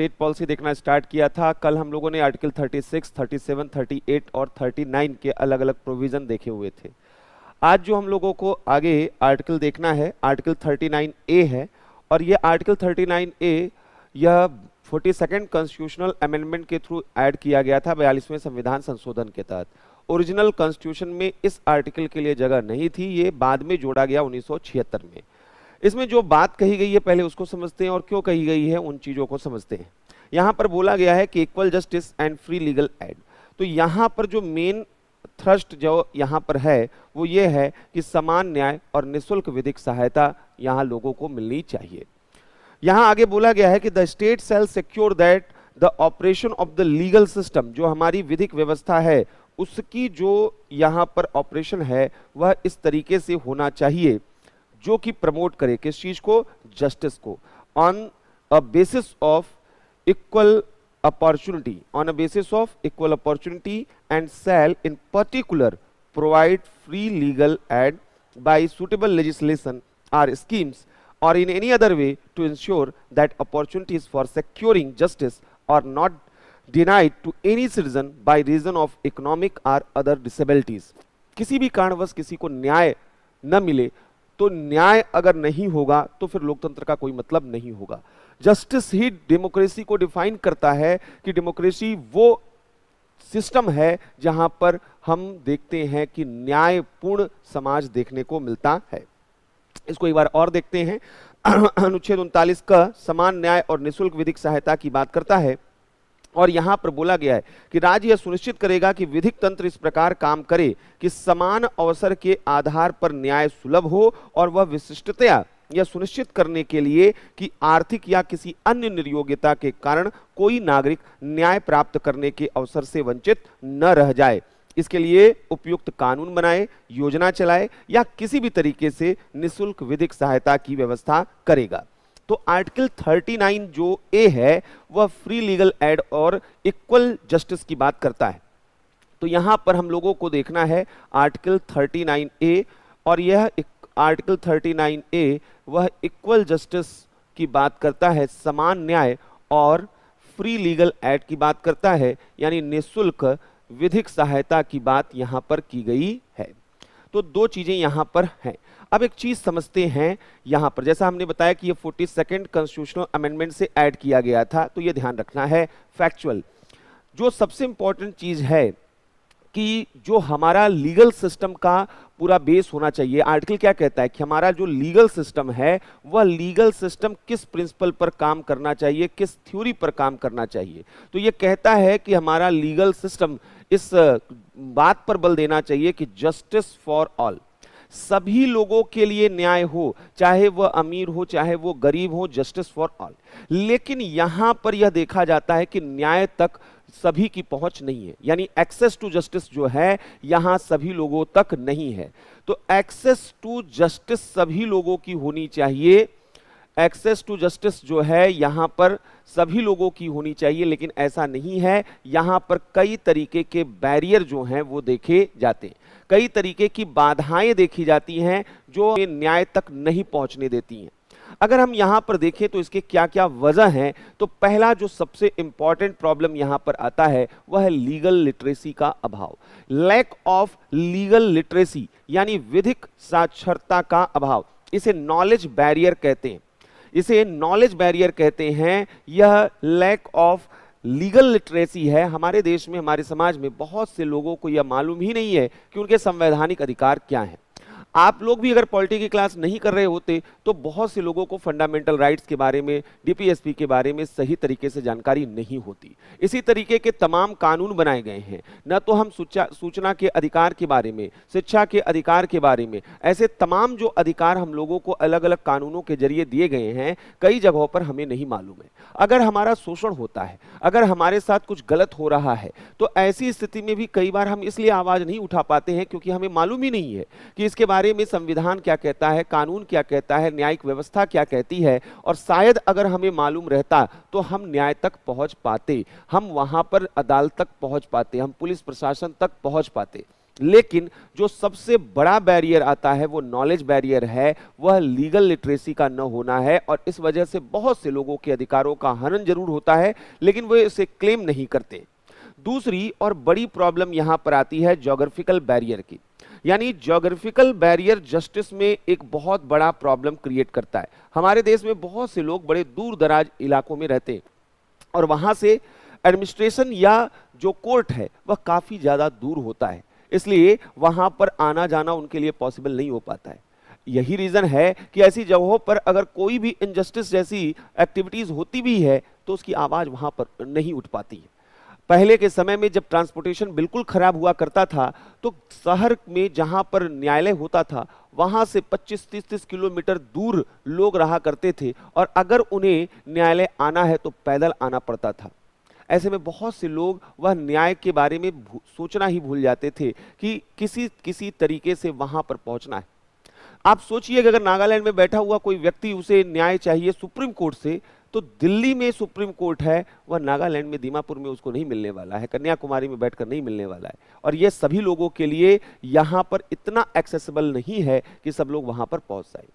state policy देखना start किया था कल हम लोगों ने आर्टिकल 36, 37, 38 और 39 के अलग अलग प्रोविज़न देखे हुए थे आज जो हम लोगों को आगे आर्टिकल देखना है आर्टिकल 39 ए है और ये आर्टिकल 39 ए यह फोर्टी सेकेंड कॉन्स्टिट्यूशनल अमेंडमेंट के थ्रू ऐड किया गया था बयालीसवें संविधान संशोधन के तहत ओरिजिनल कॉन्स्टिट्यूशन में इस आर्टिकल के लिए जगह नहीं थी ये बाद में जोड़ा गया उन्नीस में इसमें जो बात कही गई है पहले उसको समझते हैं और क्यों कही गई है उन चीज़ों को समझते हैं यहाँ पर बोला गया है कि equal justice and free legal aid तो यहाँ पर जो मेन थ्रस्ट जो यहाँ पर है वो ये है कि समान न्याय और निःशुल्क विधिक सहायता यहाँ लोगों को मिलनी चाहिए यहाँ आगे बोला गया है कि the state shall secure that the operation of the legal system जो हमारी विधिक व्यवस्था है उसकी जो यहाँ पर ऑपरेशन है वह इस तरीके से होना चाहिए जो कि प्रमोट करे किस चीज को जस्टिस को on a basis of equal opportunity on a basis of equal opportunity and shall in particular provide free legal aid by suitable legislation or schemes और in any other way to ensure that opportunities for securing justice are not denied to any citizen by reason of economic or other disabilities किसी भी कारणवश किसी को न्याय न मिले तो न्याय अगर नहीं होगा तो फिर लोकतंत्र का कोई मतलब नहीं होगा जस्टिस ही डेमोक्रेसी को डिफाइन करता है कि डेमोक्रेसी वो सिस्टम है जहां पर हम देखते हैं कि न्यायपूर्ण समाज देखने को मिलता है इसको एक बार और देखते हैं अनुच्छेद उनतालीस का समान न्याय और निःशुल्क विधिक सहायता की बात करता है और यहाँ पर बोला गया है कि राज्य यह सुनिश्चित करेगा कि विधिक तंत्र इस प्रकार काम करे कि समान अवसर के आधार पर न्याय सुलभ हो और वह विशिष्टतया यह सुनिश्चित करने के लिए कि आर्थिक या किसी अन्य निर्योग्यता के कारण कोई नागरिक न्याय प्राप्त करने के अवसर से वंचित न रह जाए इसके लिए उपयुक्त कानून बनाए योजना चलाए या किसी भी तरीके से निःशुल्क विधिक सहायता की व्यवस्था करेगा तो आर्टिकल 39 जो ए है वह फ्री लीगल एड और इक्वल जस्टिस की बात करता है तो यहां पर हम लोगों को देखना है आर्टिकल 39 ए और यह आर्टिकल 39 ए वह इक्वल जस्टिस की बात करता है समान न्याय और फ्री लीगल एड की बात करता है यानी निःशुल्क विधिक सहायता की बात यहां पर की गई है तो दो चीज़ें यहां पर हैं अब एक चीज़ समझते हैं यहां पर जैसा हमने बताया कि ये फोर्टी सेकेंड कॉन्स्टिट्यूशनल अमेंडमेंट से ऐड किया गया था तो ये ध्यान रखना है फैक्चुअल जो सबसे इंपॉर्टेंट चीज़ है कि जो हमारा लीगल सिस्टम का पूरा बेस होना चाहिए आर्टिकल क्या कहता है कि हमारा जो लीगल सिस्टम है वह लीगल सिस्टम किस प्रिंसिपल पर काम करना चाहिए किस थ्योरी पर काम करना चाहिए तो यह कहता है कि हमारा लीगल सिस्टम इस बात पर बल देना चाहिए कि जस्टिस फॉर ऑल सभी लोगों के लिए न्याय हो चाहे वह अमीर हो चाहे वह गरीब हो जस्टिस फॉर ऑल लेकिन यहां पर यह देखा जाता है कि न्याय तक सभी की पहुंच नहीं है यानी एक्सेस टू जस्टिस जो है यहां सभी लोगों तक नहीं है तो एक्सेस टू जस्टिस सभी लोगों की होनी चाहिए एक्सेस टू जस्टिस जो है यहाँ पर सभी लोगों की होनी चाहिए लेकिन ऐसा नहीं है यहाँ पर कई तरीके के बैरियर जो हैं वो देखे जाते हैं कई तरीके की बाधाएं देखी जाती हैं जो न्याय तक नहीं पहुंचने देती हैं अगर हम यहाँ पर देखें तो इसके क्या क्या वजह हैं तो पहला जो सबसे इंपॉर्टेंट प्रॉब्लम यहाँ पर आता है वह है लीगल लिटरेसी का अभाव लैक ऑफ लीगल लिटरेसी यानी विधिक साक्षरता का अभाव इसे नॉलेज बैरियर कहते हैं इसे नॉलेज बैरियर कहते हैं यह लैक ऑफ लीगल लिटरेसी है हमारे देश में हमारे समाज में बहुत से लोगों को यह मालूम ही नहीं है कि उनके संवैधानिक अधिकार क्या हैं आप लोग भी अगर पॉलिटी की क्लास नहीं कर रहे होते तो बहुत से लोगों को फंडामेंटल राइट्स के बारे में डीपीएसपी के बारे में सही तरीके से जानकारी नहीं होती इसी तरीके के तमाम कानून बनाए गए हैं न तो हम सूचना के अधिकार के बारे में शिक्षा के अधिकार के बारे में ऐसे तमाम जो अधिकार हम लोगों को अलग अलग कानूनों के जरिए दिए गए हैं कई जगहों पर हमें नहीं मालूम है अगर हमारा शोषण होता है अगर हमारे साथ कुछ गलत हो रहा है तो ऐसी स्थिति में भी कई बार हम इसलिए आवाज़ नहीं उठा पाते हैं क्योंकि हमें मालूम ही नहीं है कि इसके बारे बारे में संविधान क्या कहता है कानून क्या कहता है न्यायिक व्यवस्था क्या कहती है और शायद अगर हमें मालूम रहता तो हम न्याय तक पहुंच पाते हम वहां पर अदालत तक पहुंच पाते हम पुलिस प्रशासन तक पहुंच पाते लेकिन जो सबसे बड़ा बैरियर आता है वो नॉलेज बैरियर है वह लीगल लिटरेसी का न होना है और इस वजह से बहुत से लोगों के अधिकारों का हनन जरूर होता है लेकिन वे इसे क्लेम नहीं करते दूसरी और बड़ी प्रॉब्लम यहां पर आती है ज्योग्राफिकल बैरियर की यानी जोग्राफिकल बैरियर जस्टिस में एक बहुत बड़ा प्रॉब्लम क्रिएट करता है हमारे देश में बहुत से लोग बड़े दूर दराज इलाकों में रहते हैं और वहाँ से एडमिनिस्ट्रेशन या जो कोर्ट है वह काफ़ी ज़्यादा दूर होता है इसलिए वहाँ पर आना जाना उनके लिए पॉसिबल नहीं हो पाता है यही रीज़न है कि ऐसी जगहों पर अगर कोई भी इनजस्टिस जैसी एक्टिविटीज़ होती भी है तो उसकी आवाज़ वहाँ पर नहीं उठ पाती है पहले के समय में जब ट्रांसपोर्टेशन बिल्कुल खराब हुआ करता था तो शहर में जहां पर न्यायालय होता था वहां से 25 30 तीस किलोमीटर दूर लोग रहा करते थे और अगर उन्हें न्यायालय आना है तो पैदल आना पड़ता था ऐसे में बहुत से लोग वह न्याय के बारे में सोचना ही भूल जाते थे कि किसी किसी तरीके से वहां पर पहुंचना है आप सोचिए कि अगर नागालैंड में बैठा हुआ कोई व्यक्ति उसे न्याय चाहिए सुप्रीम कोर्ट से तो दिल्ली में सुप्रीम कोर्ट है वह नागालैंड में दीमापुर में उसको नहीं मिलने वाला है कन्याकुमारी में बैठकर नहीं मिलने वाला है और यह सभी लोगों के लिए यहाँ पर इतना एक्सेसिबल नहीं है कि सब लोग वहां पर पहुंच जाए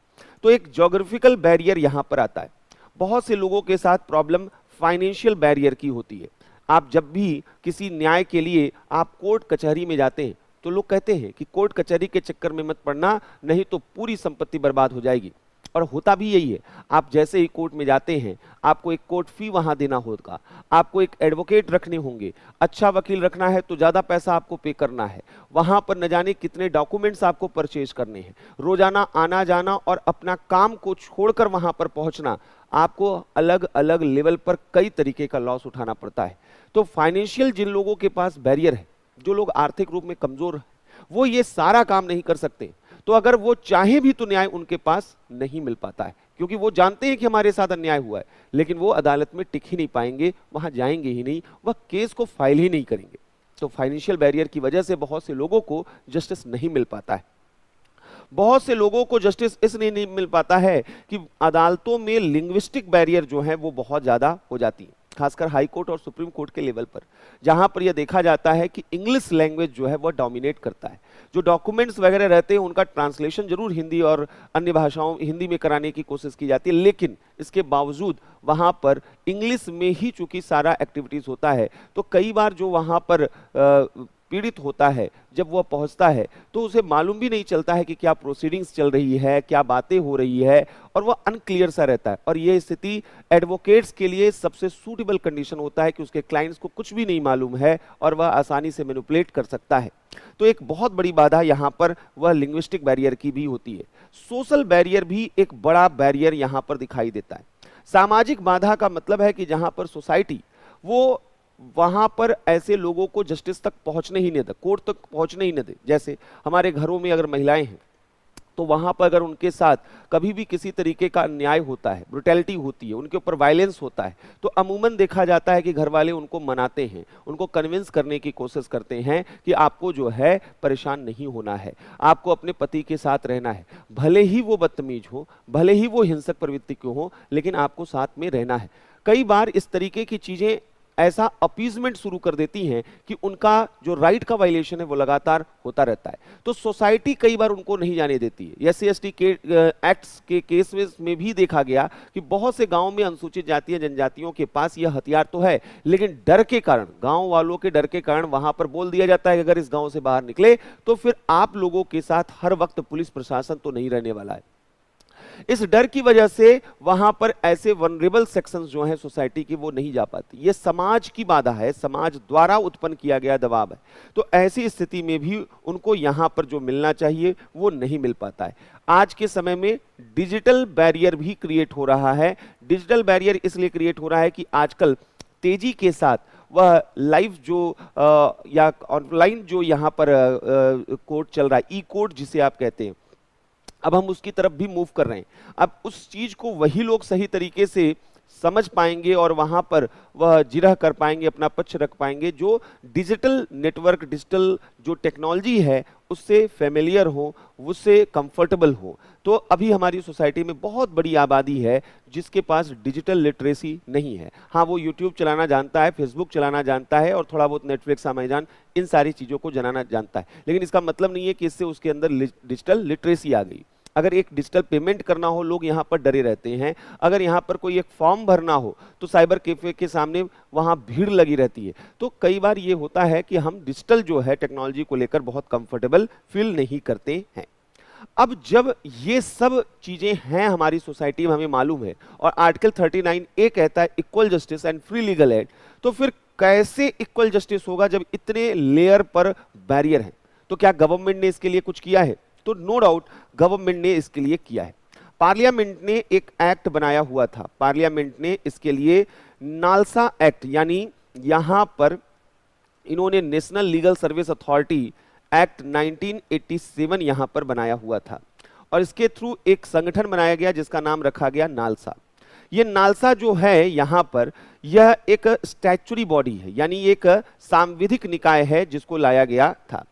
तो एक जोग्राफिकल बैरियर यहाँ पर आता है बहुत से लोगों के साथ प्रॉब्लम फाइनेंशियल बैरियर की होती है आप जब भी किसी न्याय के लिए आप कोर्ट कचहरी में जाते हैं तो लोग कहते हैं कि कोर्ट कचहरी के चक्कर में मत पड़ना नहीं तो पूरी संपत्ति बर्बाद हो जाएगी और होता भी यही है आप जैसे ही कोर्ट में जाते हैं आपको एक कोर्ट फी वहां देना होगा आपको एक एडवोकेट रखने होंगे अच्छा वकील रखना है तो ज़्यादा पैसा आपको पे करना है वहां पर न जाने कितने डॉक्यूमेंट्स आपको परचेज करने हैं रोज़ाना आना जाना और अपना काम को छोड़कर वहां पर पहुंचना आपको अलग अलग लेवल पर कई तरीके का लॉस उठाना पड़ता है तो फाइनेंशियल जिन लोगों के पास बैरियर है जो लोग आर्थिक रूप में कमज़ोर है वो ये सारा काम नहीं कर सकते तो अगर वो चाहे भी तो न्याय उनके पास नहीं मिल पाता है क्योंकि वो जानते हैं कि हमारे साथ अन्याय हुआ है लेकिन वो अदालत में टिक ही नहीं पाएंगे वहां जाएंगे ही नहीं वह केस को फाइल ही नहीं करेंगे तो फाइनेंशियल बैरियर की वजह से बहुत से लोगों को जस्टिस नहीं मिल पाता है बहुत से लोगों को जस्टिस इसलिए नहीं मिल पाता है कि अदालतों में लिंग्विस्टिक बैरियर जो है वो बहुत ज़्यादा हो जाती है खासकर हाई कोर्ट और सुप्रीम कोर्ट के लेवल पर जहां पर यह देखा जाता है कि इंग्लिश लैंग्वेज जो है वह डोमिनेट करता है जो डॉक्यूमेंट्स वगैरह रहते हैं उनका ट्रांसलेशन जरूर हिंदी और अन्य भाषाओं हिंदी में कराने की कोशिश की जाती है लेकिन इसके बावजूद वहाँ पर इंग्लिश में ही चूंकि सारा एक्टिविटीज़ होता है तो कई बार जो वहाँ पर पीड़ित होता है जब वह पहुंचता है तो उसे मालूम भी नहीं चलता है कि क्या प्रोसीडिंग्स चल रही है क्या बातें हो रही है और वह अनक्लियर सा रहता है और यह स्थिति एडवोकेट्स के लिए सबसे सूटेबल कंडीशन होता है कि उसके क्लाइंट्स को कुछ भी नहीं मालूम है और वह आसानी से मेनुपलेट कर सकता है तो एक बहुत बड़ी बाधा यहाँ पर वह लिंग्विस्टिक बैरियर की भी होती है सोशल बैरियर भी एक बड़ा बैरियर यहाँ पर दिखाई देता है सामाजिक बाधा का मतलब है कि जहाँ पर सोसाइटी वो वहां पर ऐसे लोगों को जस्टिस तक पहुंचने ही नहीं दे कोर्ट तक पहुंचने ही नहीं दे जैसे हमारे घरों में अगर महिलाएं हैं तो वहां पर अगर उनके साथ कभी भी किसी तरीके का अन्याय होता है ब्रुटैलिटी होती है उनके ऊपर वायलेंस होता है तो अमूमन देखा जाता है कि घर वाले उनको मनाते हैं उनको कन्विंस करने की कोशिश करते हैं कि आपको जो है परेशान नहीं होना है आपको अपने पति के साथ रहना है भले ही वो बदतमीज हो भले ही वो हिंसक प्रवृत्ति के हो लेकिन आपको साथ में रहना है कई बार इस तरीके की चीज़ें ऐसा अपीजमेंट शुरू कर देती हैं कि उनका जो राइट का वायलेशन है वो लगातार होता रहता है तो सोसाइटी कई बार उनको नहीं जाने देती है एस सी एस टी के एक्ट्स के केस में, भी देखा गया कि बहुत से गांव में अनुसूचित जातियां जनजातियों के पास यह हथियार तो है लेकिन डर के कारण गांव वालों के डर के कारण वहां पर बोल दिया जाता है अगर इस गाँव से बाहर निकले तो फिर आप लोगों के साथ हर वक्त पुलिस प्रशासन तो नहीं रहने वाला है इस डर की वजह से वहां पर ऐसे वनरेबल सेक्शंस जो हैं सोसाइटी के वो नहीं जा पाती ये समाज की बाधा है समाज द्वारा उत्पन्न किया गया दबाव है तो ऐसी स्थिति में भी उनको यहां पर जो मिलना चाहिए वो नहीं मिल पाता है आज के समय में डिजिटल बैरियर भी क्रिएट हो रहा है डिजिटल बैरियर इसलिए क्रिएट हो रहा है कि आजकल तेजी के साथ वह लाइव जो आ, या ऑनलाइन जो यहाँ पर कोर्ट चल रहा है ई कोर्ट जिसे आप कहते हैं अब हम उसकी तरफ भी मूव कर रहे हैं अब उस चीज को वही लोग सही तरीके से समझ पाएंगे और वहाँ पर वह जिरह कर पाएंगे अपना पक्ष रख पाएंगे जो डिजिटल नेटवर्क डिजिटल जो टेक्नोलॉजी है उससे फेमिलियर हो उससे कंफर्टेबल हो तो अभी हमारी सोसाइटी में बहुत बड़ी आबादी है जिसके पास डिजिटल लिटरेसी नहीं है हाँ वो यूट्यूब चलाना जानता है फेसबुक चलाना जानता है और थोड़ा बहुत नेटफ्लिक्स अमेजान इन सारी चीज़ों को जनाना जानता है लेकिन इसका मतलब नहीं है कि इससे उसके अंदर डिजिटल लिटरेसी आ गई अगर एक डिजिटल पेमेंट करना हो लोग यहाँ पर डरे रहते हैं अगर यहाँ पर कोई एक फॉर्म भरना हो तो साइबर कैफे के सामने वहाँ भीड़ लगी रहती है तो कई बार ये होता है कि हम डिजिटल जो है टेक्नोलॉजी को लेकर बहुत कंफर्टेबल फील नहीं करते हैं अब जब ये सब चीज़ें हैं हमारी सोसाइटी में हमें मालूम है और आर्टिकल 39 ए कहता है equal justice and free legal aid तो फिर कैसे इक्वल जस्टिस होगा जब इतने लेयर पर बैरियर हैं तो क्या गवर्नमेंट ने इसके लिए कुछ किया है तो नो डाउट गवर्नमेंट ने इसके लिए किया है पार्लियामेंट ने एक एक्ट बनाया हुआ था पार्लियामेंट ने इसके लिए नालसा एक्ट यानी यहां पर इन्होंने national legal service authority act 1987 यहां पर बनाया हुआ था और इसके थ्रू एक संगठन बनाया गया जिसका नाम रखा गया नालसा ये नालसा जो है यहां पर यह एक स्टैचुरी बॉडी है यानी एक सांविधिक निकाय है जिसको लाया गया था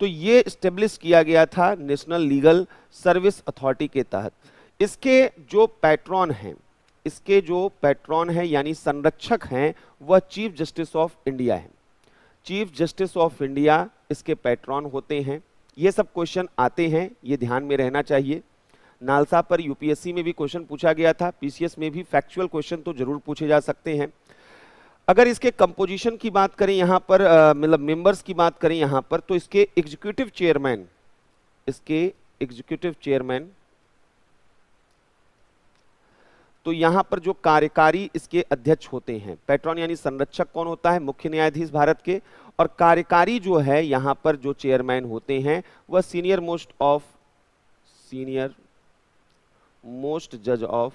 तो ये इस्टेब्लिश किया गया था नेशनल लीगल सर्विस अथॉरिटी के तहत इसके जो पैट्रॉन हैं इसके जो पैट्रॉन हैं यानी संरक्षक हैं वह चीफ जस्टिस ऑफ इंडिया है चीफ जस्टिस ऑफ इंडिया इसके पैट्रॉन होते हैं ये सब क्वेश्चन आते हैं ये ध्यान में रहना चाहिए नालसा पर यूपीएससी में भी क्वेश्चन पूछा गया था पीसीएस में भी फैक्चुअल क्वेश्चन तो जरूर पूछे जा सकते हैं अगर इसके कंपोजिशन की बात करें यहां पर मतलब मेंबर्स की बात करें यहां पर तो इसके एग्जीक्यूटिव चेयरमैन इसके एग्जीक्यूटिव चेयरमैन तो यहां पर जो कार्यकारी इसके अध्यक्ष होते हैं पैट्रॉन यानी संरक्षक कौन होता है मुख्य न्यायाधीश भारत के और कार्यकारी जो है यहां पर जो चेयरमैन होते हैं वह senior most of senior most जज ऑफ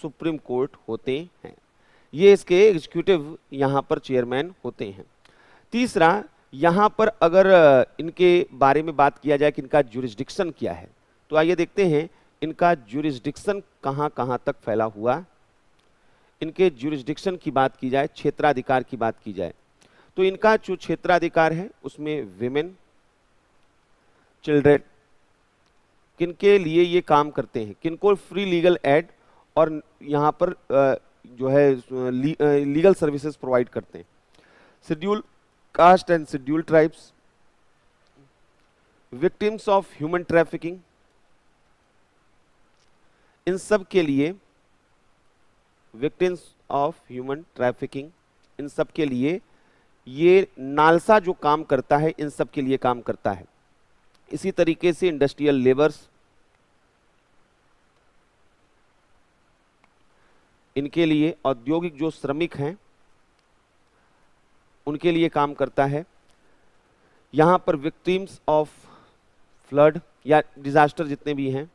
सुप्रीम कोर्ट होते हैं ये इसके एग्जीक्यूटिव यहाँ पर चेयरमैन होते हैं तीसरा यहाँ पर अगर इनके बारे में बात किया जाए कि इनका जुरिस्डिक्शन क्या है तो आइए देखते हैं इनका जुरिस्डिक्शन कहाँ कहाँ तक फैला हुआ इनके जुरिस्डिक्शन की बात की जाए क्षेत्राधिकार की बात की जाए तो इनका जो क्षेत्राधिकार है उसमें विमेन चिल्ड्रेन किनके लिए ये काम करते हैं किनको फ्री लीगल एड और यहाँ पर जो है ली, लीगल सर्विसेज प्रोवाइड करते हैं schedule caste and schedule tribes victims of human trafficking इन सब के लिए विक्टिम्स ऑफ ह्यूमन ट्रैफिकिंग इन सब के लिए ये नालसा जो काम करता है इन सब के लिए काम करता है इसी तरीके से इंडस्ट्रियल लेबर्स इनके लिए औद्योगिक जो श्रमिक हैं उनके लिए काम करता है यहाँ पर विक्टिम्स ऑफ फ्लड या डिजास्टर जितने भी हैं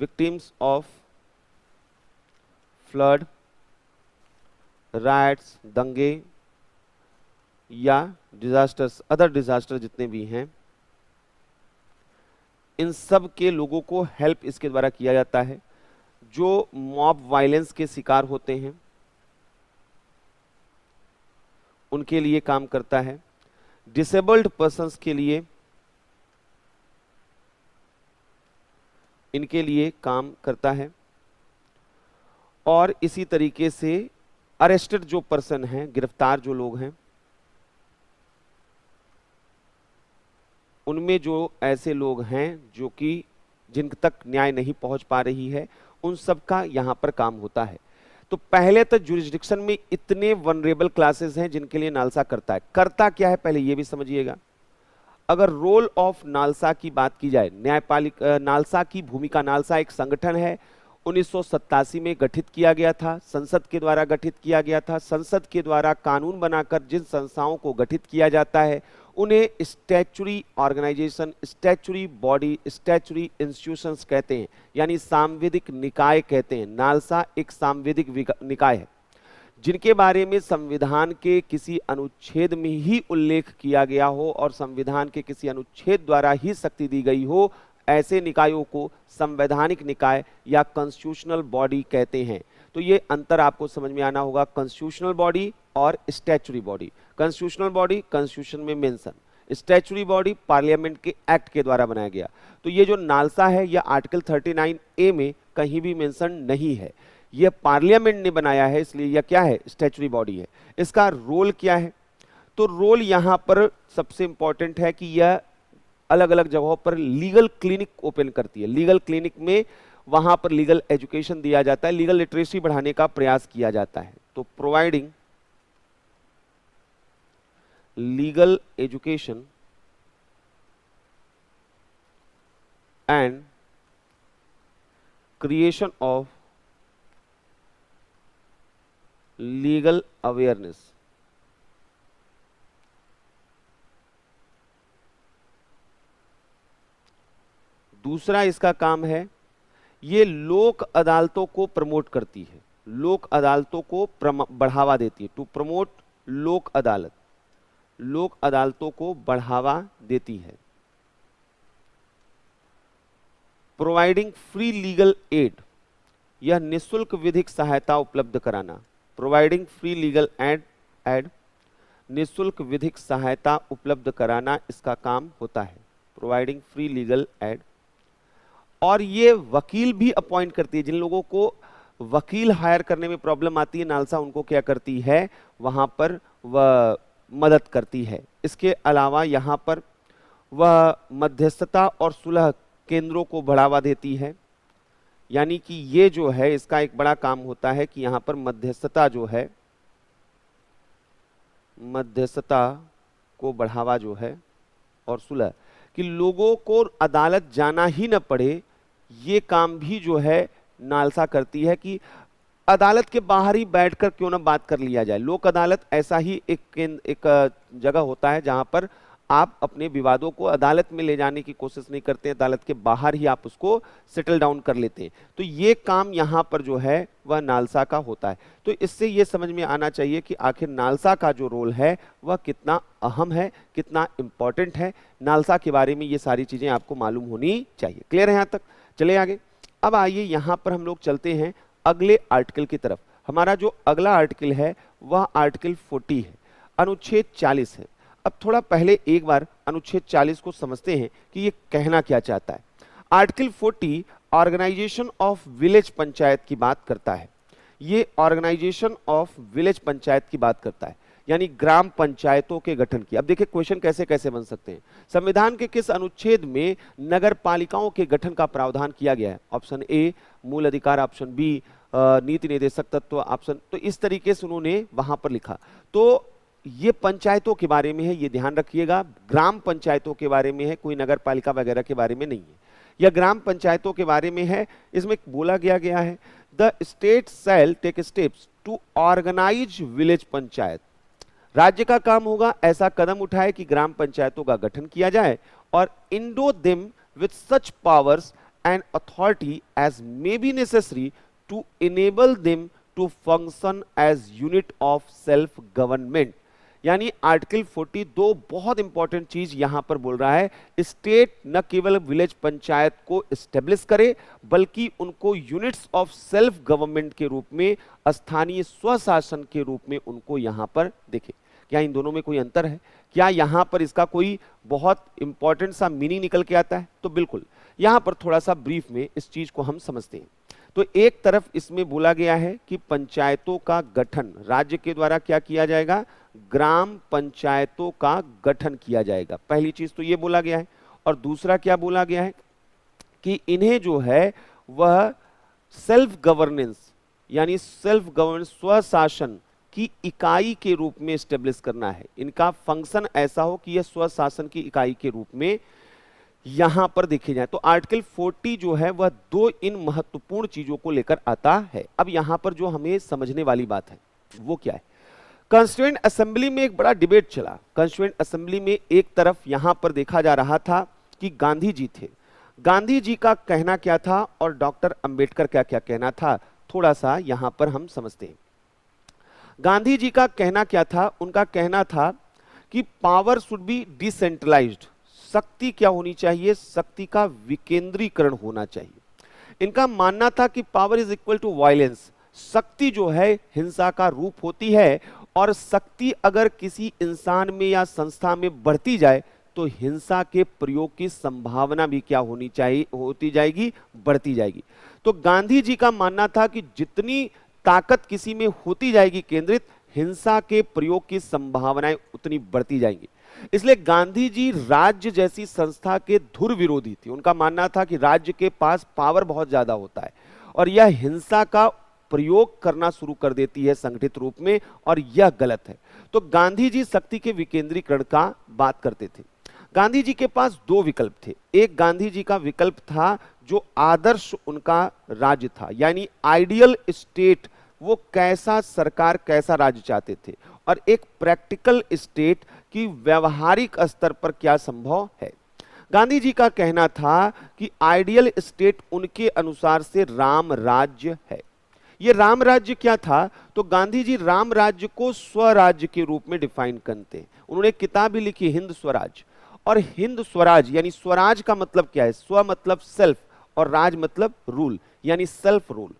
विक्टिम्स ऑफ फ्लड राइट्स दंगे या डिजास्टर्स अदर डिजास्टर जितने भी हैं इन सब के लोगों को हेल्प इसके द्वारा किया जाता है जो मॉब वायलेंस के शिकार होते हैं उनके लिए काम करता है डिसेबल्ड पर्सन के लिए इनके लिए काम करता है और इसी तरीके से अरेस्टेड जो पर्सन है गिरफ्तार जो लोग हैं उनमें जो ऐसे लोग हैं जो कि जिन तक न्याय नहीं पहुंच पा रही है उन सब का यहां पर काम होता है तो पहले तो जुरिस्डिक्शन में इतने वनरेबल क्लासेस हैं जिनके लिए नालसा करता है करता क्या है पहले यह भी समझिएगा अगर रोल ऑफ नालसा की बात की जाए न्यायपालिका नालसा की भूमिका नालसा एक संगठन है उन्नीस में गठित किया गया था संसद के द्वारा गठित किया गया था संसद के द्वारा कानून बनाकर जिन संस्थाओं को गठित किया जाता है उन्हें statutory organisation statutory body statutory institutions कहते हैं यानी सांविधिक निकाय कहते हैं नालसा एक सांविधिक निकाय है जिनके बारे में संविधान के किसी अनुच्छेद में ही उल्लेख किया गया हो और संविधान के किसी अनुच्छेद द्वारा ही शक्ति दी गई हो ऐसे निकायों को संवैधानिक निकाय या कॉन्स्टिट्यूशनल बॉडी कहते हैं तो ये अंतर आपको समझ में आना होगा कॉन्स्टिट्यूशनल बॉडी और statutory body constitutional body constitution में मेंशन स्टैचुरी बॉडी पार्लियामेंट के एक्ट के द्वारा बनाया गया तो ये जो नालसा है यह आर्टिकल 39 ए में कहीं भी मेंशन नहीं है यह पार्लियामेंट ने बनाया है इसलिए यह क्या है स्टैचुरी बॉडी है इसका रोल क्या है तो रोल यहाँ पर सबसे इंपॉर्टेंट है कि यह अलग अलग जगहों पर लीगल क्लिनिक ओपन करती है लीगल क्लिनिक में वहां पर लीगल एजुकेशन दिया जाता है लीगल लिटरेसी बढ़ाने का प्रयास किया जाता है तो providing legal education and creation of legal awareness दूसरा इसका काम है ये लोक अदालतों को प्रमोट करती है लोक अदालतों को बढ़ावा देती है टू प्रमोट लोक अदालत लोक अदालतों को बढ़ावा देती है प्रोवाइडिंग फ्री लीगल एड यह निशुल्क विधिक सहायता उपलब्ध कराना providing free legal aid aid निशुल्क विधिक सहायता उपलब्ध कराना इसका काम होता है प्रोवाइडिंग फ्री लीगल एड और ये वकील भी अपॉइंट करती है जिन लोगों को वकील हायर करने में प्रॉब्लम आती है नालसा उनको क्या करती है वहां पर वह मदद करती है इसके अलावा यहाँ पर वह मध्यस्थता और सुलह केंद्रों को बढ़ावा देती है यानी कि ये जो है इसका एक बड़ा काम होता है कि यहाँ पर मध्यस्थता जो है मध्यस्थता को बढ़ावा जो है और सुलह कि लोगों को अदालत जाना ही न पड़े ये काम भी जो है नालसा करती है कि अदालत के बाहर ही बैठकर क्यों ना बात कर लिया जाए लोक अदालत ऐसा ही एक एक जगह होता है जहां पर आप अपने विवादों को अदालत में ले जाने की कोशिश नहीं करते अदालत के बाहर ही आप उसको सेटल डाउन कर लेते हैं तो ये काम यहाँ पर जो है वह नालसा का होता है तो इससे ये समझ में आना चाहिए कि आखिर नालसा का जो रोल है वह कितना अहम है कितना इम्पॉर्टेंट है नालसा के बारे में ये सारी चीज़ें आपको मालूम होनी चाहिए क्लियर है यहाँ तक चले आगे अब आइए यहाँ पर हम लोग चलते हैं अगले आर्टिकल की तरफ हमारा जो अगला आर्टिकल है वह आर्टिकल 40 है अनुच्छेद 40 है अब थोड़ा पहले एक बार अनुच्छेद 40 को समझते हैं कि ये कहना क्या चाहता है article 40 organisation of village panchayat की बात करता है ये ऑर्गेनाइजेशन ऑफ विलेज पंचायत की बात करता है यानी ग्राम पंचायतों के गठन की अब देखिए क्वेश्चन कैसे कैसे बन सकते हैं संविधान के किस अनुच्छेद में नगर पालिकाओं के गठन का प्रावधान किया गया है ऑप्शन ए मूल अधिकार ऑप्शन बी नीति निर्देशक तत्व ऑप्शन तो इस तरीके से उन्होंने वहां पर लिखा तो ये पंचायतों के बारे में है ये ध्यान रखिएगा ग्राम पंचायतों के बारे में है कोई नगर पालिका वगैरह के बारे में नहीं है या ग्राम पंचायतों के बारे में है इसमें बोला गया गया है the state shall take steps to organise village panchayat राज्य का काम होगा ऐसा कदम उठाए कि ग्राम पंचायतों का गठन किया जाए और endow them with such powers and authority as may be necessary to enable them to function as unit of self government यानी आर्टिकल 42 बहुत इंपॉर्टेंट चीज यहां पर बोल रहा है स्टेट न केवल विलेज पंचायत को स्टेब्लिश करे बल्कि उनको यूनिट्स ऑफ सेल्फ गवर्नमेंट के रूप में स्थानीय स्वशासन के रूप में उनको यहां पर देखे क्या इन दोनों में कोई अंतर है क्या यहाँ पर इसका कोई बहुत इंपॉर्टेंट सा मीनिंग निकल के आता है तो बिल्कुल यहाँ पर थोड़ा सा ब्रीफ में इस चीज़ को हम समझते हैं तो एक तरफ इसमें बोला गया है कि पंचायतों का गठन राज्य के द्वारा क्या किया जाएगा ग्राम पंचायतों का गठन किया जाएगा पहली चीज तो ये बोला गया है और दूसरा क्या बोला गया है कि इन्हें जो है वह सेल्फ गवर्नेंस यानी सेल्फ गवर्नेंस स्वशासन की इकाई के रूप में स्टेब्लिश करना है इनका फंक्शन ऐसा हो कि यह स्वशासन की इकाई के रूप में यहां पर देखे जाए तो आर्टिकल 40 जो है वह दो इन महत्वपूर्ण चीजों को लेकर आता है अब यहां पर जो हमें समझने वाली बात है वो क्या है कंस्टिट्यूंट असेंबली में एक बड़ा डिबेट चला कंस्टिट्यूंट असेंबली में एक तरफ यहां पर देखा जा रहा था कि गांधी जी थे गांधी जी का कहना क्या था और डॉक्टर अंबेडकर का क्या कहना था थोड़ा सा यहां पर हम समझते हैं गांधी जी का कहना क्या था उनका कहना था कि पावर शुड बी डिसेंट्रलाइज्ड शक्ति क्या होनी चाहिए शक्ति का विकेंद्रीकरण होना चाहिए इनका मानना था कि power is equal to violence शक्ति जो है हिंसा का रूप होती है और शक्ति अगर किसी इंसान में या संस्था में बढ़ती जाए तो हिंसा के प्रयोग की संभावना भी क्या होनी चाहिए होती जाएगी बढ़ती जाएगी तो गांधी जी का मानना था कि जितनी ताकत किसी में होती जाएगी केंद्रित हिंसा के प्रयोग की संभावनाएं उतनी बढ़ती जाएंगी इसलिए गांधी जी राज्य जैसी संस्था के धुर विरोधी थी उनका मानना था कि राज्य के पास पावर बहुत ज्यादा होता है और यह हिंसा का प्रयोग करना शुरू कर देती है संगठित रूप में और यह गलत है तो गांधी जी शक्ति के विकेंद्रीकरण का बात करते थे गांधी जी के पास दो विकल्प थे एक गांधी जी का विकल्प था जो आदर्श उनका राज्य था यानी आइडियल स्टेट वो कैसा सरकार कैसा राज्य चाहते थे और एक प्रैक्टिकल स्टेट की व्यवहारिक स्तर पर क्या संभव है गांधी जी का कहना था कि आइडियल स्टेट उनके अनुसार से राम राज्य है ये राम राज्य क्या था तो गांधी जी राम राज्य को स्वराज्य के रूप में डिफाइन करते हैं उन्होंने किताब भी लिखी हिंद स्वराज और हिंद स्वराज यानी स्वराज का मतलब क्या है स्व मतलब सेल्फ और राज मतलब रूल यानी सेल्फ रूल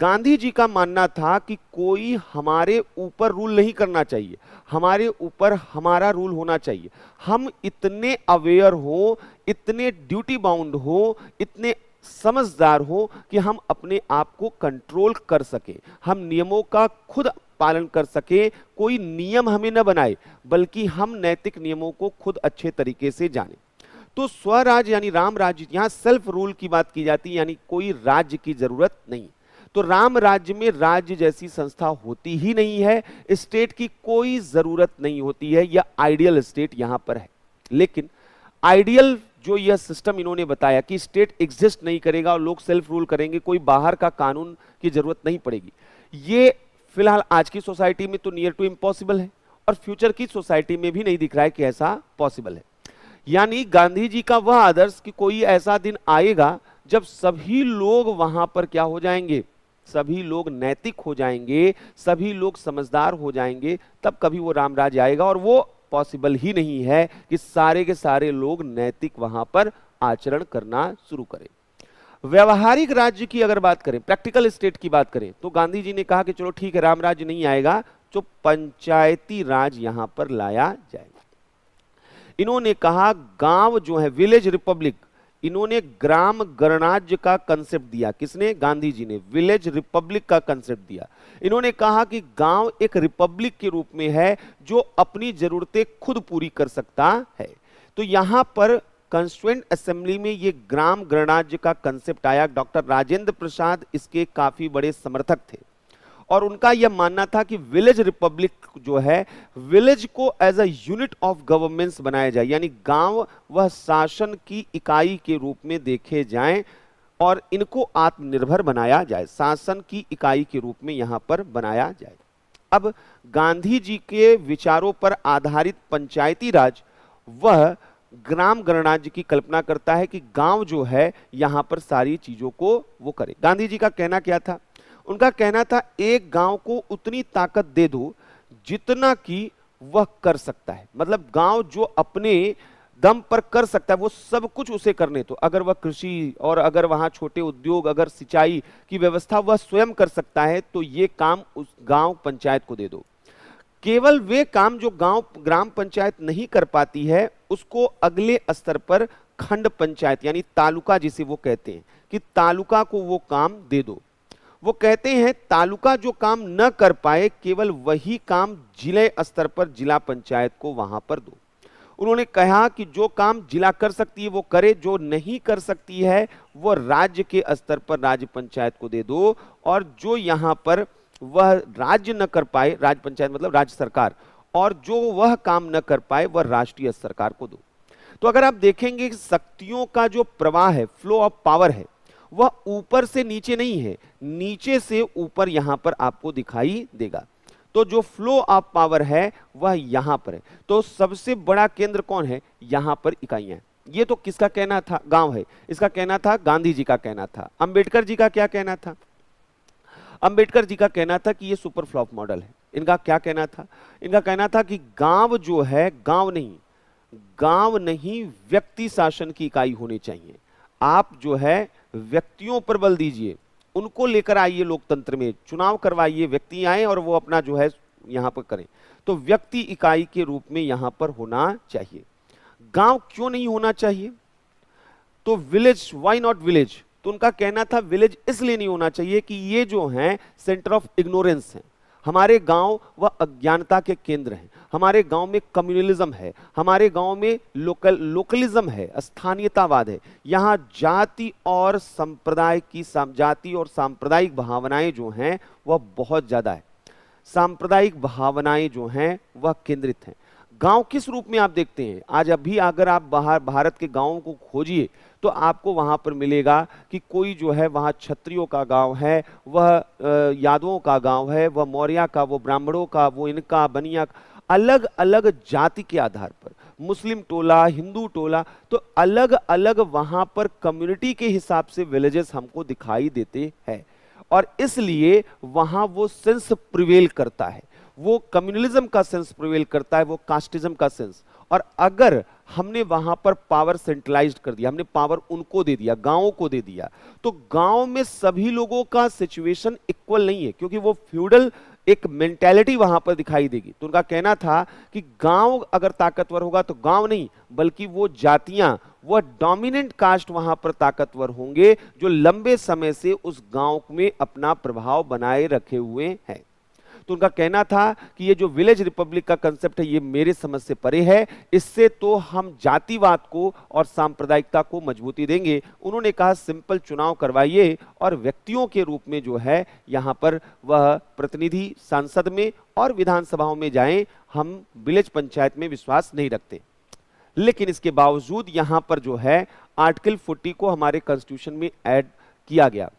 गांधी जी का मानना था कि कोई हमारे ऊपर रूल नहीं करना चाहिए हमारे ऊपर हमारा रूल होना चाहिए हम इतने अवेयर हो इतने ड्यूटी बाउंड हो इतने समझदार हो कि हम अपने आप को कंट्रोल कर सके हम नियमों का खुद पालन कर सके कोई नियम हमें न बनाए बल्कि हम नैतिक नियमों को खुद अच्छे तरीके से जाने तो स्वराज यानी राम राज्य यहाँ सेल्फ रूल की बात की जाती है यानी कोई राज्य की जरूरत नहीं तो राम राज्य में राज्य जैसी संस्था होती ही नहीं है स्टेट की कोई जरूरत नहीं होती है यह आइडियल स्टेट यहां पर है लेकिन आइडियल जो यह सिस्टम इन्होंने बताया कि स्टेट एग्जिस्ट नहीं करेगा और लोग सेल्फ रूल करेंगे कोई बाहर का कानून की जरूरत नहीं पड़ेगी ये फिलहाल आज की सोसाइटी में तो नियर टू इम्पॉसिबल है और फ्यूचर की सोसाइटी में भी नहीं दिख रहा है कि ऐसा पॉसिबल है यानी गांधी जी का वह आदर्श कि कोई ऐसा दिन आएगा जब सभी लोग वहां पर क्या हो जाएंगे सभी लोग नैतिक हो जाएंगे सभी लोग समझदार हो जाएंगे तब कभी वो राम राज्य आएगा और वो पॉसिबल ही नहीं है कि सारे के सारे लोग नैतिक वहां पर आचरण करना शुरू करें व्यवहारिक राज्य की अगर बात करें प्रैक्टिकल स्टेट की बात करें तो गांधी जी ने कहा कि चलो ठीक है राम राज्य नहीं आएगा जो पंचायती राज यहां पर लाया जाएगा इन्होंने कहा गांव जो है विलेज रिपब्लिक इन्होंने ग्राम गणराज्य का कंसेप्ट दिया किसने गांधी जी ने विलेज रिपब्लिक का कंसेप्ट दिया इन्होंने कहा कि गांव एक रिपब्लिक के रूप में है जो अपनी जरूरतें खुद पूरी कर सकता है तो यहां पर कंस्टिट्यूंट असेंबली में ये ग्राम गणराज्य का कंसेप्ट आया डॉक्टर राजेंद्र प्रसाद इसके काफी बड़े समर्थक थे और उनका यह मानना था कि विलेज रिपब्लिक जो है विलेज को as a unit of governments बनाया जाए यानी गांव वह शासन की इकाई के रूप में देखे जाए और इनको आत्मनिर्भर बनाया जाए शासन की इकाई के रूप में यहां पर बनाया जाए अब गांधी जी के विचारों पर आधारित पंचायती राज वह ग्राम गणराज्य की कल्पना करता है कि गांव जो है यहां पर सारी चीज़ों को वो करे गांधी जी का कहना क्या था उनका कहना था एक गांव को उतनी ताकत दे दो जितना कि वह कर सकता है मतलब गांव जो अपने दम पर कर सकता है वो सब कुछ उसे करने तो अगर वह कृषि और अगर वहाँ छोटे उद्योग अगर सिंचाई की व्यवस्था वह स्वयं कर सकता है तो ये काम उस गांव पंचायत को दे दो केवल वे काम जो गांव ग्राम पंचायत नहीं कर पाती है उसको अगले स्तर पर खंड पंचायत यानी तालुका जिसे वो कहते हैं कि तालुका को वो काम दे दो वो कहते हैं तालुका जो काम न कर पाए केवल वही काम जिले स्तर पर जिला पंचायत को वहां पर दो उन्होंने कहा कि जो काम जिला कर सकती है वो करे जो नहीं कर सकती है वो राज्य के स्तर पर राज्य पंचायत को दे दो और जो यहां पर वह राज्य न कर पाए राज्य पंचायत मतलब राज्य सरकार और जो वह काम न कर पाए वह राष्ट्रीय सरकार को दो तो अगर आप देखेंगे शक्तियों का जो प्रवाह है फ्लो ऑफ पावर है वह ऊपर से नीचे नहीं है नीचे से ऊपर यहां पर आपको दिखाई देगा तो जो फ्लो ऑफ पावर है वह यहां पर है तो सबसे बड़ा केंद्र कौन है यहां पर इकाइया ये तो किसका कहना था गांव है इसका कहना था गांधी जी का कहना था अंबेडकर जी का क्या कहना था अंबेडकर जी का कहना था कि ये सुपर फ्लॉप मॉडल है इनका क्या कहना था इनका कहना था कि गांव जो है गांव नहीं गांव नहीं व्यक्ति शासन की इकाई होनी चाहिए आप जो है व्यक्तियों पर बल दीजिए उनको लेकर आइए लोकतंत्र में चुनाव करवाइए व्यक्ति आए और वो अपना जो है यहां पर करें तो व्यक्ति इकाई के रूप में यहां पर होना चाहिए गांव क्यों नहीं होना चाहिए तो विलेज वाई नॉट विलेज तो उनका कहना था विलेज इसलिए नहीं होना चाहिए कि ये जो है सेंटर ऑफ इग्नोरेंस है हमारे गांव वह अज्ञानता के केंद्र हैं हमारे गांव में कम्युनलिज्म है हमारे गांव में लोकल लोकलिज्म है स्थानीयतावाद है यहाँ जाति और संप्रदाय की जाति और सांप्रदायिक भावनाएं जो हैं वह बहुत ज़्यादा है सांप्रदायिक भावनाएं जो हैं वह केंद्रित हैं गांव किस रूप में आप देखते हैं आज अभी अगर आप बाहर भारत के गांवों को खोजिए तो आपको वहां पर मिलेगा कि कोई जो है वहां क्षत्रियों का गांव है वह यादवों का गांव है वह मौर्य का वो ब्राह्मणों का वो इनका बनिया अलग अलग जाति के आधार पर मुस्लिम टोला हिंदू टोला तो अलग अलग वहाँ पर कम्युनिटी के हिसाब से विलेजेस हमको दिखाई देते हैं और इसलिए वहाँ वो सेंस प्रिवेल करता है वो कम्युनलिज्म का सेंस प्रिवेल करता है वो कास्टिज्म का सेंस और अगर हमने वहां पर पावर सेंट्रलाइज कर दिया हमने पावर उनको दे दिया गांवों को दे दिया तो गांव में सभी लोगों का सिचुएशन इक्वल नहीं है क्योंकि वो फ्यूडल एक मेंटेलिटी वहां पर दिखाई देगी तो उनका कहना था कि गांव अगर ताकतवर होगा तो गांव नहीं बल्कि वो जातियां वह डोमिनेंट कास्ट वहां पर ताकतवर होंगे जो लंबे समय से उस गांव में अपना प्रभाव बनाए रखे हुए हैं तो उनका कहना था कि ये जो विलेज रिपब्लिक का कंसेप्ट है ये मेरे समझ से परे है इससे तो हम जातिवाद को और सांप्रदायिकता को मजबूती देंगे उन्होंने कहा सिंपल चुनाव करवाइए और व्यक्तियों के रूप में जो है यहाँ पर वह प्रतिनिधि सांसद में और विधानसभाओं में जाएं हम विलेज पंचायत में विश्वास नहीं रखते लेकिन इसके बावजूद यहाँ पर जो है आर्टिकल 40 को हमारे कॉन्स्टिट्यूशन में ऐड किया गया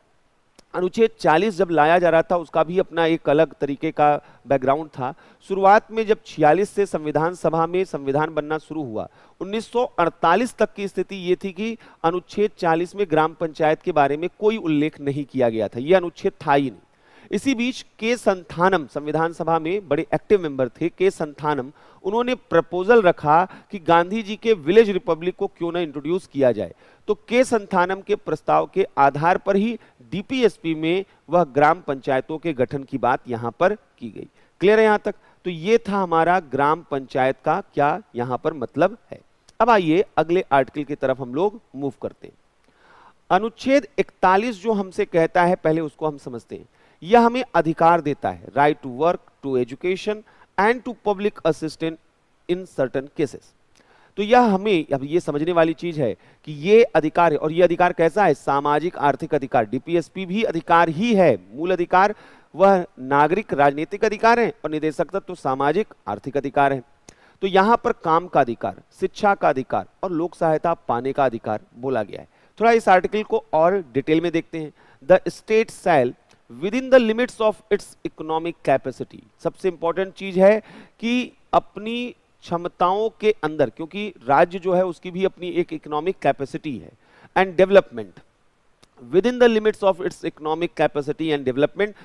अनुच्छेद 40 जब लाया जा रहा था उसका भी अपना एक अलग तरीके का बैकग्राउंड था शुरुआत में जब 46 से संविधान सभा में संविधान बनना शुरू हुआ 1948 तक की स्थिति ये थी कि अनुच्छेद 40 में ग्राम पंचायत के बारे में कोई उल्लेख नहीं किया गया था ये अनुच्छेद था ही नहीं इसी बीच के संथानम संविधान सभा में बड़े एक्टिव मेंबर थे के संथानम उन्होंने प्रपोजल रखा कि गांधी जी के विलेज रिपब्लिक को क्यों ना इंट्रोड्यूस किया जाए तो के संथानम के प्रस्ताव के आधार पर ही डीपीएसपी में वह ग्राम पंचायतों के गठन की बात यहां पर की गई क्लियर है यहां तक तो ये था हमारा ग्राम पंचायत का क्या यहां पर मतलब है अब आइए अगले आर्टिकल की तरफ हम लोग मूव करते हैं अनुच्छेद 41 जो हमसे कहता है पहले उसको हम समझते हैं यह हमें अधिकार देता है right to work to education and to public assistant in certain cases तो यह हमें अब यह समझने वाली चीज है कि यह अधिकार है और यह अधिकार कैसा है सामाजिक आर्थिक अधिकार डीपीएसपी भी अधिकार ही है मूल अधिकार वह नागरिक राजनीतिक अधिकार है और निदेशक तत्व तो सामाजिक आर्थिक अधिकार है तो यहां पर काम का अधिकार शिक्षा का अधिकार और लोक सहायता पाने का अधिकार बोला गया है थोड़ा इस आर्टिकल को और डिटेल में देखते हैं the state shall within the limits of its economic capacity सबसे इंपॉर्टेंट चीज है कि अपनी क्षमताओं के अंदर क्योंकि राज्य जो है उसकी भी अपनी एक इकोनॉमिक कैपेसिटी है and development within the limits of its economic capacity and development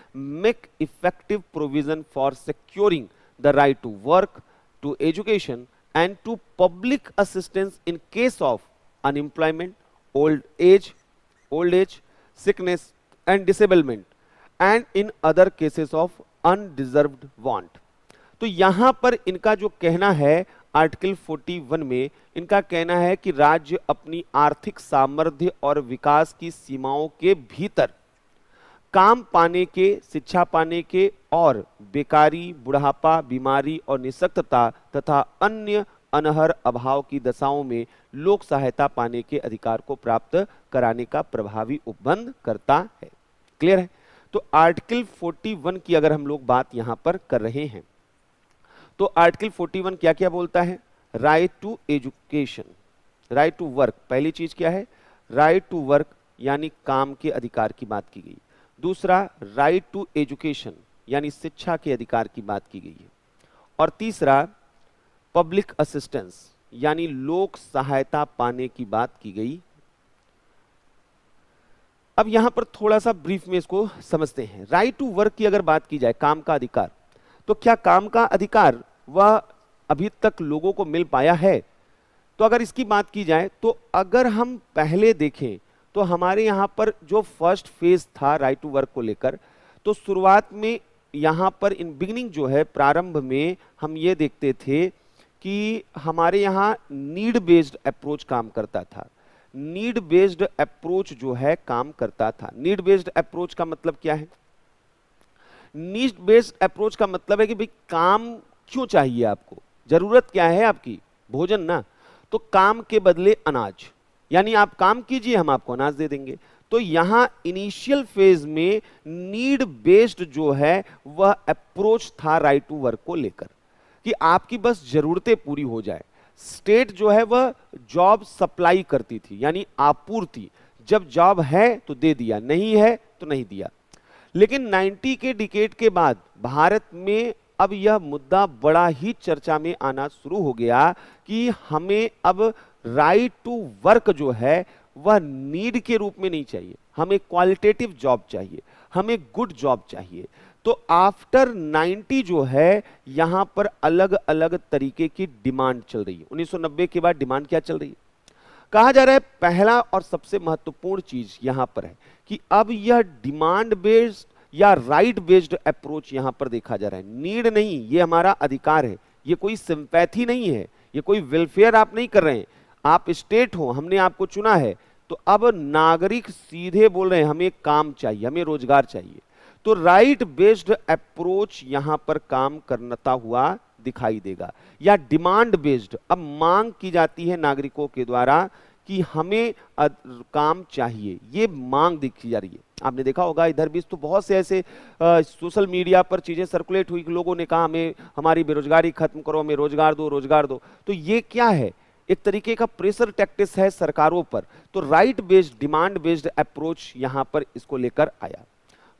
make effective provision for securing the right to work to education and to public assistance in case of unemployment old age old age sickness and disablement and in other cases of undeserved want तो यहां पर इनका जो कहना है article 41 में इनका कहना है कि राज्य अपनी आर्थिक सामर्थ्य और विकास की सीमाओं के भीतर काम पाने के शिक्षा पाने के और बेकारी बुढ़ापा बीमारी और निशक्तता तथा अन्य अनहर अभाव की दशाओं में लोक सहायता पाने के अधिकार को प्राप्त कराने का प्रभावी उपबंध करता है क्लियर है तो आर्टिकल 41 की अगर हम लोग बात यहां पर कर रहे हैं तो आर्टिकल 41 क्या क्या बोलता है right to education right to work पहली चीज क्या है राइट टू वर्क यानी काम के अधिकार की बात की गई दूसरा राइट टू एजुकेशन यानी शिक्षा के अधिकार की बात की गई है और तीसरा पब्लिक असिस्टेंस यानी लोक सहायता पाने की बात की गई अब यहां पर थोड़ा सा ब्रीफ में इसको समझते हैं राइट टू वर्क की अगर बात की जाए काम का अधिकार तो क्या काम का अधिकार वह अभी तक लोगों को मिल पाया है तो अगर इसकी बात की जाए तो अगर हम पहले देखें तो हमारे यहां पर जो फर्स्ट फेज था राइट टू वर्क को लेकर तो शुरुआत में यहां पर इन बिगनिंग जो है प्रारंभ में हम ये देखते थे कि हमारे यहाँ नीड बेस्ड अप्रोच काम करता था नीड बेस्ड अप्रोच जो है काम करता था नीड बेस्ड अप्रोच का मतलब क्या है नीड बेस्ड अप्रोच का मतलब है कि भाई काम क्यों चाहिए आपको जरूरत क्या है आपकी भोजन ना तो काम के बदले अनाज यानी आप काम कीजिए हम आपको अनाज दे देंगे तो यहां इनिशियल फेज में नीड बेस्ड जो है वह अप्रोच था राइट टू वर्क को लेकर कि आपकी बस जरूरतें पूरी हो जाए स्टेट जो है वह जॉब सप्लाई करती थी यानी आपूर्ति जब जॉब है तो दे दिया नहीं है तो नहीं दिया लेकिन 90 के डिकेट के बाद भारत में अब यह मुद्दा बड़ा ही चर्चा में आना शुरू हो गया कि हमें अब राइट टू वर्क जो है वह नीड के रूप में नहीं चाहिए हमें क्वालिटेटिव जॉब चाहिए हमें गुड जॉब चाहिए तो आफ्टर 90 जो है यहां पर अलग अलग तरीके की डिमांड चल रही है 1990 के बाद डिमांड क्या चल रही है कहा जा रहा है पहला और सबसे महत्वपूर्ण चीज यहां पर है कि अब यह डिमांड बेस्ड या राइट बेस्ड अप्रोच यहां पर देखा जा रहा है नीड नहीं ये हमारा अधिकार है ये कोई सिंपैथी नहीं है ये कोई वेलफेयर आप नहीं कर रहे हैं आप स्टेट हो हमने आपको चुना है तो अब नागरिक सीधे बोल रहे हैं हमें काम चाहिए हमें रोजगार चाहिए तो राइट बेस्ड अप्रोच यहां पर काम करता हुआ दिखाई देगा या डिमांड बेस्ड अब मांग की जाती है नागरिकों के द्वारा कि हमें काम चाहिए ये मांग दिखी जा रही है आपने देखा होगा इधर भी तो बहुत से ऐसे आ, सोशल मीडिया पर चीज़ें सर्कुलेट हुई कि लोगों ने कहा हमें हमारी बेरोजगारी खत्म करो हमें रोजगार दो रोजगार दो तो ये क्या है एक तरीके का प्रेशर टैक्टिस है सरकारों पर तो right based demand based approach यहां पर इसको लेकर आया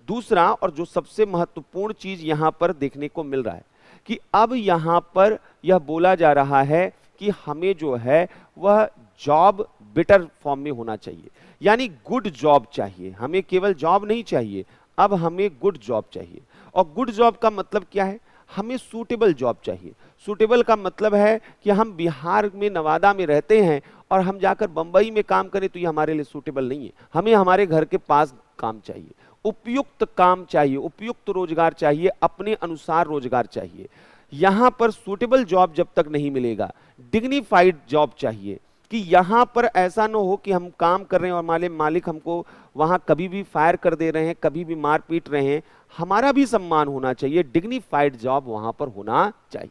दूसरा और जो सबसे महत्वपूर्ण चीज यहां पर देखने को मिल रहा है कि अब यहां पर यह बोला जा रहा है कि हमें जो है वह जॉब बेटर फॉर्म में होना चाहिए यानी गुड जॉब चाहिए हमें केवल जॉब नहीं चाहिए अब हमें गुड जॉब चाहिए और गुड जॉब का मतलब क्या है हमें सूटेबल जॉब चाहिए सूटेबल का मतलब है कि हम बिहार में नवादा में रहते हैं और हम जाकर बंबई में काम करें तो ये हमारे लिए सूटेबल नहीं है हमें हमारे घर के पास काम चाहिए उपयुक्त काम चाहिए उपयुक्त रोजगार चाहिए अपने अनुसार रोजगार चाहिए यहाँ पर सुटेबल जॉब जब तक नहीं मिलेगा डिग्निफाइड जॉब चाहिए कि यहाँ पर ऐसा ना हो कि हम काम कर रहे हैं और माले मालिक हमको वहां कभी भी फायर कर दे रहे हैं कभी भी मार पीट रहे हैं हमारा भी सम्मान होना चाहिए डिग्निफाइड जॉब वहां पर होना चाहिए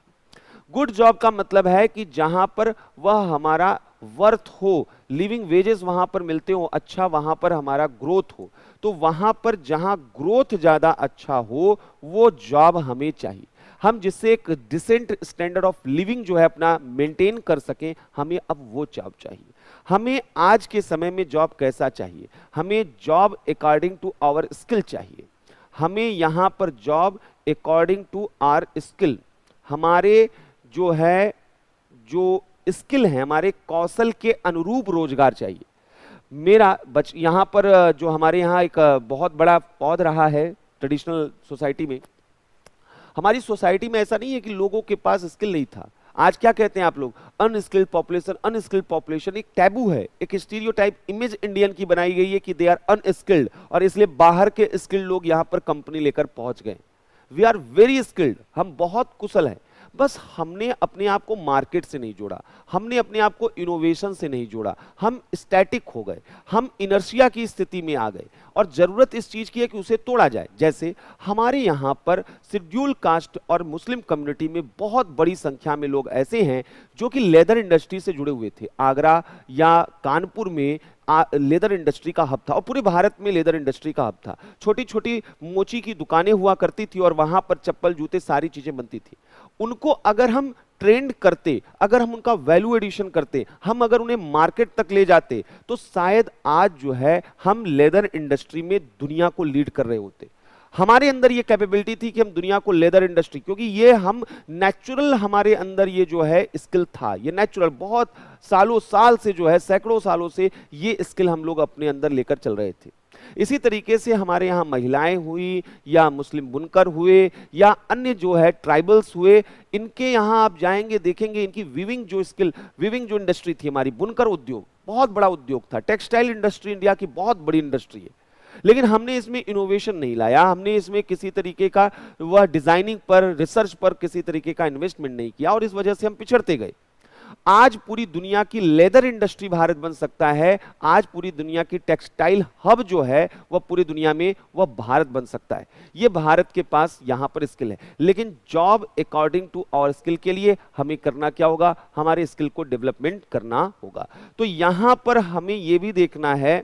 गुड जॉब का मतलब है कि जहां पर वह हमारा वर्थ हो लिविंग वेजेस वहां पर मिलते हो अच्छा वहां पर हमारा ग्रोथ हो तो वहां पर जहां ग्रोथ ज्यादा अच्छा हो वो जॉब हमें चाहिए हम जिससे एक डिसेंट स्टैंडर्ड ऑफ लिविंग जो है अपना मेंटेन कर सकें हमें अब वो जॉब चाहिए हमें आज के समय में जॉब कैसा चाहिए हमें job according to our skill चाहिए हमें यहाँ पर job according to our skill हमारे जो है जो स्किल है हमारे कौशल के अनुरूप रोजगार चाहिए मेरा बच यहाँ पर जो हमारे यहाँ एक बहुत बड़ा पौध रहा है ट्रेडिशनल सोसाइटी में हमारी सोसाइटी में ऐसा नहीं है कि लोगों के पास स्किल नहीं था आज क्या कहते हैं आप लोग अनस्किल्ड पॉपुलेशन अनस्किल्ड पॉपुलेशन एक टैबू है एक स्टीरियो इमेज इंडियन की बनाई गई है कि दे आर अनस्किल्ड और इसलिए बाहर के स्किल्ड लोग यहाँ पर कंपनी लेकर पहुंच गए वी आर वेरी स्किल्ड हम बहुत कुशल हैं बस हमने अपने आप को मार्केट से नहीं जोड़ा हमने अपने आप को इनोवेशन से नहीं जोड़ा हम स्टैटिक हो गए हम इनर्शिया की स्थिति में आ गए और ज़रूरत इस चीज़ की है कि उसे तोड़ा जाए जैसे हमारे यहाँ पर शेड्यूल कास्ट और मुस्लिम कम्युनिटी में बहुत बड़ी संख्या में लोग ऐसे हैं जो कि लेदर इंडस्ट्री से जुड़े हुए थे आगरा या कानपुर में आ, लेदर इंडस्ट्री का हब था और पूरे भारत में लेदर इंडस्ट्री का हब था छोटी छोटी मोची की दुकानें हुआ करती थी और वहां पर चप्पल जूते सारी चीज़ें बनती थी उनको अगर हम ट्रेंड करते अगर हम उनका वैल्यू एडिशन करते हम अगर उन्हें मार्केट तक ले जाते तो शायद आज जो है हम लेदर इंडस्ट्री में दुनिया को लीड कर रहे होते हमारे अंदर ये कैपेबिलिटी थी कि हम दुनिया को लेदर इंडस्ट्री क्योंकि ये हम नेचुरल हमारे अंदर ये जो है स्किल था ये नेचुरल बहुत सालों साल से जो है सैकड़ों सालों से ये स्किल हम लोग अपने अंदर लेकर चल रहे थे इसी तरीके से हमारे यहाँ महिलाएं हुई या मुस्लिम बुनकर हुए या अन्य जो है ट्राइबल्स हुए इनके यहाँ आप जाएंगे देखेंगे इनकी विविंग जो स्किल विविंग जो इंडस्ट्री थी हमारी बुनकर उद्योग बहुत बड़ा उद्योग था टेक्सटाइल इंडस्ट्री इंडिया की बहुत बड़ी इंडस्ट्री है लेकिन हमने इसमें इनोवेशन नहीं लाया हमने इसमें किसी तरीके का वह डिजाइनिंग पर रिसर्च पर किसी तरीके का इन्वेस्टमेंट नहीं किया और इस वजह से हम पिछड़ते गए आज पूरी दुनिया की लेदर इंडस्ट्री भारत बन सकता है आज पूरी दुनिया की टेक्सटाइल हब जो है वह पूरी दुनिया में वह भारत बन सकता है ये भारत के पास यहाँ पर स्किल है लेकिन job according to our skill के लिए हमें करना क्या होगा हमारे स्किल को डेवलपमेंट करना होगा तो यहाँ पर हमें ये भी देखना है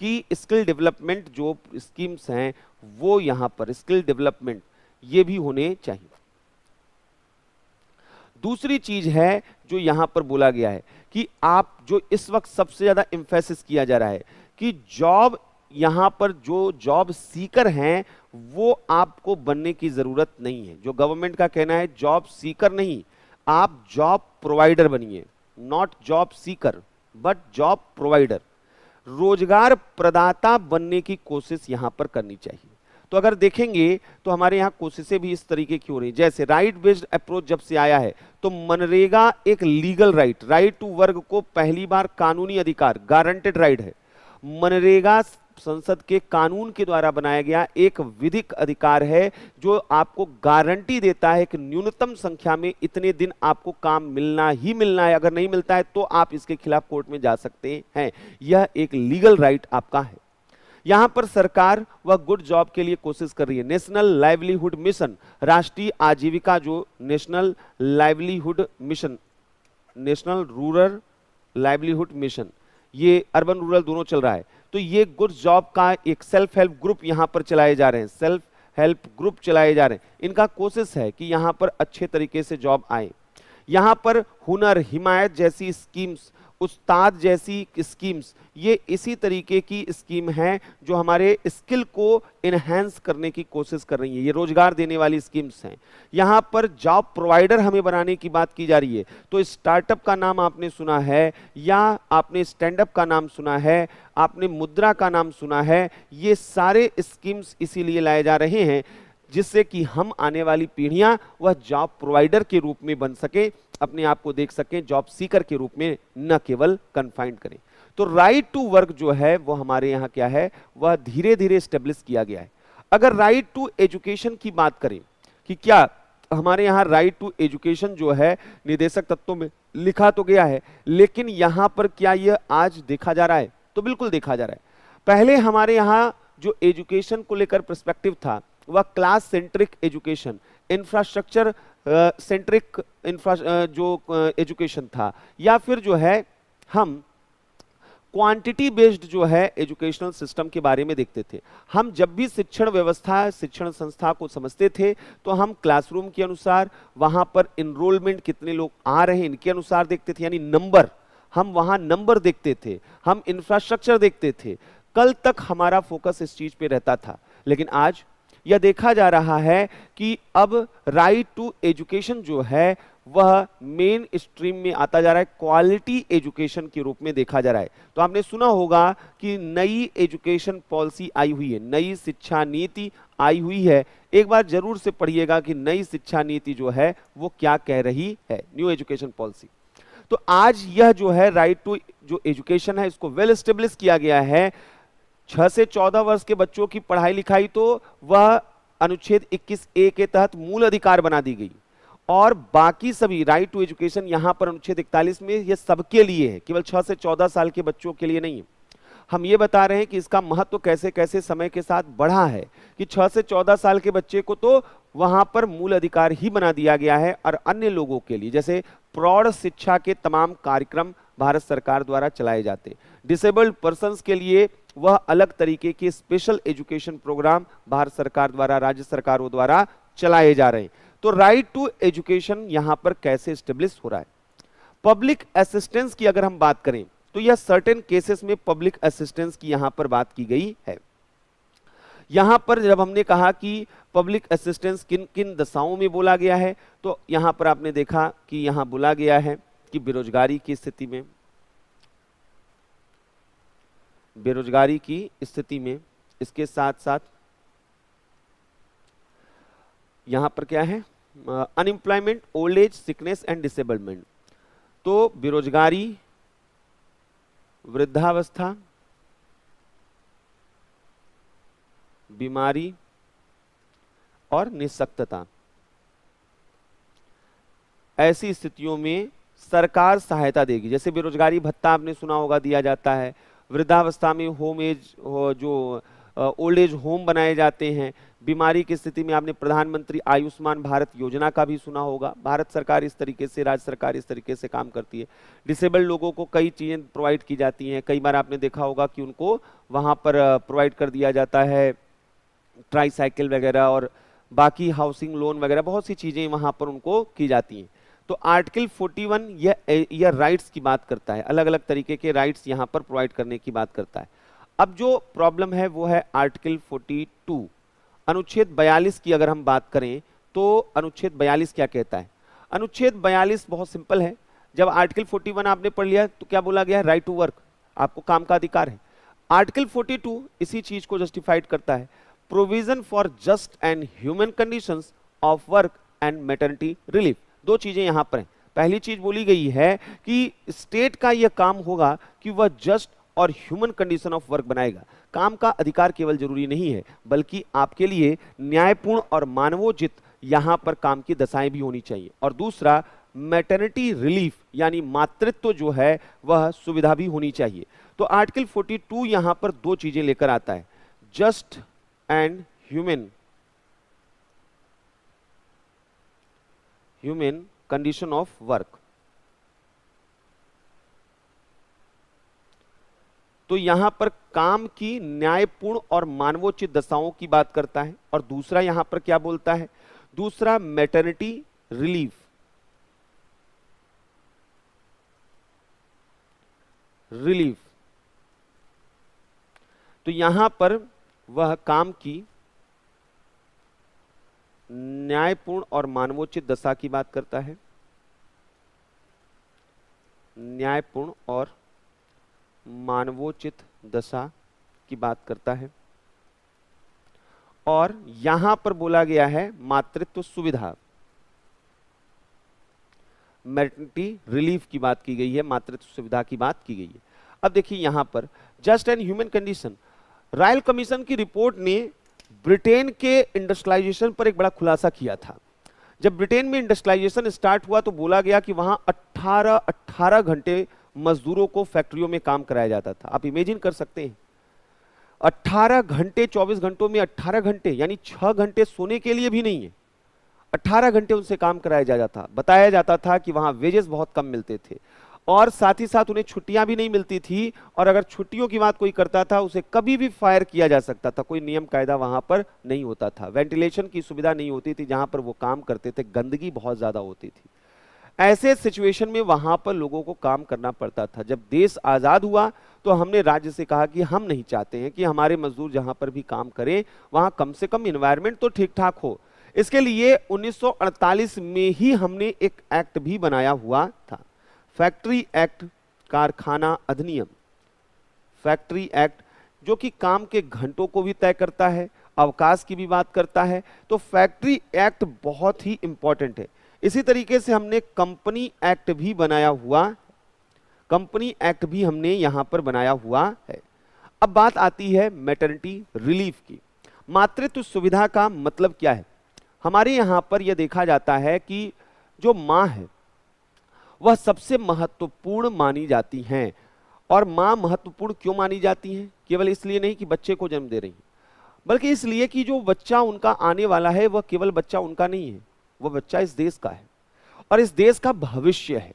कि स्किल डेवलपमेंट जो स्कीम्स हैं वो यहाँ पर स्किल डेवलपमेंट ये भी होने चाहिए दूसरी चीज है जो यहां पर बोला गया है कि आप जो इस वक्त सबसे ज्यादा इंफेसिस किया जा रहा है कि जॉब यहां पर जो जॉब सीकर हैं वो आपको बनने की ज़रूरत नहीं है जो गवर्नमेंट का कहना है जॉब सीकर नहीं आप जॉब प्रोवाइडर बनिए not job seeker but job provider रोजगार प्रदाता बनने की कोशिश यहां पर करनी चाहिए तो अगर देखेंगे तो हमारे यहाँ कोशिशें भी इस तरीके की हो रही जैसे राइट बेस्ड अप्रोच जब से आया है तो मनरेगा एक legal right right to work को पहली बार कानूनी अधिकार गारंटेड राइट है मनरेगा संसद के कानून के द्वारा बनाया गया एक विधिक अधिकार है जो आपको गारंटी देता है कि न्यूनतम संख्या में इतने दिन आपको काम मिलना ही मिलना है अगर नहीं मिलता है तो आप इसके खिलाफ कोर्ट में जा सकते हैं यह एक लीगल राइट आपका है यहां पर सरकार वह गुड जॉब के लिए कोशिश कर रही है नेशनल लाइवलीहुड मिशन राष्ट्रीय आजीविका जो national livelihood mission national rural livelihood mission ये अर्बन रूरल दोनों चल रहा है तो ये गुड जॉब का एक सेल्फ हेल्प ग्रुप यहाँ पर चलाए जा रहे हैं सेल्फ हेल्प ग्रुप चलाए जा रहे हैं इनका कोशिश है कि यहाँ पर अच्छे तरीके से जॉब आए यहाँ पर हुनर हिमायत जैसी स्कीम्स उस्ताद जैसी स्कीम्स ये इसी तरीके की स्कीम है जो हमारे स्किल को इन्हेंस करने की कोशिश कर रही है ये रोजगार देने वाली स्कीम्स हैं यहाँ पर जॉब प्रोवाइडर हमें बनाने की बात की जा रही है तो स्टार्टअप का नाम आपने सुना है या आपने स्टैंड अप का नाम सुना है आपने मुद्रा का नाम सुना है ये सारे स्कीम्स इसीलिए लाए जा रहे हैं जिससे कि हम आने वाली पीढ़ियां वह जॉब प्रोवाइडर के रूप में बन सके अपने आप को देख सकें जॉब सीकर के रूप में न केवल कन्फाइंड करें तो राइट टू वर्क जो है वो हमारे यहाँ क्या है वह धीरे धीरे स्टेब्लिश किया गया है अगर राइट टू एजुकेशन की बात करें कि क्या हमारे यहाँ राइट टू एजुकेशन जो है निदेशक तत्वों में लिखा तो गया है लेकिन यहाँ पर क्या यह आज देखा जा रहा है तो बिल्कुल देखा जा रहा है पहले हमारे यहाँ जो एजुकेशन को लेकर प्रस्पेक्टिव था व class centric education infrastructure centric infra जो एजुकेशन uh, था या फिर जो है हम क्वांटिटी बेस्ड जो है एजुकेशनल सिस्टम के बारे में देखते थे हम जब भी शिक्षण व्यवस्था शिक्षण संस्था को समझते थे तो हम क्लासरूम के अनुसार वहां पर इनरोलमेंट कितने लोग आ रहे हैं इनके अनुसार देखते थे यानी नंबर हम वहां नंबर देखते थे हम इंफ्रास्ट्रक्चर देखते थे कल तक हमारा फोकस इस चीज़ पे रहता था लेकिन आज यह देखा जा रहा है कि अब राइट टू एजुकेशन जो है वह मेन स्ट्रीम में आता जा रहा है क्वालिटी एजुकेशन के रूप में देखा जा रहा है तो आपने सुना होगा कि नई एजुकेशन पॉलिसी आई हुई है नई शिक्षा नीति आई हुई है एक बार जरूर से पढ़िएगा कि नई शिक्षा नीति जो है वो क्या कह रही है न्यू एजुकेशन पॉलिसी तो आज यह जो है राइट टू जो एजुकेशन है इसको वेल well स्टेब्लिश किया गया है छह से चौदह वर्ष के बच्चों की पढ़ाई लिखाई तो वह अनुच्छेद 21 ए के तहत मूल अधिकार बना दी गई और बाकी सभी राइट टू एजुकेशन यहां पर अनुच्छेद इकतालीस में यह सबके लिए है केवल छह से चौदह साल के बच्चों के लिए नहीं है हम ये बता रहे हैं कि इसका महत्व कैसे कैसे समय के साथ बढ़ा है कि छह से चौदह साल के बच्चे को तो वहां पर मूल अधिकार ही बना दिया गया है और अन्य लोगों के लिए जैसे प्रौढ़ शिक्षा के तमाम कार्यक्रम भारत सरकार द्वारा चलाए जाते हैं डिसेबल्ड पर्सन के लिए वह अलग तरीके के स्पेशल एजुकेशन प्रोग्राम भारत सरकार द्वारा राज्य सरकारों द्वारा चलाए जा रहे हैं तो राइट टू एजुकेशन यहां पर कैसे स्टेब्लिश हो रहा है पब्लिक असिस्टेंस की अगर हम बात करें तो यह सर्टेन केसेस में पब्लिक असिस्टेंस की यहां पर बात की गई है यहां पर जब हमने कहा कि पब्लिक असिस्टेंस किन किन दशाओं में बोला गया है तो यहां पर आपने देखा कि यहां बोला गया है कि बेरोजगारी की स्थिति में बेरोजगारी की स्थिति में इसके साथ साथ यहां पर क्या है unemployment old age sickness and disablement तो बेरोजगारी वृद्धावस्था बीमारी और निशक्तता ऐसी स्थितियों में सरकार सहायता देगी जैसे बेरोजगारी भत्ता आपने सुना होगा दिया जाता है वृद्धावस्था में होम एज जो ओल्ड एज होम बनाए जाते हैं बीमारी की स्थिति में आपने प्रधानमंत्री आयुष्मान भारत योजना का भी सुना होगा भारत सरकार इस तरीके से राज्य सरकार इस तरीके से काम करती है डिसेबल लोगों को कई चीज़ें प्रोवाइड की जाती हैं कई बार आपने देखा होगा कि उनको वहाँ पर प्रोवाइड कर दिया जाता है ट्राई साइकिल वगैरह और बाकी हाउसिंग लोन वगैरह बहुत सी चीज़ें वहाँ पर उनको की जाती हैं तो आर्टिकल 41 वन यह राइट्स की बात करता है अलग अलग तरीके के राइट्स यहां पर प्रोवाइड करने की बात करता है अब जो प्रॉब्लम है वो है आर्टिकल 42 अनुच्छेद 42 की अगर हम बात करें तो अनुच्छेद 42 क्या कहता है अनुच्छेद 42 बहुत सिंपल है जब आर्टिकल 41 आपने पढ़ लिया तो क्या बोला गया है राइट टू वर्क आपको काम का अधिकार है आर्टिकल फोर्टी इसी चीज को जस्टिफाइड करता है provision for just and human condition of work and maternity relief दो चीज़ें यहां पर हैं पहली चीज़ बोली गई है कि स्टेट का यह काम होगा कि वह जस्ट और ह्यूमन कंडीशन ऑफ वर्क बनाएगा काम का अधिकार केवल जरूरी नहीं है बल्कि आपके लिए न्यायपूर्ण और मानवोचित यहां पर काम की दशाएं भी होनी चाहिए और दूसरा मैटर्निटी रिलीफ यानी मातृत्व जो है वह सुविधा भी होनी चाहिए तो आर्टिकल 42 यहां पर दो चीज़ें लेकर आता है just and human you mean condition of work तो यहां पर काम की न्यायपूर्ण और मानवोचित दशाओं की बात करता है और दूसरा यहां पर क्या बोलता है दूसरा मैटर्निटी रिलीफ रिलीफ तो यहां पर वह काम की न्यायपूर्ण और मानवोचित दशा की बात करता है न्यायपूर्ण और मानवोचित दशा की बात करता है और यहां पर बोला गया है मातृत्व सुविधा मेटर्निटी रिलीफ की बात की गई है मातृत्व सुविधा की बात की गई है अब देखिए यहां पर just and human condition royal commission की रिपोर्ट ने ब्रिटेन के इंडस्ट्रियलाइजेशन पर एक बड़ा खुलासा किया था जब ब्रिटेन में इंडस्ट्रियलाइजेशन स्टार्ट हुआ तो बोला गया कि वहां 18 18 घंटे मजदूरों को फैक्ट्रियों में काम कराया जाता था आप इमेजिन कर सकते हैं 18 घंटे 24 घंटों में 18 घंटे यानी 6 घंटे सोने के लिए भी नहीं है 18 घंटे उनसे काम कराया जाता जाता बताया जाता था कि वहां वेजेस बहुत कम मिलते थे और साथ ही साथ उन्हें छुट्टियां भी नहीं मिलती थी और अगर छुट्टियों की बात कोई करता था उसे कभी भी फायर किया जा सकता था कोई नियम कायदा वहां पर नहीं होता था वेंटिलेशन की सुविधा नहीं होती थी जहां पर वो काम करते थे गंदगी बहुत ज़्यादा होती थी ऐसे सिचुएशन में वहां पर लोगों को काम करना पड़ता था जब देश आज़ाद हुआ तो हमने राज्य से कहा कि हम नहीं चाहते हैं कि हमारे मजदूर जहां पर भी काम करें वहां कम से कम इन्वायरमेंट तो ठीक ठाक हो इसके लिए 1948 में ही हमने एक एक्ट भी बनाया हुआ था फैक्ट्री एक्ट कारखाना अधिनियम फैक्ट्री एक्ट जो कि काम के घंटों को भी तय करता है अवकाश की भी बात करता है तो फैक्ट्री एक्ट बहुत ही इंपॉर्टेंट है इसी तरीके से हमने कंपनी एक्ट भी बनाया हुआ कंपनी एक्ट भी हमने यहां पर बनाया हुआ है अब बात आती है मेटर्निटी रिलीफ की मातृत्व सुविधा का मतलब क्या है हमारे यहाँ पर यह देखा जाता है कि जो माँ है वह सबसे महत्वपूर्ण मानी जाती हैं और माँ महत्वपूर्ण क्यों मानी जाती हैं केवल इसलिए नहीं कि बच्चे को जन्म दे रही बल्कि इसलिए कि जो बच्चा उनका आने वाला है वह केवल बच्चा उनका नहीं है वह बच्चा इस देश का है और इस देश का भविष्य है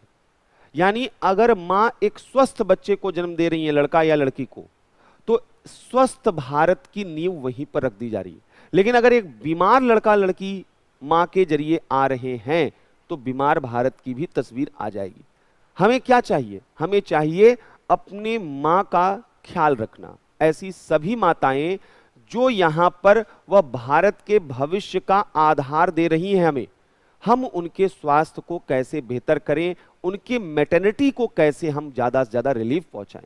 यानी अगर माँ एक स्वस्थ बच्चे को जन्म दे रही है लड़का या लड़की को तो स्वस्थ भारत की नींव वहीं पर रख दी जा रही है लेकिन अगर एक बीमार लड़का लड़की माँ के जरिए आ रहे हैं तो बीमार भारत की भी तस्वीर आ जाएगी हमें क्या चाहिए हमें चाहिए अपने माँ का ख्याल रखना ऐसी सभी माताएं जो यहाँ पर वह भारत के भविष्य का आधार दे रही हैं हमें हम उनके स्वास्थ्य को कैसे बेहतर करें उनके मेटर्निटी को कैसे हम ज़्यादा से ज़्यादा रिलीफ पहुंचाएं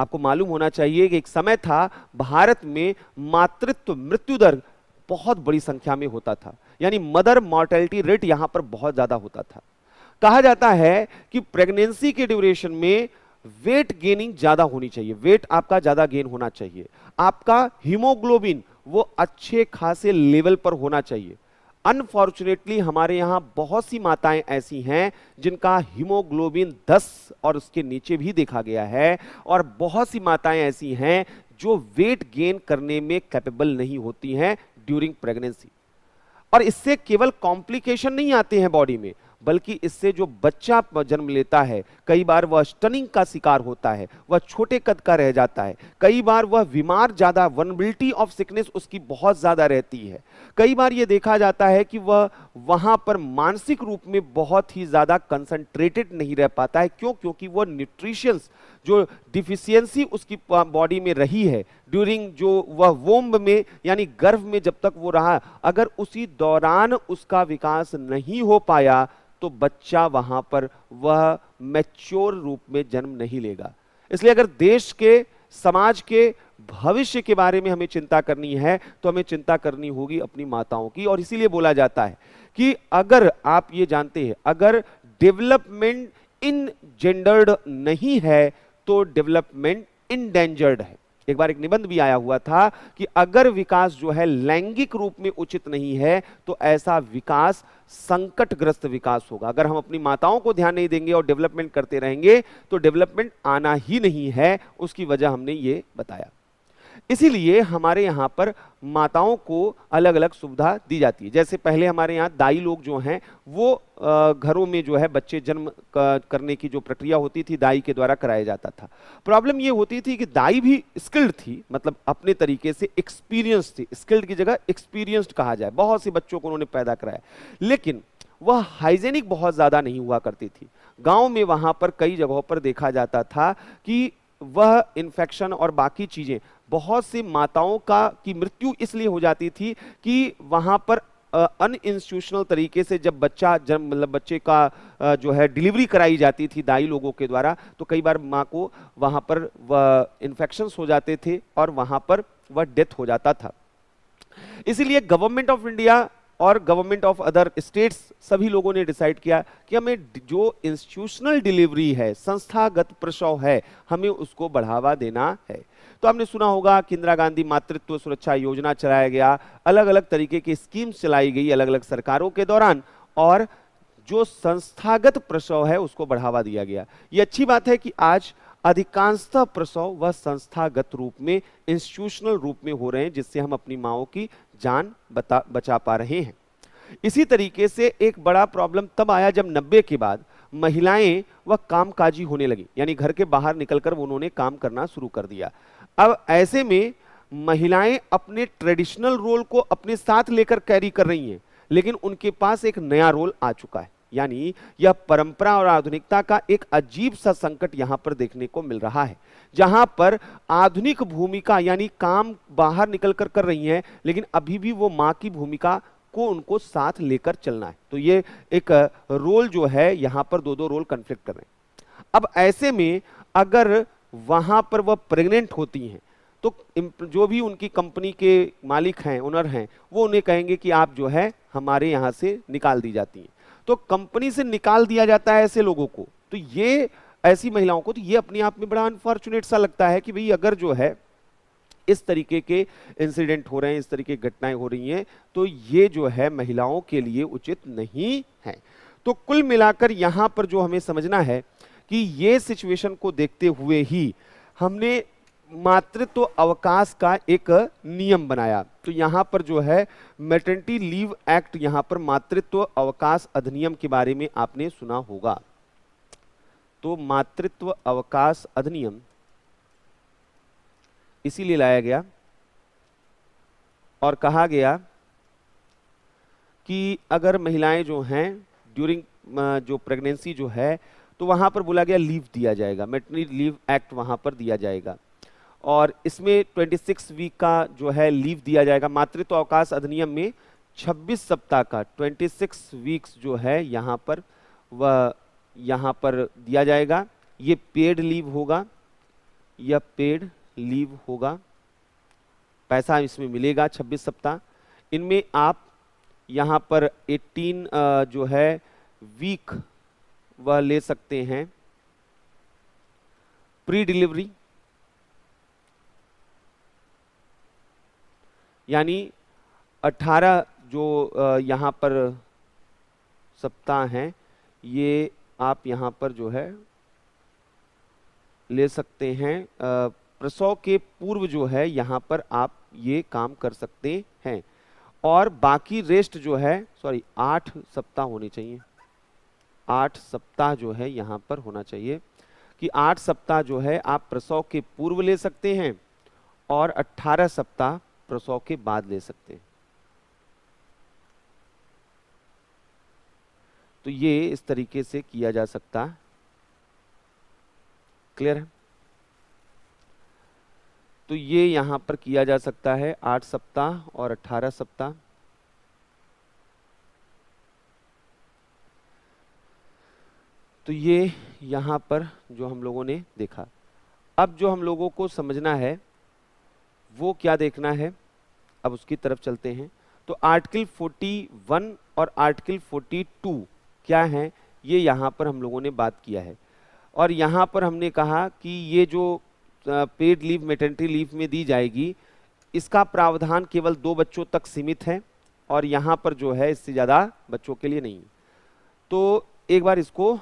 आपको मालूम होना चाहिए कि एक समय था भारत में मातृत्व मृत्यु दर बहुत बड़ी संख्या में होता था यानी मदर मॉर्टेलिटी रेट यहां पर बहुत ज़्यादा होता था कहा जाता है कि प्रेगनेंसी के ड्यूरेशन में वेट गेनिंग ज़्यादा होनी चाहिए वेट आपका ज़्यादा गेन होना चाहिए आपका हीमोग्लोबिन वो अच्छे खासे लेवल पर होना चाहिए अनफॉर्चुनेटली हमारे यहां बहुत सी माताएं ऐसी हैं जिनका हीमोग्लोबिन 10 और उसके नीचे भी देखा गया है और बहुत सी माताएं ऐसी हैं जो वेट गेन करने में कैपेबल नहीं होती हैं ड्यूरिंग प्रेगनेंसी और इससे केवल कॉम्प्लिकेशन नहीं आते हैं बॉडी में बल्कि इससे जो बच्चा जन्म लेता है कई बार वह स्टनिंग का शिकार होता है वह छोटे कद का रह जाता है कई बार वह बीमार ज़्यादा वनबिलिटी ऑफ सिकनेस उसकी बहुत ज़्यादा रहती है कई बार ये देखा जाता है कि वह वहाँ पर मानसिक रूप में बहुत ही ज़्यादा कंसंट्रेटेड नहीं रह पाता है क्यों क्योंकि वह न्यूट्रिशंस जो डिफिशियंसी उसकी बॉडी में रही है ड्यूरिंग जो वह वोम्ब में यानी गर्भ में जब तक वो रहा अगर उसी दौरान उसका विकास नहीं हो पाया तो बच्चा वहां पर वह मैच्योर रूप में जन्म नहीं लेगा इसलिए अगर देश के समाज के भविष्य के बारे में हमें चिंता करनी है तो हमें चिंता करनी होगी अपनी माताओं की और इसीलिए बोला जाता है कि अगर आप ये जानते हैं अगर डेवलपमेंट इन जेंडर्ड नहीं है तो डेवलपमेंट इनडेंजर्ड है एक बार एक निबंध भी आया हुआ था कि अगर विकास जो है लैंगिक रूप में उचित नहीं है तो ऐसा विकास संकटग्रस्त विकास होगा अगर हम अपनी माताओं को ध्यान नहीं देंगे और डेवलपमेंट करते रहेंगे तो डेवलपमेंट आना ही नहीं है उसकी वजह हमने ये बताया इसीलिए हमारे यहाँ पर माताओं को अलग अलग सुविधा दी जाती है जैसे पहले हमारे यहाँ दाई लोग जो हैं वो घरों में जो है बच्चे जन्म करने की जो प्रक्रिया होती थी दाई के द्वारा कराया जाता था प्रॉब्लम ये होती थी कि दाई भी स्किल्ड थी मतलब अपने तरीके से एक्सपीरियंस थी स्किल्ड की जगह एक्सपीरियंस्ड कहा जाए बहुत से बच्चों को उन्होंने पैदा कराया लेकिन वह हाइजेनिक बहुत ज़्यादा नहीं हुआ करती थी गांव में वहाँ पर कई जगहों पर देखा जाता था कि वह इन्फेक्शन और बाकी चीज़ें बहुत सी माताओं का की मृत्यु इसलिए हो जाती थी कि वहाँ पर अन इंस्टीट्यूशनल तरीके से जब बच्चा जन्म मतलब बच्चे का जो है डिलीवरी कराई जाती थी दाई लोगों के द्वारा तो कई बार माँ को वहाँ पर वह इन्फेक्शंस हो जाते थे और वहाँ पर वह डेथ हो जाता था इसीलिए गवर्नमेंट ऑफ इंडिया और गवर्नमेंट ऑफ अदर स्टेट्स सभी लोगों ने डिसाइड किया कि हमें जो इंस्टीट्यूशनल डिलीवरी है संस्थागत प्रसव है हमें उसको बढ़ावा देना है तो आपने सुना होगा कि इंदिरा गांधी मातृत्व सुरक्षा योजना चलाया गया अलग अलग तरीके की स्कीम्स चलाई गई अलग अलग सरकारों के दौरान और जो संस्थागत प्रसव है उसको बढ़ावा दिया गया ये अच्छी बात है कि आज अधिकांशतः प्रसव वह संस्थागत रूप में इंस्टीट्यूशनल रूप में हो रहे हैं जिससे हम अपनी माओ की जान बता बचा पा रहे हैं इसी तरीके से एक बड़ा प्रॉब्लम तब आया जब नब्बे के बाद महिलाएं वह कामकाजी होने लगी यानी घर के बाहर निकलकर उन्होंने काम करना शुरू कर दिया अब ऐसे में महिलाएं अपने ट्रेडिशनल रोल को अपने साथ लेकर कैरी कर रही हैं लेकिन उनके पास एक नया रोल आ चुका है यानी यह परंपरा और आधुनिकता का एक अजीब सा संकट यहां पर देखने को मिल रहा है जहां पर आधुनिक भूमिका यानी काम बाहर निकल कर कर रही है लेकिन अभी भी वो माँ की भूमिका को उनको साथ लेकर चलना है तो ये एक रोल जो है यहां पर दो दो रोल कंफ्लिक्ट कर रहे हैं अब ऐसे में अगर वहां पर वह प्रेग्नेंट होती हैं तो जो भी उनकी कंपनी के मालिक हैं ओनर हैं वो उन्हें कहेंगे कि आप जो है हमारे यहाँ से निकाल दी जाती हैं तो कंपनी से निकाल दिया जाता है ऐसे लोगों को तो ये ऐसी महिलाओं को तो ये अपने आप में बड़ा अनफॉर्चुनेट सा लगता है कि भाई अगर जो है इस तरीके के इंसिडेंट हो रहे हैं इस तरीके की घटनाएं हो रही हैं तो ये जो है महिलाओं के लिए उचित नहीं है तो कुल मिलाकर यहां पर जो हमें समझना है कि ये सिचुएशन को देखते हुए ही हमने मातृत्व अवकाश का एक नियम बनाया तो यहां पर जो है मेटर्निटी लीव एक्ट यहां पर मातृत्व अवकाश अधिनियम के बारे में आपने सुना होगा तो मातृत्व अवकाश अधिनियम इसीलिए लाया गया और कहा गया कि अगर महिलाएं जो हैं ड्यूरिंग जो प्रेगनेंसी जो है तो वहां पर बोला गया लीव दिया जाएगा मेटर्निटी लीव एक्ट वहां पर दिया जाएगा और इसमें 26 वीक का जो है लीव दिया जाएगा मातृत्व अवकाश अधिनियम में 26 सप्ताह का 26 वीक्स जो है यहाँ पर वह यहाँ पर दिया जाएगा ये पेड लीव होगा यह पेड लीव होगा पैसा इसमें मिलेगा 26 सप्ताह इनमें आप यहाँ पर 18 जो है वीक वह ले सकते हैं प्री डिलीवरी यानी 18 जो यहाँ पर सप्ताह हैं ये आप यहाँ पर जो है ले सकते हैं प्रसव के पूर्व जो है यहाँ पर आप ये काम कर सकते हैं और बाकी रेस्ट जो है सॉरी आठ सप्ताह होने चाहिए आठ सप्ताह जो है यहाँ पर होना चाहिए कि आठ सप्ताह जो है आप प्रसव के पूर्व ले सकते हैं और अट्ठारह सप्ताह प्रसव के बाद ले सकते हैं तो ये इस तरीके से किया जा सकता है क्लियर है तो ये यहां पर किया जा सकता है आठ सप्ताह और अठारह सप्ताह तो ये यहां पर जो हम लोगों ने देखा अब जो हम लोगों को समझना है वो क्या देखना है अब उसकी तरफ चलते हैं तो आर्टिकल 41 और आर्टिकल 42 क्या है ये यहाँ पर हम लोगों ने बात किया है और यहाँ पर हमने कहा कि ये जो पेड लीव मेटर्निटी लीव में दी जाएगी इसका प्रावधान केवल दो बच्चों तक सीमित है और यहाँ पर जो है इससे ज़्यादा बच्चों के लिए नहीं तो एक बार इसको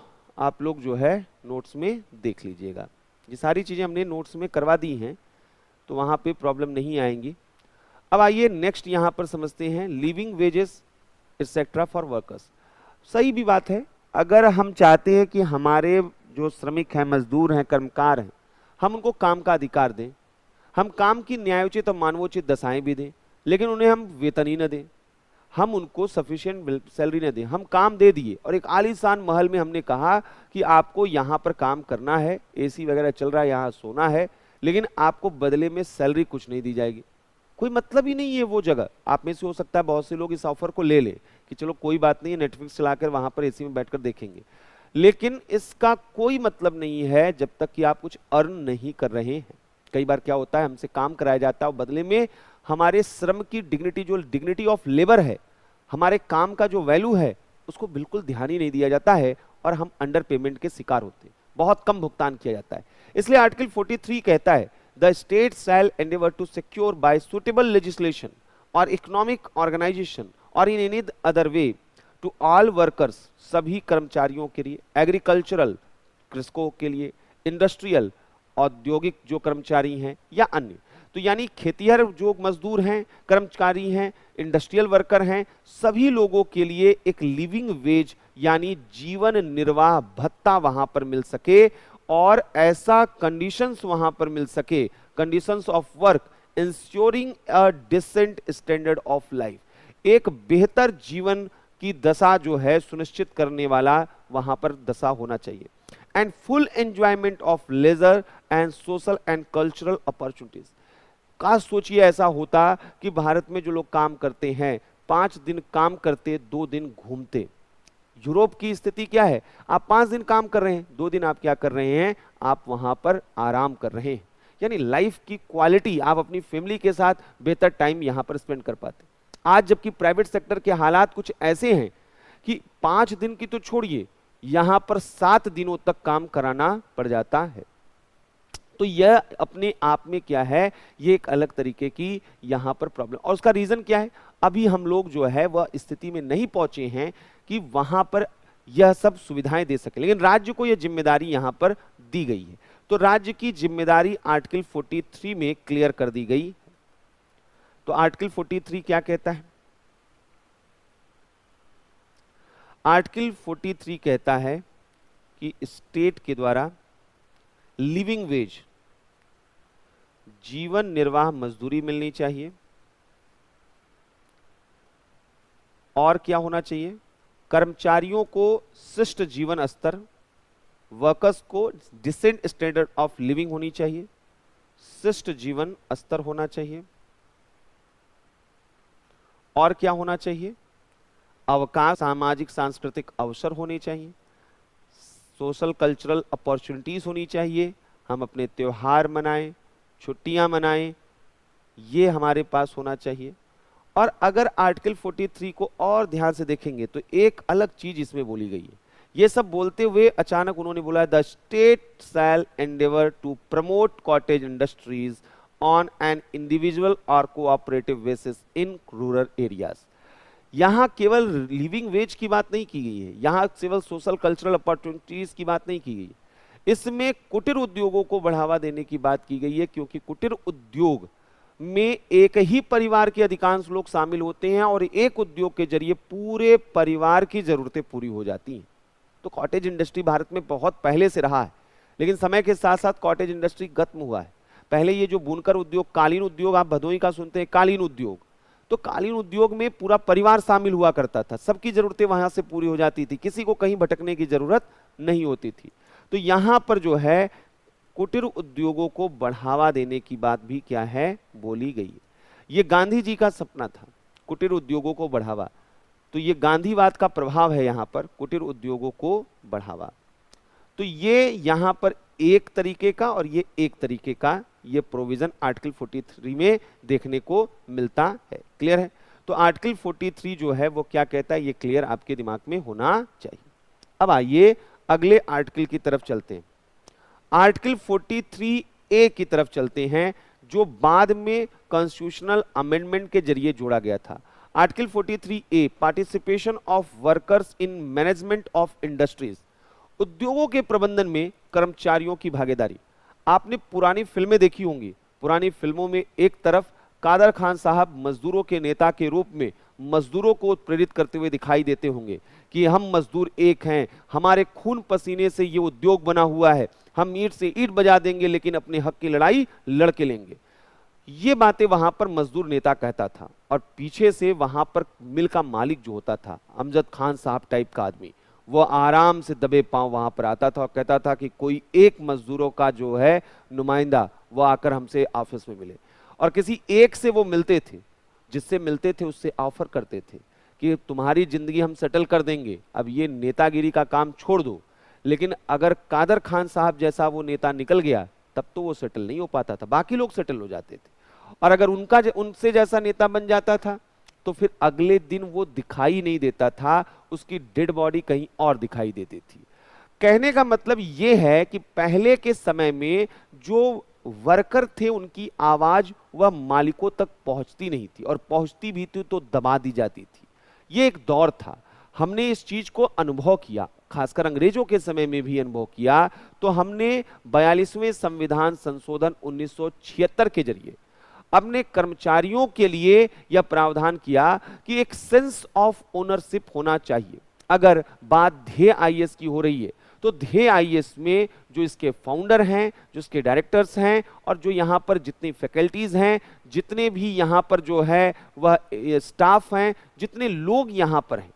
आप लोग जो है नोट्स में देख लीजिएगा ये सारी चीज़ें हमने नोट्स में करवा दी हैं तो वहाँ पे प्रॉब्लम नहीं आएंगी अब आइए नेक्स्ट यहाँ पर समझते हैं living wages etcetera for workers सही भी बात है अगर हम चाहते हैं कि हमारे जो श्रमिक हैं मजदूर हैं कर्मकार हैं हम उनको काम का अधिकार दें हम काम की न्यायोचित और मानवोचित दशाएं भी दें लेकिन उन्हें हम वेतन ही न दें हम उनको सफिशियंट सैलरी न दें हम काम दे दिए और एक आलीशान महल में हमने कहा कि आपको यहाँ पर काम करना है एसी वगैरह चल रहा है यहाँ सोना है लेकिन आपको बदले में सैलरी कुछ नहीं दी जाएगी कोई मतलब ही नहीं है वो जगह आप में से हो सकता है बहुत से लोग इस ऑफर को ले ले कि चलो कोई बात नहीं है नेटफ्लिक्स चलाकर वहां पर एसी में बैठकर देखेंगे लेकिन इसका कोई मतलब नहीं है जब तक कि आप कुछ अर्न नहीं कर रहे हैं कई बार क्या होता है हमसे काम कराया जाता है बदले में हमारे श्रम की डिग्निटी जो डिग्निटी ऑफ लेबर है हमारे काम का जो वैल्यू है उसको बिल्कुल ध्यान ही नहीं दिया जाता है और हम अंडर पेमेंट के शिकार होते हैं बहुत कम भुगतान किया जाता है इसलिए आर्टिकल 43 कहता है the state shall endeavour to secure by suitable legislation और इकोनॉमिक ऑर्गेनाइजेशन और in any other way to all workers सभी कर्मचारियों के लिए एग्रीकल्चरल कृषकों के लिए इंडस्ट्रियल औद्योगिक जो कर्मचारी हैं या अन्य तो यानी खेतीहर जो मजदूर हैं कर्मचारी हैं इंडस्ट्रियल वर्कर हैं सभी लोगों के लिए एक लिविंग वेज यानी जीवन निर्वाह भत्ता वहां पर मिल सके और ऐसा कंडीशंस वहां पर मिल सके conditions of work ensuring a decent standard of life एक बेहतर जीवन की दशा जो है सुनिश्चित करने वाला वहां पर दशा होना चाहिए and full enjoyment of leisure and social and cultural opportunities का सोचिए ऐसा होता कि भारत में जो लोग काम करते हैं पाँच दिन काम करते दो दिन घूमते यूरोप की स्थिति क्या है आप पांच दिन काम कर रहे हैं दो दिन आप क्या कर रहे हैं आप वहां पर आराम कर रहे हैं यानी लाइफ की क्वालिटी आप अपनी फैमिली के साथ बेहतर टाइम यहां पर स्पेंड कर पाते आज जबकि प्राइवेट सेक्टर के हालात कुछ ऐसे हैं कि पांच दिन की तो छोड़िए यहां पर सात दिनों तक काम कराना पड़ जाता है तो यह अपने आप में क्या है ये एक अलग तरीके की यहां पर प्रॉब्लम और उसका रीज़न क्या है अभी हम लोग जो है वह स्थिति में नहीं पहुंचे हैं कि वहां पर यह सब सुविधाएं दे सके लेकिन राज्य को यह जिम्मेदारी यहां पर दी गई है तो राज्य की जिम्मेदारी आर्टिकल 43 में क्लियर कर दी गई तो आर्टिकल 43 क्या कहता है आर्टिकल 43 कहता है कि स्टेट के द्वारा लिविंग वेज जीवन निर्वाह मजदूरी मिलनी चाहिए और क्या होना चाहिए कर्मचारियों को शिष्ट जीवन स्तर वर्कर्स को डिसेंट स्टैंडर्ड ऑफ लिविंग होनी चाहिए शिष्ट जीवन स्तर होना चाहिए और क्या होना चाहिए अवकाश सामाजिक सांस्कृतिक अवसर होने चाहिए सोशल कल्चरल अपॉर्चुनिटीज़ होनी चाहिए हम अपने त्यौहार मनाएं छुट्टियां मनाएं ये हमारे पास होना चाहिए और अगर आर्टिकल 43 को और ध्यान से देखेंगे तो एक अलग चीज इसमें बोली गई है ये सब बोलते हुए अचानक उन्होंने बोला the state shall endeavour to promote cottage industries on an individual और cooperative basis in rural areas यहाँ केवल लिविंग वेज की बात नहीं की गई है यहाँ केवल सोशल कल्चरल अपॉर्चुनिटीज की बात नहीं की गई इसमें कुटीर उद्योगों को बढ़ावा देने की बात की गई है क्योंकि कुटीर उद्योग में एक ही परिवार के अधिकांश लोग शामिल होते हैं और एक उद्योग के जरिए पूरे परिवार की ज़रूरतें पूरी हो जाती हैं तो कॉटेज इंडस्ट्री भारत में बहुत पहले से रहा है लेकिन समय के साथ साथ कॉटेज इंडस्ट्री गत्म हुआ है पहले ये जो बुनकर उद्योग कालीन उद्योग आप भदोई का सुनते हैं कालीन उद्योग तो कालीन उद्योग में पूरा परिवार शामिल हुआ करता था सबकी ज़रूरतें वहां से पूरी हो जाती थी किसी को कहीं भटकने की ज़रूरत नहीं होती थी तो यहां पर जो है कुटीर उद्योगों को बढ़ावा देने की बात भी क्या है बोली गई ये गांधी जी का सपना था कुटीर उद्योगों को बढ़ावा तो ये गांधीवाद का प्रभाव है यहाँ पर कुटीर उद्योगों को बढ़ावा तो ये यहाँ पर एक तरीके का और ये एक तरीके का ये प्रोविजन आर्टिकल 43 में देखने को मिलता है क्लियर है तो आर्टिकल 43 जो है वो क्या कहता है ये क्लियर आपके दिमाग में होना चाहिए अब आइए अगले आर्टिकल की तरफ चलते हैं आर्टिकल 43 ए की तरफ चलते हैं जो बाद में कॉन्स्टिट्यूशनल अमेंडमेंट के जरिए जोड़ा गया था article 43 A participation of workers in management of industries उद्योगों के प्रबंधन में कर्मचारियों की भागीदारी आपने पुरानी फिल्में देखी होंगी पुरानी फिल्मों में एक तरफ कादर खान साहब मजदूरों के नेता के रूप में मजदूरों को प्रेरित करते हुए दिखाई देते होंगे कि हम मजदूर एक हैं हमारे खून पसीने से ये उद्योग बना हुआ है हम ईट से ईट बजा देंगे लेकिन अपने हक की लड़ाई लड़के लेंगे ये बातें वहां पर मजदूर नेता कहता था और पीछे से वहां पर मिल का मालिक जो होता था अमजद खान साहब टाइप का आदमी वो आराम से दबे पांव वहां पर आता था और कहता था कि कोई एक मजदूरों का जो है नुमाइंदा वो आकर हमसे ऑफिस में मिले और किसी एक से वो मिलते थे जिससे मिलते थे उससे ऑफर करते थे कि तुम्हारी ज़िंदगी हम सेटल कर देंगे अब ये नेतागिरी का काम छोड़ दो लेकिन अगर कादर खान साहब जैसा वो नेता निकल गया तब तो वो सेटल नहीं हो पाता था बाकी लोग सेटल हो जाते थे और अगर उनका उनसे जैसा नेता बन जाता था तो फिर अगले दिन वो दिखाई नहीं देता था उसकी डेड बॉडी कहीं और दिखाई देती थी कहने का मतलब ये है कि पहले के समय में जो वर्कर थे उनकी आवाज़ वह मालिकों तक पहुंचती नहीं थी और पहुंचती भी थी तो दबा दी जाती थी ये एक दौर था हमने इस चीज को अनुभव किया खासकर अंग्रेजों के समय में भी अनुभव किया तो हमने बयालीसवें संविधान संशोधन 1976 के जरिए अपने कर्मचारियों के लिए यह प्रावधान किया कि एक सेंस ऑफ ओनरशिप होना चाहिए अगर बात ध्येय आई की हो रही है तो ध्येय आई में जो इसके फाउंडर हैं जो इसके डायरेक्टर्स हैं और जो यहाँ पर जितनी फैकल्टीज़ हैं जितने भी यहाँ पर जो है वह स्टाफ हैं जितने लोग यहाँ पर हैं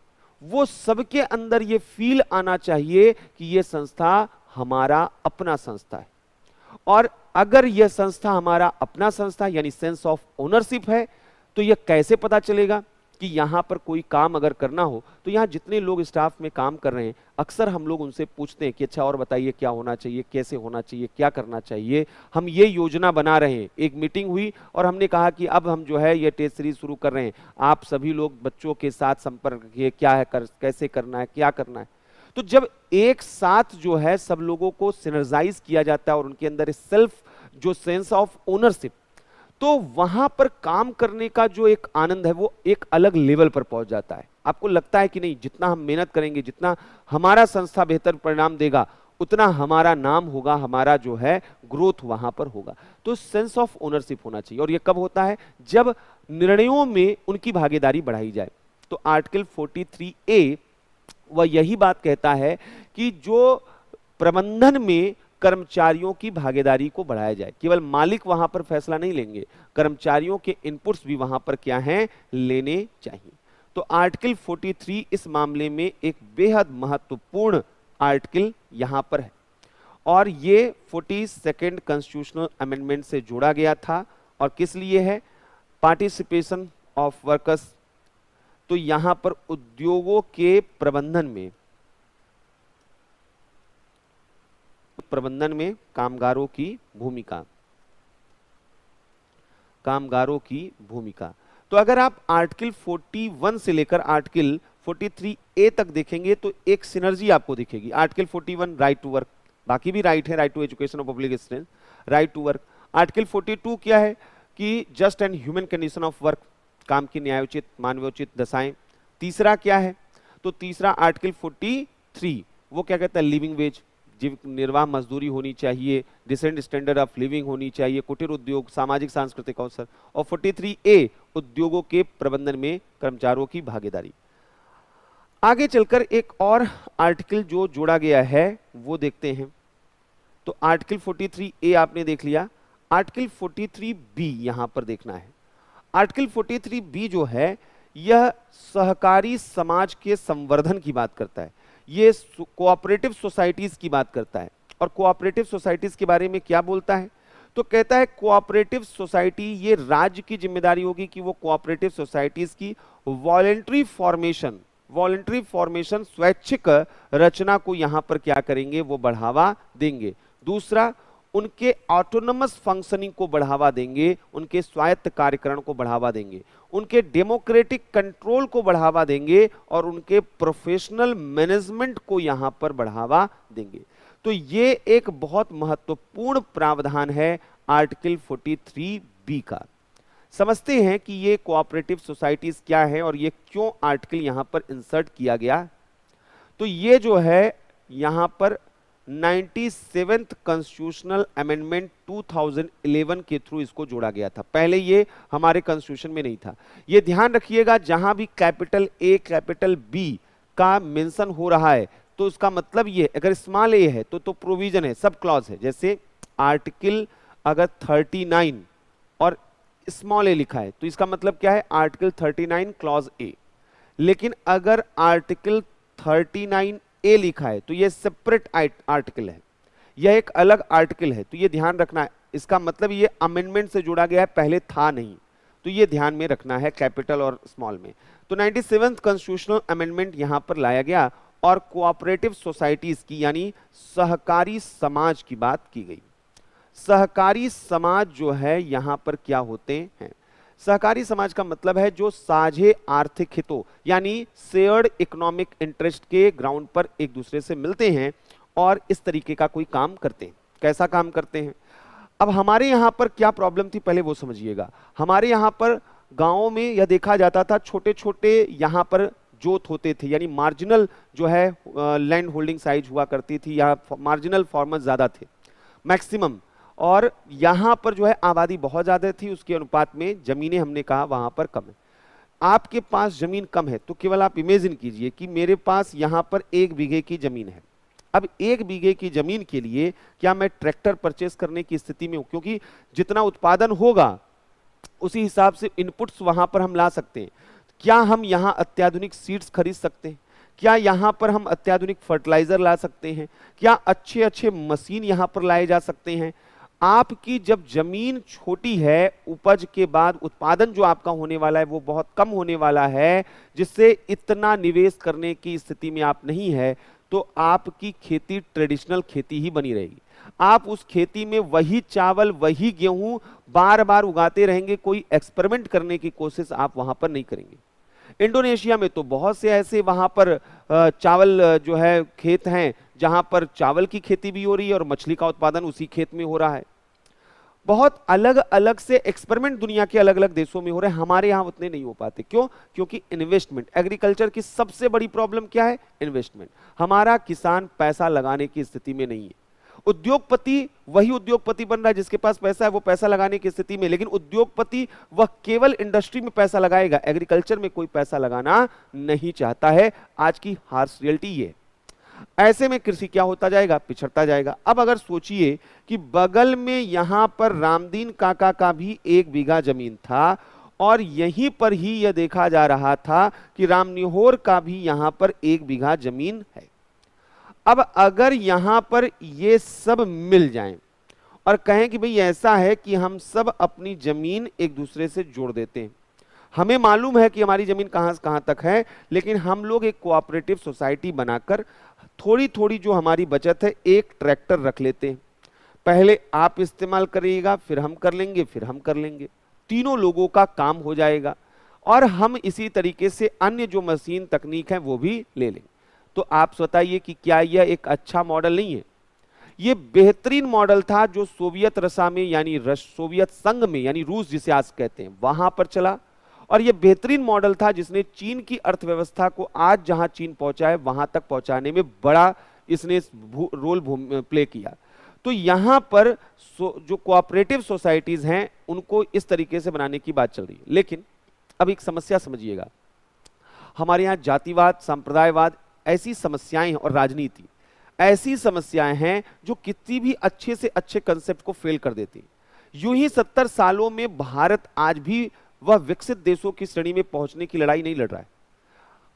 वो सबके अंदर ये फील आना चाहिए कि ये संस्था हमारा अपना संस्था है और अगर यह संस्था हमारा अपना संस्था यानी सेंस ऑफ ओनरशिप है तो यह कैसे पता चलेगा कि यहाँ पर कोई काम अगर करना हो तो यहाँ जितने लोग स्टाफ में काम कर रहे हैं अक्सर हम लोग उनसे पूछते हैं कि अच्छा और बताइए क्या होना चाहिए कैसे होना चाहिए क्या करना चाहिए हम ये योजना बना रहे हैं एक मीटिंग हुई और हमने कहा कि अब हम जो है ये टेस्ट सीरीज शुरू कर रहे हैं आप सभी लोग बच्चों के साथ संपर्क किए क्या है कर, कैसे करना है क्या करना है तो जब एक साथ जो है सब लोगों को सिनरजाइज किया जाता है और उनके अंदर सेल्फ जो सेंस ऑफ ओनरशिप तो वहां पर काम करने का जो एक आनंद है वो एक अलग लेवल पर पहुंच जाता है आपको लगता है कि नहीं जितना हम मेहनत करेंगे जितना हमारा संस्था बेहतर परिणाम देगा उतना हमारा नाम होगा हमारा जो है ग्रोथ वहां पर होगा तो सेंस ऑफ ओनरशिप होना चाहिए और ये कब होता है जब निर्णयों में उनकी भागीदारी बढ़ाई जाए तो आर्टिकल 43 ए वह यही बात कहता है कि जो प्रबंधन में कर्मचारियों की भागीदारी को बढ़ाया जाए केवल मालिक वहां पर फैसला नहीं लेंगे कर्मचारियों के इनपुट्स भी वहां पर क्या हैं लेने चाहिए तो आर्टिकल 43 इस मामले में एक बेहद महत्वपूर्ण आर्टिकल यहां पर है और ये फोर्टी सेकेंड कॉन्स्टिट्यूशनल अमेंडमेंट से जोड़ा गया था और किस लिए है पार्टिसिपेशन ऑफ वर्कर्स तो यहां पर उद्योगों के प्रबंधन में प्रबंधन में कामगारों की भूमिका कामगारों की भूमिका तो अगर आप आर्टिकल 41 से लेकर आर्टिकल 43 ए तक देखेंगे तो एक सिनर्जी आपको दिखेगी आर्टिकल 41 राइट टू वर्क बाकी भी राइट है राइट टू एजुकेशन और public right to work article 42 क्या है कि just and human condition of work काम की न्यायोचित मानवोचित दशाएं तीसरा क्या है तो तीसरा आर्टिकल 43 वो क्या कहता है लिविंग वेज जीव निर्वाह मजदूरी होनी चाहिए डिसेंट स्टैंडर्ड ऑफ लिविंग होनी चाहिए कुटीर उद्योग सामाजिक सांस्कृतिक अवसर और 43 ए उद्योगों के प्रबंधन में कर्मचारियों की भागीदारी आगे चलकर एक और आर्टिकल जो जोड़ा गया है वो देखते हैं तो आर्टिकल 43 ए आपने देख लिया आर्टिकल 43 बी यहां पर देखना है आर्टिकल 43 बी जो है यह सहकारी समाज के संवर्धन की बात करता है ये कोऑपरेटिव सोसाइटीज़ की बात करता है और कोऑपरेटिव सोसाइटीज़ के बारे में क्या बोलता है तो कहता है कोऑपरेटिव सोसाइटी ये राज्य की जिम्मेदारी होगी कि वो कोऑपरेटिव सोसाइटीज़ की वॉलेंट्री फॉर्मेशन वॉलेंट्री फॉर्मेशन स्वैच्छिक रचना को यहां पर क्या करेंगे वो बढ़ावा देंगे दूसरा उनके ऑटोनमस फंक्शनिंग को बढ़ावा देंगे उनके स्वायत्त कार्यकरण को बढ़ावा देंगे उनके डेमोक्रेटिक कंट्रोल को बढ़ावा देंगे और उनके प्रोफेशनल मैनेजमेंट को यहां पर बढ़ावा देंगे तो ये एक बहुत महत्वपूर्ण प्रावधान है आर्टिकल 43 बी का समझते हैं कि ये कोऑपरेटिव सोसाइटीज क्या है और ये क्यों आर्टिकल यहां पर इंसर्ट किया गया तो ये जो है यहां पर नाइन्टी सेवेंथ कॉन्स्टिट्यूशनल अमेंडमेंट 2011 के थ्रू इसको जोड़ा गया था पहले ये हमारे कॉन्स्टिट्यूशन में नहीं था ये ध्यान रखिएगा जहां भी कैपिटल ए कैपिटल बी का मेंशन हो रहा है तो इसका मतलब ये अगर स्मॉल ए है तो तो प्रोविजन है सब क्लॉज है जैसे आर्टिकल अगर 39 और स्मॉल ए लिखा है तो इसका मतलब क्या है आर्टिकल 39 क्लॉज ए लेकिन अगर आर्टिकल 39 ए लिखा है तो ये सेपरेट आर्टिकल है यह एक अलग आर्टिकल है तो ये ध्यान रखना है इसका मतलब ये अमेंडमेंट से जुड़ा गया है पहले था नहीं तो ये ध्यान में रखना है कैपिटल और स्मॉल में तो नाइन्टी कॉन्स्टिट्यूशनल अमेंडमेंट यहां पर लाया गया और कोऑपरेटिव सोसाइटीज की यानी सहकारी समाज की बात की गई सहकारी समाज जो है यहां पर क्या होते हैं सहकारी समाज का मतलब है जो साझे आर्थिक हितों यानी शेयर्ड इकोनॉमिक इंटरेस्ट के ग्राउंड पर एक दूसरे से मिलते हैं और इस तरीके का कोई काम करते हैं कैसा काम करते हैं अब हमारे यहाँ पर क्या प्रॉब्लम थी पहले वो समझिएगा हमारे यहाँ पर गाँव में यह देखा जाता था छोटे छोटे यहाँ पर जोत होते थे यानी मार्जिनल जो है लैंड होल्डिंग साइज हुआ करती थी या मार्जिनल फार्मर ज़्यादा थे मैक्सिमम और यहाँ पर जो है आबादी बहुत ज़्यादा थी उसके अनुपात में ज़मीनें हमने कहा वहाँ पर कम है आपके पास ज़मीन कम है तो केवल आप इमेजिन कीजिए कि मेरे पास यहाँ पर एक बीघे की ज़मीन है अब एक बीघे की ज़मीन के लिए क्या मैं ट्रैक्टर परचेस करने की स्थिति में हूँ क्योंकि जितना उत्पादन होगा उसी हिसाब से इनपुट्स वहाँ पर हम ला सकते हैं क्या हम यहाँ अत्याधुनिक सीड्स खरीद सकते हैं क्या यहाँ पर हम अत्याधुनिक फर्टिलाइज़र ला सकते हैं क्या अच्छे अच्छे मशीन यहाँ पर लाए जा सकते हैं आपकी जब जमीन छोटी है उपज के बाद उत्पादन जो आपका होने वाला है वो बहुत कम होने वाला है जिससे इतना निवेश करने की स्थिति में आप नहीं है तो आपकी खेती ट्रेडिशनल खेती ही बनी रहेगी आप उस खेती में वही चावल वही गेहूं बार बार उगाते रहेंगे कोई एक्सपेरिमेंट करने की कोशिश आप वहां पर नहीं करेंगे इंडोनेशिया में तो बहुत से ऐसे वहां पर चावल जो है खेत हैं जहां पर चावल की खेती भी हो रही है और मछली का उत्पादन उसी खेत में हो रहा है बहुत अलग अलग से एक्सपेरिमेंट दुनिया के अलग अलग देशों में हो रहे हैं हमारे यहां उतने नहीं हो पाते क्यों क्योंकि इन्वेस्टमेंट एग्रीकल्चर की सबसे बड़ी प्रॉब्लम क्या है इन्वेस्टमेंट हमारा किसान पैसा लगाने की स्थिति में नहीं है उद्योगपति वही उद्योगपति बन रहा है जिसके पास पैसा है वो पैसा लगाने की स्थिति में लेकिन उद्योगपति वह केवल इंडस्ट्री में पैसा लगाएगा एग्रीकल्चर में कोई पैसा लगाना नहीं चाहता है आज की हार्स रियलिटी ये ऐसे में कृषि क्या होता जाएगा पिछड़ता जाएगा अब अगर सोचिए कि बगल में यहां पर रामदीन काका का भी एक बीघा जमीन था और यहीं पर ही यह देखा जा रहा था कि रामनिहोर का भी यहां पर एक बीघा जमीन है अब अगर यहां पर ये सब मिल जाएं और कहें कि भाई ऐसा है कि हम सब अपनी ज़मीन एक दूसरे से जोड़ देते हैं हमें मालूम है कि हमारी ज़मीन कहां से कहां तक है लेकिन हम लोग एक कोऑपरेटिव सोसाइटी बनाकर थोड़ी थोड़ी जो हमारी बचत है एक ट्रैक्टर रख लेते हैं पहले आप इस्तेमाल करिएगा फिर हम कर लेंगे फिर हम कर लेंगे तीनों लोगों का काम हो जाएगा और हम इसी तरीके से अन्य जो मशीन तकनीक है वो भी ले लेंगे तो आप बताइए कि क्या यह एक अच्छा मॉडल नहीं है यह बेहतरीन मॉडल था जो सोवियत रसा में यानी सोवियत संघ में यानी रूस जिसे आज कहते हैं वहां पर चला और यह बेहतरीन मॉडल था जिसने चीन की अर्थव्यवस्था को आज जहां चीन पहुंचा है वहां तक पहुंचाने में बड़ा इसने रोल प्ले किया तो यहां पर जो कोऑपरेटिव सोसाइटीज़ हैं उनको इस तरीके से बनाने की बात चल रही है लेकिन अब एक समस्या समझिएगा हमारे यहां जातिवाद संप्रदायवाद ऐसी समस्याएं और राजनीति ऐसी समस्याएं हैं जो किसी भी अच्छे से अच्छे कंसेप्ट को फेल कर देती यूं ही सत्तर सालों में भारत आज भी वह विकसित देशों की श्रेणी में पहुंचने की लड़ाई नहीं लड़ रहा है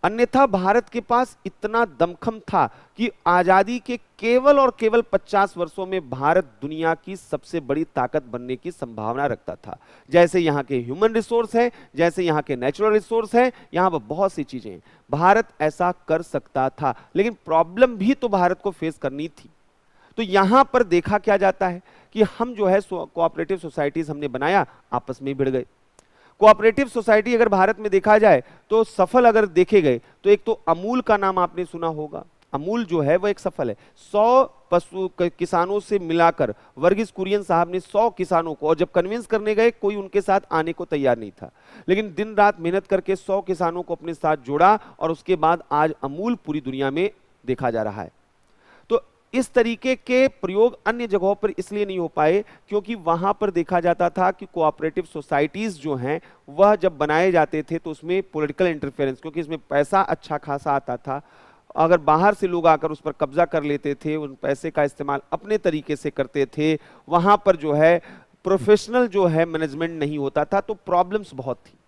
अन्यथा भारत के पास इतना दमखम था कि आजादी के केवल और केवल 50 वर्षों में भारत दुनिया की सबसे बड़ी ताकत बनने की संभावना रखता था जैसे यहाँ के ह्यूमन रिसोर्स है जैसे यहाँ के नेचुरल रिसोर्स है यहाँ पर बहुत सी चीजें भारत ऐसा कर सकता था लेकिन प्रॉब्लम भी तो भारत को फेस करनी थी तो यहां पर देखा क्या जाता है कि हम जो है कोऑपरेटिव सोसाइटीज हमने बनाया आपस में भिड़ गए कोऑपरेटिव सोसाइटी अगर भारत में देखा जाए तो सफल अगर देखे गए तो एक तो अमूल का नाम आपने सुना होगा अमूल जो है वो एक सफल है सौ पशु किसानों से मिलाकर वर्गीज कुरियन साहब ने सौ किसानों को और जब कन्विंस करने गए कोई उनके साथ आने को तैयार नहीं था लेकिन दिन रात मेहनत करके सौ किसानों को अपने साथ जोड़ा और उसके बाद आज अमूल पूरी दुनिया में देखा जा रहा है इस तरीके के प्रयोग अन्य जगहों पर इसलिए नहीं हो पाए क्योंकि वहां पर देखा जाता था कि कोऑपरेटिव सोसाइटीज़ जो हैं वह जब बनाए जाते थे तो उसमें पॉलिटिकल इंटरफेरेंस क्योंकि इसमें पैसा अच्छा खासा आता था अगर बाहर से लोग आकर उस पर कब्जा कर लेते थे उन पैसे का इस्तेमाल अपने तरीके से करते थे वहाँ पर जो है प्रोफेशनल जो है मैनेजमेंट नहीं होता था तो प्रॉब्लम्स बहुत थी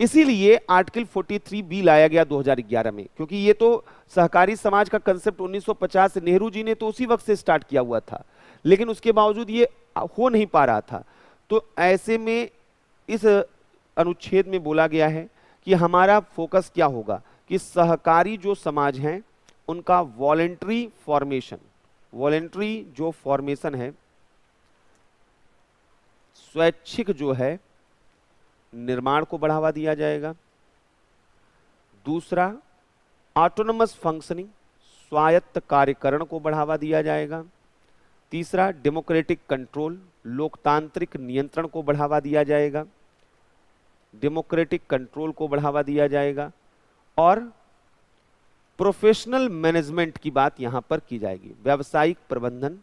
इसीलिए आर्टिकल 43 बी लाया गया 2011 में क्योंकि ये तो सहकारी समाज का कंसेप्ट 1950 से नेहरू जी ने तो उसी वक्त से स्टार्ट किया हुआ था लेकिन उसके बावजूद ये हो नहीं पा रहा था तो ऐसे में इस अनुच्छेद में बोला गया है कि हमारा फोकस क्या होगा कि सहकारी जो समाज हैं उनका वॉलेंट्री फॉर्मेशन वॉलेंट्री जो फॉर्मेशन है स्वैच्छिक जो है निर्माण को बढ़ावा दिया जाएगा दूसरा ऑटोनमस फंक्शनिंग स्वायत्त कार्यकरण को बढ़ावा दिया जाएगा तीसरा डेमोक्रेटिक कंट्रोल लोकतांत्रिक नियंत्रण को बढ़ावा दिया जाएगा डेमोक्रेटिक कंट्रोल को बढ़ावा दिया जाएगा और प्रोफेशनल मैनेजमेंट की बात यहां पर की जाएगी व्यावसायिक प्रबंधन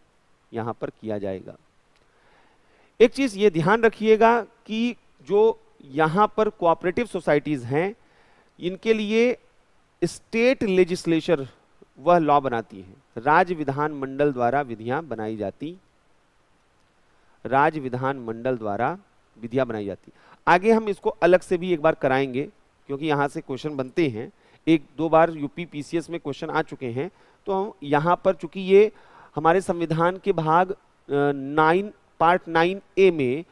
यहां पर किया जाएगा एक चीज़ ये ध्यान रखिएगा कि जो यहां पर कोऑपरेटिव सोसाइटीज़ हैं इनके लिए स्टेट लेजिस्लेचर वह लॉ बनाती है राज्य विधान मंडल द्वारा विधियां बनाई जाती राज्य विधान मंडल द्वारा विधियां बनाई जाती आगे हम इसको अलग से भी एक बार कराएंगे क्योंकि यहां से क्वेश्चन बनते हैं एक दो बार यूपी पीसीएस में क्वेश्चन आ चुके हैं तो हम यहां पर चूंकि ये हमारे संविधान के भाग नाइन पार्ट नाइन ए में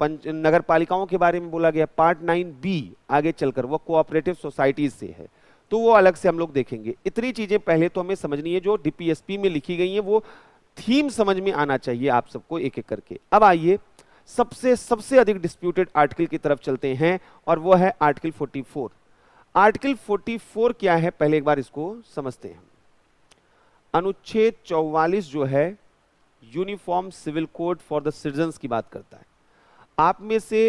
पंच नगर पालिकाओं के बारे में बोला गया पार्ट नाइन बी आगे चलकर वो कोऑपरेटिव सोसाइटीज से है तो वो अलग से हम लोग देखेंगे इतनी चीज़ें पहले तो हमें समझनी है जो डीपीएसपी में लिखी गई है वो थीम समझ में आना चाहिए आप सबको एक एक करके अब आइए सबसे सबसे अधिक डिस्प्यूटेड आर्टिकल की तरफ चलते हैं और वो है आर्टिकल 44 आर्टिकल 44 क्या है पहले एक बार इसको समझते हैं अनुच्छेद 44 जो है uniform civil code for the citizen की बात करता है आप में से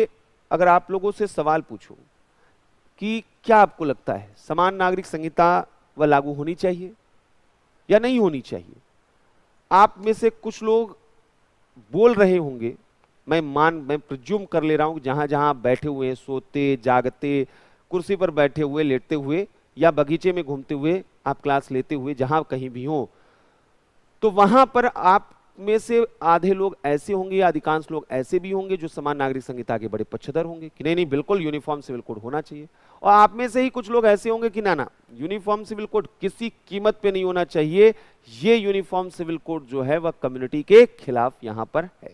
अगर आप लोगों से सवाल पूछूं कि क्या आपको लगता है समान नागरिक संहिता वह लागू होनी चाहिए या नहीं होनी चाहिए आप में से कुछ लोग बोल रहे होंगे मैं मान मैं प्रज्यूम कर ले रहा हूं जहां जहां आप बैठे हुए हैं सोते जागते कुर्सी पर बैठे हुए लेटते हुए या बगीचे में घूमते हुए आप क्लास लेते हुए जहां कहीं भी हो तो वहां पर आप में से आधे लोग ऐसे होंगे या अधिकांश लोग ऐसे भी होंगे जो समान नागरिक संहिता के बड़े पक्षधर होंगे कि नहीं नहीं बिल्कुल यूनिफॉर्म सिविल कोड होना चाहिए और आप में से ही कुछ लोग ऐसे होंगे कि ना ना यूनिफॉर्म सिविल कोड किसी कीमत पे नहीं होना चाहिए ये यूनिफॉर्म सिविल कोड जो है वह कम्युनिटी के खिलाफ यहां पर है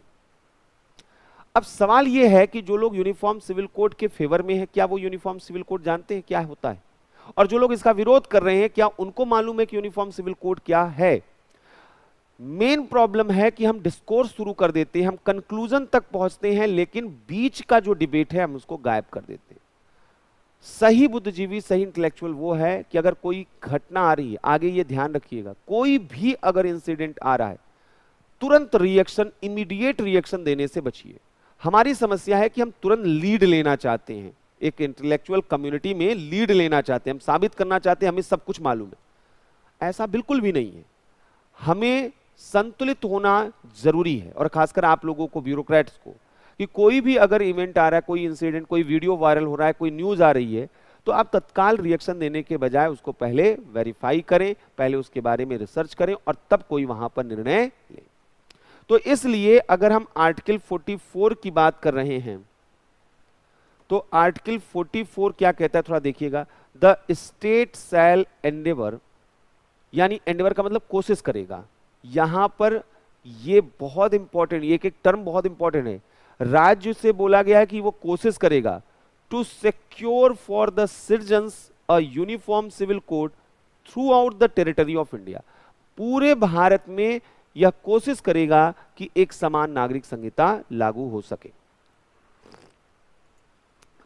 अब सवाल यह है कि जो लोग यूनिफॉर्म सिविल कोड के फेवर में है क्या वो यूनिफॉर्म सिविल कोड जानते हैं क्या होता है और जो लोग इसका विरोध कर रहे हैं क्या उनको मालूम है कि यूनिफॉर्म सिविल कोड क्या है मेन प्रॉब्लम है कि हम डिस्कोर्स शुरू कर देते हैं हम कंक्लूजन तक पहुंचते हैं लेकिन बीच का जो डिबेट है हम उसको गायब कर देते सही बुद्धिजीवी सही इंटेलेक्चुअल वो है कि अगर कोई घटना आ रही है आगे ये ध्यान रखिएगा कोई भी अगर इंसिडेंट आ रहा है तुरंत रिएक्शन इमीडिएट रिएक्शन देने से बचिए हमारी समस्या है कि हम तुरंत लीड लेना चाहते हैं एक इंटेलेक्चुअल कम्युनिटी में लीड लेना चाहते हैं हम साबित करना चाहते हैं हमें सब कुछ मालूम है ऐसा बिल्कुल भी नहीं है हमें संतुलित होना जरूरी है और खासकर आप लोगों को ब्यूरोक्रेट्स को कि कोई भी अगर इवेंट आ रहा है कोई इंसिडेंट कोई वीडियो वायरल हो रहा है कोई न्यूज़ आ रही है तो आप तत्काल रिएक्शन देने के बजाय उसको पहले वेरीफाई करें पहले उसके बारे में रिसर्च करें और तब कोई वहां पर निर्णय लें तो इसलिए अगर हम आर्टिकल 44 की बात कर रहे हैं तो आर्टिकल 44 क्या कहता है थोड़ा देखिएगा द स्टेट सेल एंडेवर यानी एंडेवर का मतलब कोशिश करेगा यहां पर यह बहुत इंपॉर्टेंट ये एक टर्म बहुत इंपॉर्टेंट है राज्य से बोला गया है कि वो कोशिश करेगा to secure for the citizen a uniform civil code throughout the territory of India पूरे भारत में यह कोशिश करेगा कि एक समान नागरिक संहिता लागू हो सके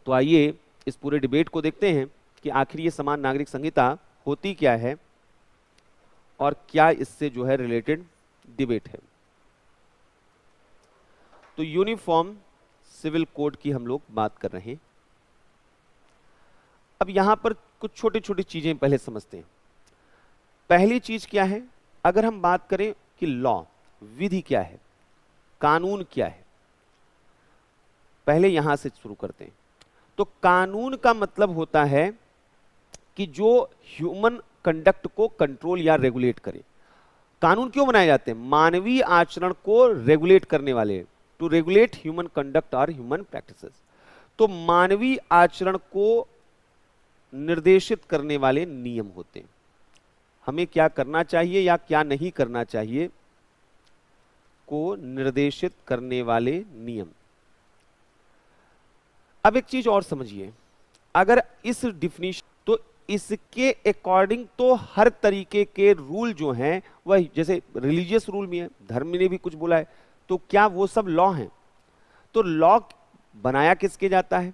तो आइए इस पूरे डिबेट को देखते हैं कि आखिर यह समान नागरिक संहिता होती क्या है और क्या इससे जो है रिलेटेड डिबेट है तो यूनिफॉर्म सिविल कोड की हम लोग बात कर रहे हैं अब यहां पर कुछ छोटी छोटी चीजें पहले समझते हैं पहली चीज क्या है अगर हम बात करें कि लॉ विधि क्या है कानून क्या है पहले यहां से शुरू करते हैं तो कानून का मतलब होता है कि जो ह्यूमन कंडक्ट को कंट्रोल या रेगुलेट करे कानून क्यों बनाए जाते हैं मानवीय आचरण को रेगुलेट करने वाले टू रेगुलेट ह्यूमन कंडक्ट और ह्यूमन प्रैक्टिस तो मानवीय आचरण को निर्देशित करने वाले नियम होते हैं हमें क्या करना चाहिए या क्या नहीं करना चाहिए को निर्देशित करने वाले नियम अब एक चीज और समझिए अगर इस डिफिनीशन इसके अकॉर्डिंग तो हर तरीके के रूल जो हैं वह जैसे रिलीजियस रूल भी है धर्म ने भी कुछ बोला है तो क्या वो सब लॉ हैं तो लॉ बनाया किसके जाता है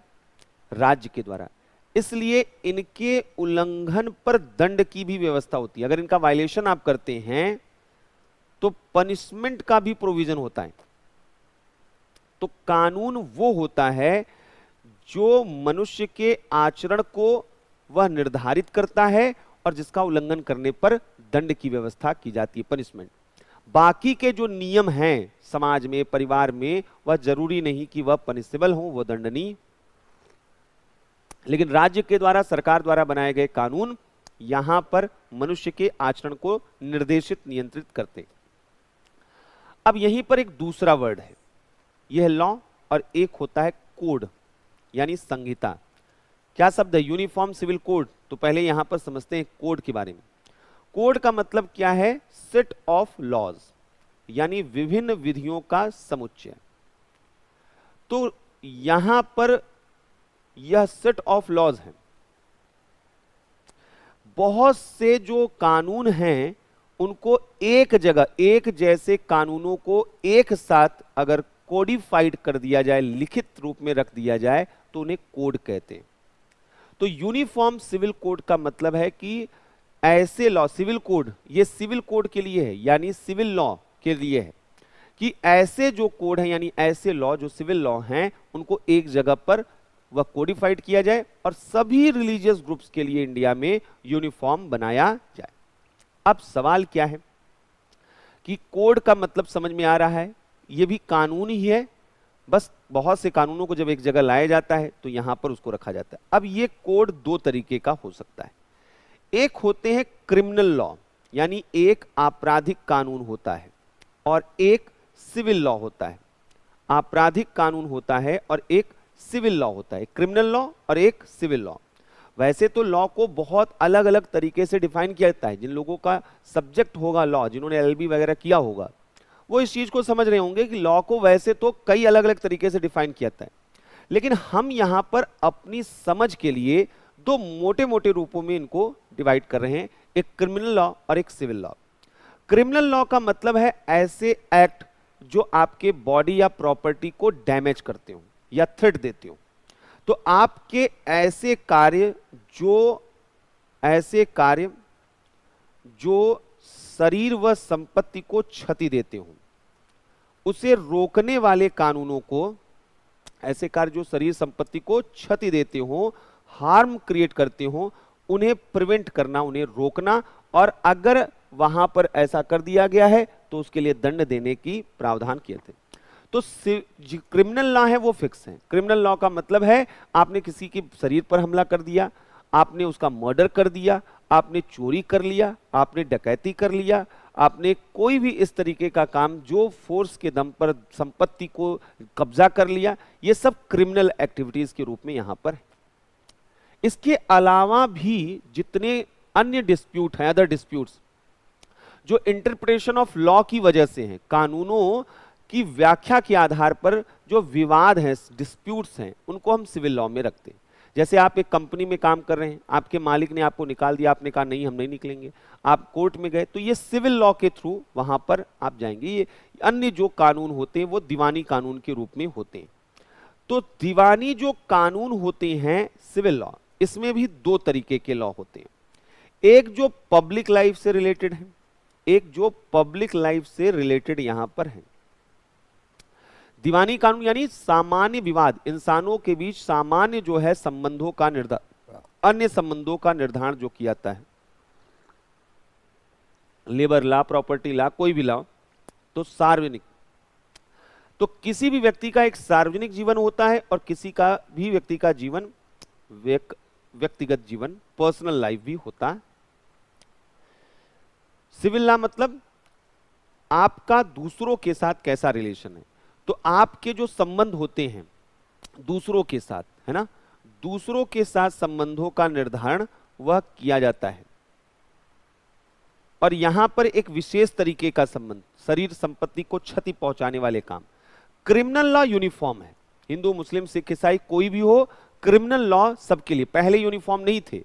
राज्य के द्वारा इसलिए इनके उल्लंघन पर दंड की भी व्यवस्था होती है अगर इनका वायलेशन आप करते हैं तो पनिशमेंट का भी प्रोविजन होता है तो कानून वो होता है जो मनुष्य के आचरण को वह निर्धारित करता है और जिसका उल्लंघन करने पर दंड की व्यवस्था की जाती है पनिशमेंट बाकी के जो नियम हैं समाज में परिवार में वह जरूरी नहीं कि वह पनिशेबल हो वह दंडनीय लेकिन राज्य के द्वारा सरकार द्वारा बनाए गए कानून यहां पर मनुष्य के आचरण को निर्देशित नियंत्रित करते अब यहीं पर एक दूसरा वर्ड है यह लॉ और एक होता है कोड यानी संहिता क्या शब्द है यूनिफॉर्म सिविल कोड तो पहले यहां पर समझते हैं कोड के बारे में कोड का मतलब क्या है सेट ऑफ लॉज यानी विभिन्न विधियों का समुच्चय तो यहां पर यह सेट ऑफ लॉज है बहुत से जो कानून हैं उनको एक जगह एक जैसे कानूनों को एक साथ अगर कोडिफाइड कर दिया जाए लिखित रूप में रख दिया जाए तो उन्हें कोड कहते हैं तो यूनिफॉर्म सिविल कोड का मतलब है कि ऐसे लॉ सिविल कोड ये सिविल कोड के लिए है यानी सिविल लॉ के लिए है कि ऐसे जो कोड है यानी ऐसे लॉ जो सिविल लॉ हैं उनको एक जगह पर वह कोडिफाइड किया जाए और सभी रिलीजियस ग्रुप्स के लिए इंडिया में यूनिफॉर्म बनाया जाए अब सवाल क्या है कि कोड का मतलब समझ में आ रहा है यह भी कानून ही है बस बहुत से कानूनों को जब एक जगह लाया जाता है तो यहाँ पर उसको रखा जाता है अब ये कोड दो तरीके का हो सकता है एक होते हैं क्रिमिनल लॉ यानी एक आपराधिक कानून होता है और एक सिविल लॉ होता है आपराधिक कानून होता है और एक सिविल लॉ होता है क्रिमिनल लॉ और एक सिविल लॉ वैसे तो लॉ को बहुत अलग अलग तरीके से डिफाइन किया जाता है जिन लोगों का सब्जेक्ट होगा लॉ जिन्होंने एलबी वगैरह किया होगा वो इस चीज़ को समझ रहे होंगे कि लॉ को वैसे तो कई अलग अलग तरीके से डिफाइन किया जाता है लेकिन हम यहां पर अपनी समझ के लिए दो मोटे मोटे रूपों में इनको डिवाइड कर रहे हैं एक क्रिमिनल लॉ और एक सिविल लॉ क्रिमिनल लॉ का मतलब है ऐसे एक्ट जो आपके बॉडी या प्रॉपर्टी को डैमेज करते हो या थ्रेट देते हो तो आपके ऐसे कार्य जो ऐसे कार्य जो शरीर व संपत्ति को क्षति देते हो उसे रोकने वाले कानूनों को ऐसे कार्य जो शरीर संपत्ति को क्षति देते हो हार्म क्रिएट करते हो उन्हें प्रिवेंट करना उन्हें रोकना और अगर वहां पर ऐसा कर दिया गया है तो उसके लिए दंड देने की प्रावधान किए थे तो क्रिमिनल लॉ है वो फिक्स है क्रिमिनल लॉ का मतलब है आपने किसी के शरीर पर हमला कर दिया आपने उसका मर्डर कर दिया आपने चोरी कर लिया आपने डकैती कर लिया आपने कोई भी इस तरीके का काम जो फोर्स के दम पर संपत्ति को कब्जा कर लिया ये सब क्रिमिनल एक्टिविटीज़ के रूप में यहां पर इसके अलावा भी जितने अन्य डिस्प्यूट हैं अदर डिस्प्यूट्स जो इंटरप्रिटेशन ऑफ लॉ की वजह से हैं कानूनों की व्याख्या के आधार पर जो विवाद हैं डिस्प्यूट्स हैं उनको हम सिविल लॉ में रखते हैं जैसे आप एक कंपनी में काम कर रहे हैं आपके मालिक ने आपको निकाल दिया आपने कहा नहीं हम नहीं निकलेंगे आप कोर्ट में गए तो ये सिविल लॉ के थ्रू वहां पर आप जाएंगे ये अन्य जो कानून होते हैं वो दीवानी कानून के रूप में होते हैं तो दीवानी जो कानून होते हैं सिविल लॉ इसमें भी दो तरीके के लॉ होते हैं एक जो पब्लिक लाइफ से रिलेटेड है एक जो पब्लिक लाइफ से रिलेटेड यहां पर है दीवानी कानून यानी सामान्य विवाद इंसानों के बीच सामान्य जो है संबंधों का निर्धारण अन्य संबंधों का निर्धारण जो किया जाता है लेबर ला प्रॉपर्टी ला कोई भी ला तो सार्वजनिक तो किसी भी व्यक्ति का एक सार्वजनिक जीवन होता है और किसी का भी व्यक्ति का जीवन व्यक्तिगत जीवन पर्सनल लाइफ भी होता है सिविल ला मतलब आपका दूसरों के साथ कैसा रिलेशन है तो आपके जो संबंध होते हैं दूसरों के साथ है ना दूसरों के साथ संबंधों का निर्धारण वह किया जाता है और यहां पर एक विशेष तरीके का संबंध शरीर संपत्ति को क्षति पहुंचाने वाले काम क्रिमिनल लॉ यूनिफॉर्म है हिंदू मुस्लिम सिख ईसाई कोई भी हो क्रिमिनल लॉ सबके लिए पहले यूनिफॉर्म नहीं थे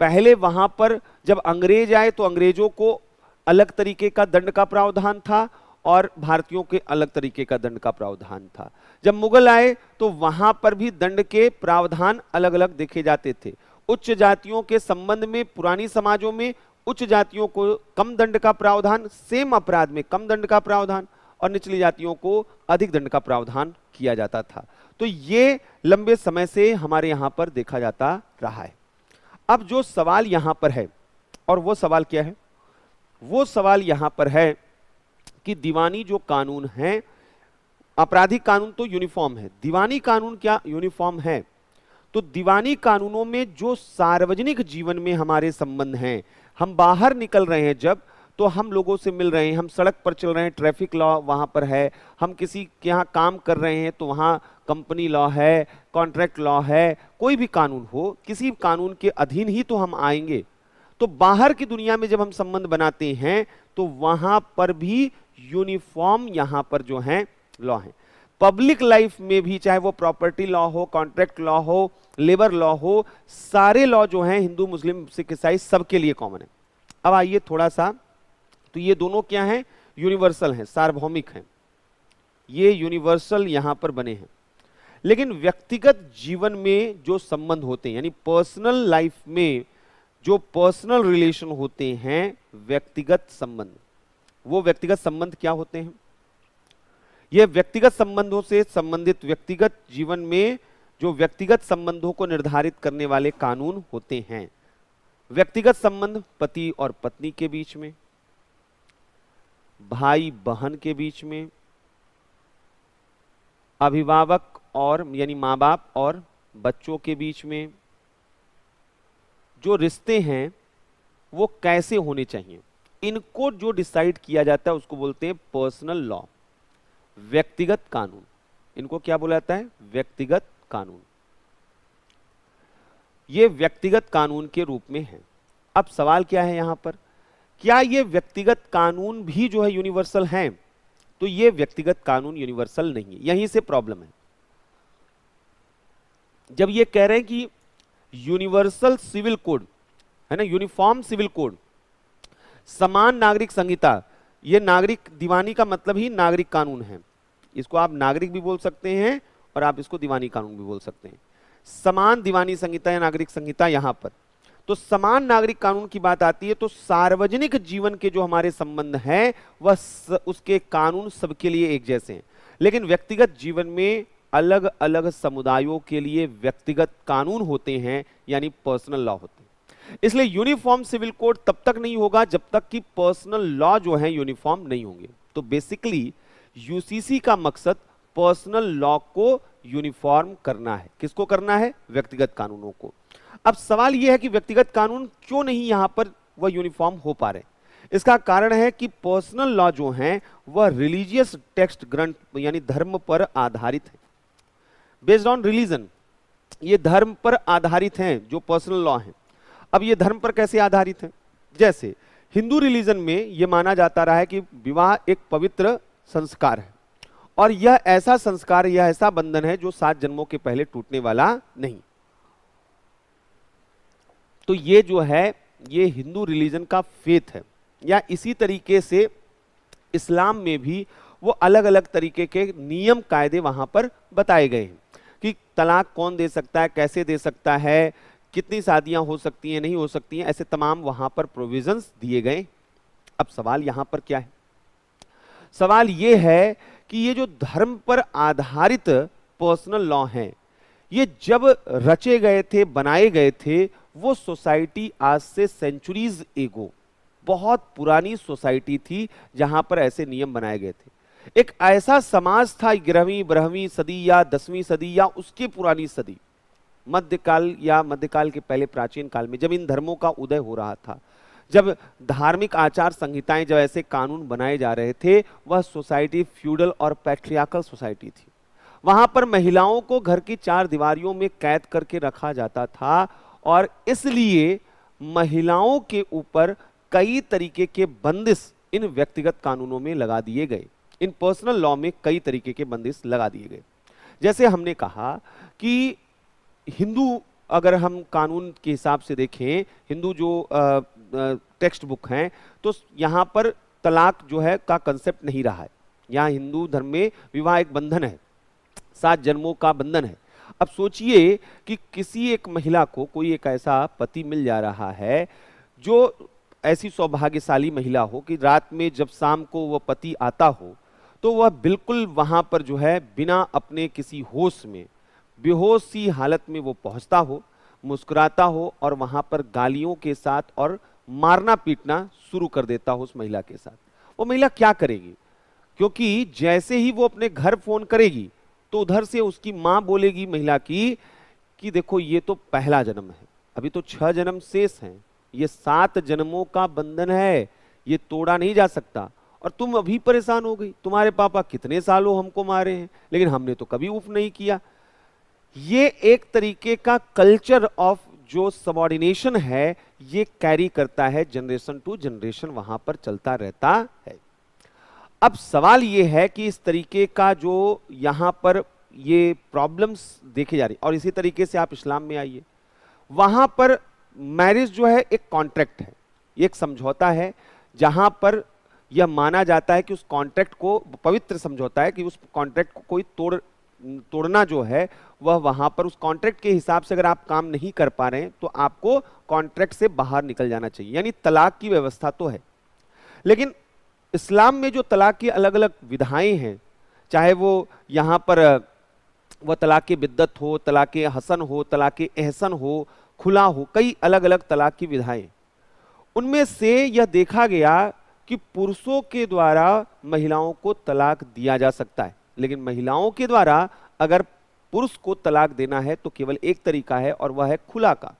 पहले वहां पर जब अंग्रेज आए तो अंग्रेजों को अलग तरीके का दंड का प्रावधान था और भारतीयों के अलग तरीके का दंड का प्रावधान था जब मुगल आए तो वहां पर भी दंड के प्रावधान अलग अलग देखे जाते थे उच्च जातियों के संबंध में पुरानी समाजों में उच्च जातियों को कम दंड का प्रावधान सेम अपराध में कम दंड का प्रावधान और निचली जातियों को अधिक दंड का प्रावधान किया जाता था तो ये लंबे समय से हमारे यहां पर देखा जाता रहा है अब जो सवाल यहां पर है और वो सवाल क्या है वो सवाल यहां पर है कि दीवानी जो कानून है आपराधिक कानून तो यूनिफॉर्म है दीवानी कानून क्या यूनिफॉर्म है तो दीवानी कानूनों में जो सार्वजनिक जीवन में हमारे संबंध हैं हम बाहर निकल रहे हैं जब तो हम लोगों से मिल रहे हैं हम सड़क पर चल रहे हैं ट्रैफिक लॉ वहाँ पर है हम किसी के यहाँ काम कर रहे हैं तो वहाँ कंपनी लॉ है कॉन्ट्रैक्ट लॉ है कोई भी कानून हो किसी कानून के अधीन ही तो हम आएंगे तो बाहर की दुनिया में जब हम संबंध बनाते हैं तो वहाँ पर भी यूनिफॉर्म यहां पर जो है लॉ है पब्लिक लाइफ में भी चाहे वो प्रॉपर्टी लॉ हो कॉन्ट्रैक्ट लॉ हो लेबर लॉ हो सारे लॉ जो हैं हिंदू मुस्लिम सिख ईसाई सबके लिए कॉमन है अब आइए थोड़ा सा तो ये दोनों क्या हैं यूनिवर्सल हैं सार्वभौमिक हैं ये यूनिवर्सल यहां पर बने हैं लेकिन व्यक्तिगत जीवन में जो संबंध होते हैं यानी पर्सनल लाइफ में जो पर्सनल रिलेशन होते हैं व्यक्तिगत संबंध वो व्यक्तिगत संबंध क्या होते हैं ये व्यक्तिगत संबंधों से संबंधित व्यक्तिगत जीवन में जो व्यक्तिगत संबंधों को निर्धारित करने वाले कानून होते हैं व्यक्तिगत संबंध पति और पत्नी के बीच में भाई बहन के बीच में अभिभावक और यानी मां बाप और बच्चों के बीच में जो रिश्ते हैं वो कैसे होने चाहिए इनको जो डिसाइड किया जाता है उसको बोलते हैं पर्सनल लॉ व्यक्तिगत कानून इनको क्या बोला जाता है व्यक्तिगत कानून ये व्यक्तिगत कानून के रूप में है अब सवाल क्या है यहां पर क्या ये व्यक्तिगत कानून भी जो है यूनिवर्सल हैं तो ये व्यक्तिगत कानून यूनिवर्सल नहीं है यहीं से प्रॉब्लम है जब ये कह रहे हैं कि यूनिवर्सल सिविल कोड है ना यूनिफॉर्म सिविल कोड समान नागरिक संहिता ये नागरिक दीवानी का मतलब ही नागरिक कानून है इसको आप नागरिक भी बोल सकते हैं और आप इसको दीवानी कानून भी बोल सकते हैं समान दीवानी संहिता या नागरिक संहिता यहां पर तो समान नागरिक कानून की बात आती है तो सार्वजनिक जीवन के जो हमारे संबंध है वह उसके कानून सबके लिए एक जैसे हैं लेकिन व्यक्तिगत जीवन में अलग अलग समुदायों के लिए व्यक्तिगत कानून होते हैं यानी पर्सनल लॉ होते हैं इसलिए यूनिफॉर्म सिविल कोड तब तक नहीं होगा जब तक कि पर्सनल लॉ जो है यूनिफॉर्म नहीं होंगे तो बेसिकली यूसीसी का मकसद पर्सनल लॉ को यूनिफॉर्म करना है किसको करना है व्यक्तिगत कानूनों को अब सवाल यह है कि व्यक्तिगत कानून क्यों नहीं यहां पर वह यूनिफॉर्म हो पा रहे इसका कारण है कि पर्सनल लॉ जो है वह रिलीजियस टेक्स्ट ग्रंथ यानी धर्म पर आधारित है बेस्ड ऑन रिलीजन ये धर्म पर आधारित हैं जो पर्सनल लॉ हैं अब ये धर्म पर कैसे आधारित है जैसे हिंदू रिलीजन में ये माना जाता रहा है कि विवाह एक पवित्र संस्कार है और यह ऐसा संस्कार यह ऐसा बंधन है जो सात जन्मों के पहले टूटने वाला नहीं तो ये जो है ये हिंदू रिलीजन का फेथ है या इसी तरीके से इस्लाम में भी वो अलग अलग तरीके के नियम कायदे वहां पर बताए गए हैं कि तलाक कौन दे सकता है कैसे दे सकता है कितनी शादियां हो सकती हैं नहीं हो सकती हैं ऐसे तमाम वहां पर प्रोविजंस दिए गए अब सवाल यहां पर क्या है सवाल ये है कि ये जो धर्म पर आधारित पर्सनल लॉ है ये जब रचे गए थे बनाए गए थे वो सोसाइटी आज से सेंचुरीज एगो बहुत पुरानी सोसाइटी थी जहां पर ऐसे नियम बनाए गए थे एक ऐसा समाज था ग्रहवीं बारहवीं सदी या दसवीं सदी या उसके पुरानी सदी मध्यकाल या मध्यकाल के पहले प्राचीन काल में जब इन धर्मों का उदय हो रहा था जब धार्मिक आचार संहिताएं जब ऐसे कानून बनाए जा रहे थे वह सोसाइटी फ्यूडल और पैट्रियाकल सोसाइटी थी वहां पर महिलाओं को घर की चार दीवारियों में कैद करके रखा जाता था और इसलिए महिलाओं के ऊपर कई तरीके के बंदिश इन व्यक्तिगत कानूनों में लगा दिए गए इन पर्सनल लॉ में कई तरीके के बंदिश लगा दिए गए जैसे हमने कहा कि हिंदू अगर हम कानून के हिसाब से देखें हिंदू जो टेक्स्ट बुक हैं तो यहाँ पर तलाक जो है का कंसेप्ट नहीं रहा है यहाँ हिंदू धर्म में विवाह एक बंधन है सात जन्मों का बंधन है अब सोचिए कि किसी एक महिला को कोई एक ऐसा पति मिल जा रहा है जो ऐसी सौभाग्यशाली महिला हो कि रात में जब शाम को वह पति आता हो तो वह बिल्कुल वहाँ पर जो है बिना अपने किसी होश में बेहोश सी हालत में वो पहुंचता हो मुस्कुराता हो और वहां पर गालियों के साथ और मारना पीटना शुरू कर देता हो उस महिला के साथ वो महिला क्या करेगी क्योंकि जैसे ही वो अपने घर फोन करेगी तो उधर से उसकी मां बोलेगी महिला की कि देखो ये तो पहला जन्म है अभी तो छह जन्म शेष हैं ये सात जन्मों का बंधन है ये तोड़ा नहीं जा सकता और तुम अभी परेशान हो गई तुम्हारे पापा कितने सालों हमको मारे हैं लेकिन हमने तो कभी उफ नहीं किया ये एक तरीके का कल्चर ऑफ जो सबॉर्डिनेशन है ये कैरी करता है जनरेशन टू जनरेशन वहां पर चलता रहता है अब सवाल ये है कि इस तरीके का जो यहां पर ये प्रॉब्लम्स देखी जा रही और इसी तरीके से आप इस्लाम में आइए वहां पर मैरिज जो है एक कॉन्ट्रैक्ट है एक समझौता है जहां पर यह माना जाता है कि उस कॉन्ट्रैक्ट को पवित्र समझौता है कि उस कॉन्ट्रैक्ट को कोई तोड़ तोड़ना जो है वह वहां पर उस कॉन्ट्रैक्ट के हिसाब से अगर आप काम नहीं कर पा रहे हैं तो आपको कॉन्ट्रैक्ट से बाहर निकल जाना चाहिए यानी तलाक की व्यवस्था तो है लेकिन इस्लाम में जो तलाक की अलग अलग विधाएं हैं चाहे वो यहाँ पर वह तलाक बिद्दत हो तलाक हसन हो तलाक एहसन हो खुला हो कई अलग अलग तलाक की विधाएं उनमें से यह देखा गया कि पुरुषों के द्वारा महिलाओं को तलाक दिया जा सकता है लेकिन महिलाओं के द्वारा अगर पुरुष को तलाक देना है तो केवल एक तरीका है और वह है खुला का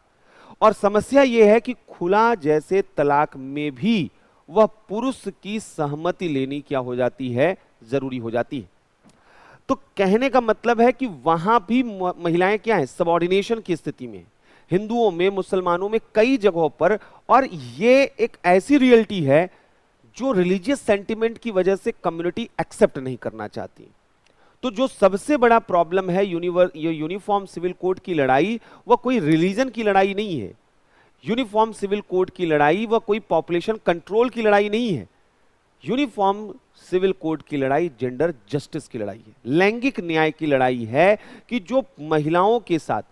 और समस्या यह है कि खुला जैसे तलाक में भी वह पुरुष की सहमति लेनी क्या हो जाती है जरूरी हो जाती है तो कहने का मतलब है कि वहां भी महिलाएं क्या है सबॉर्डिनेशन की स्थिति में हिंदुओं में मुसलमानों में कई जगहों पर और ये एक ऐसी रियलिटी है जो रिलीजियस सेंटिमेंट की वजह से कम्युनिटी एक्सेप्ट नहीं करना चाहती तो जो सबसे बड़ा प्रॉब्लम है यूनिफॉर्म सिविल कोड की लड़ाई वह कोई रिलीजन की लड़ाई नहीं है यूनिफॉर्म सिविल कोड की लड़ाई वह कोई पॉपुलेशन कंट्रोल की लड़ाई नहीं है यूनिफॉर्म सिविल कोड की लड़ाई जेंडर जस्टिस की लड़ाई है लैंगिक न्याय की लड़ाई है कि जो महिलाओं के साथ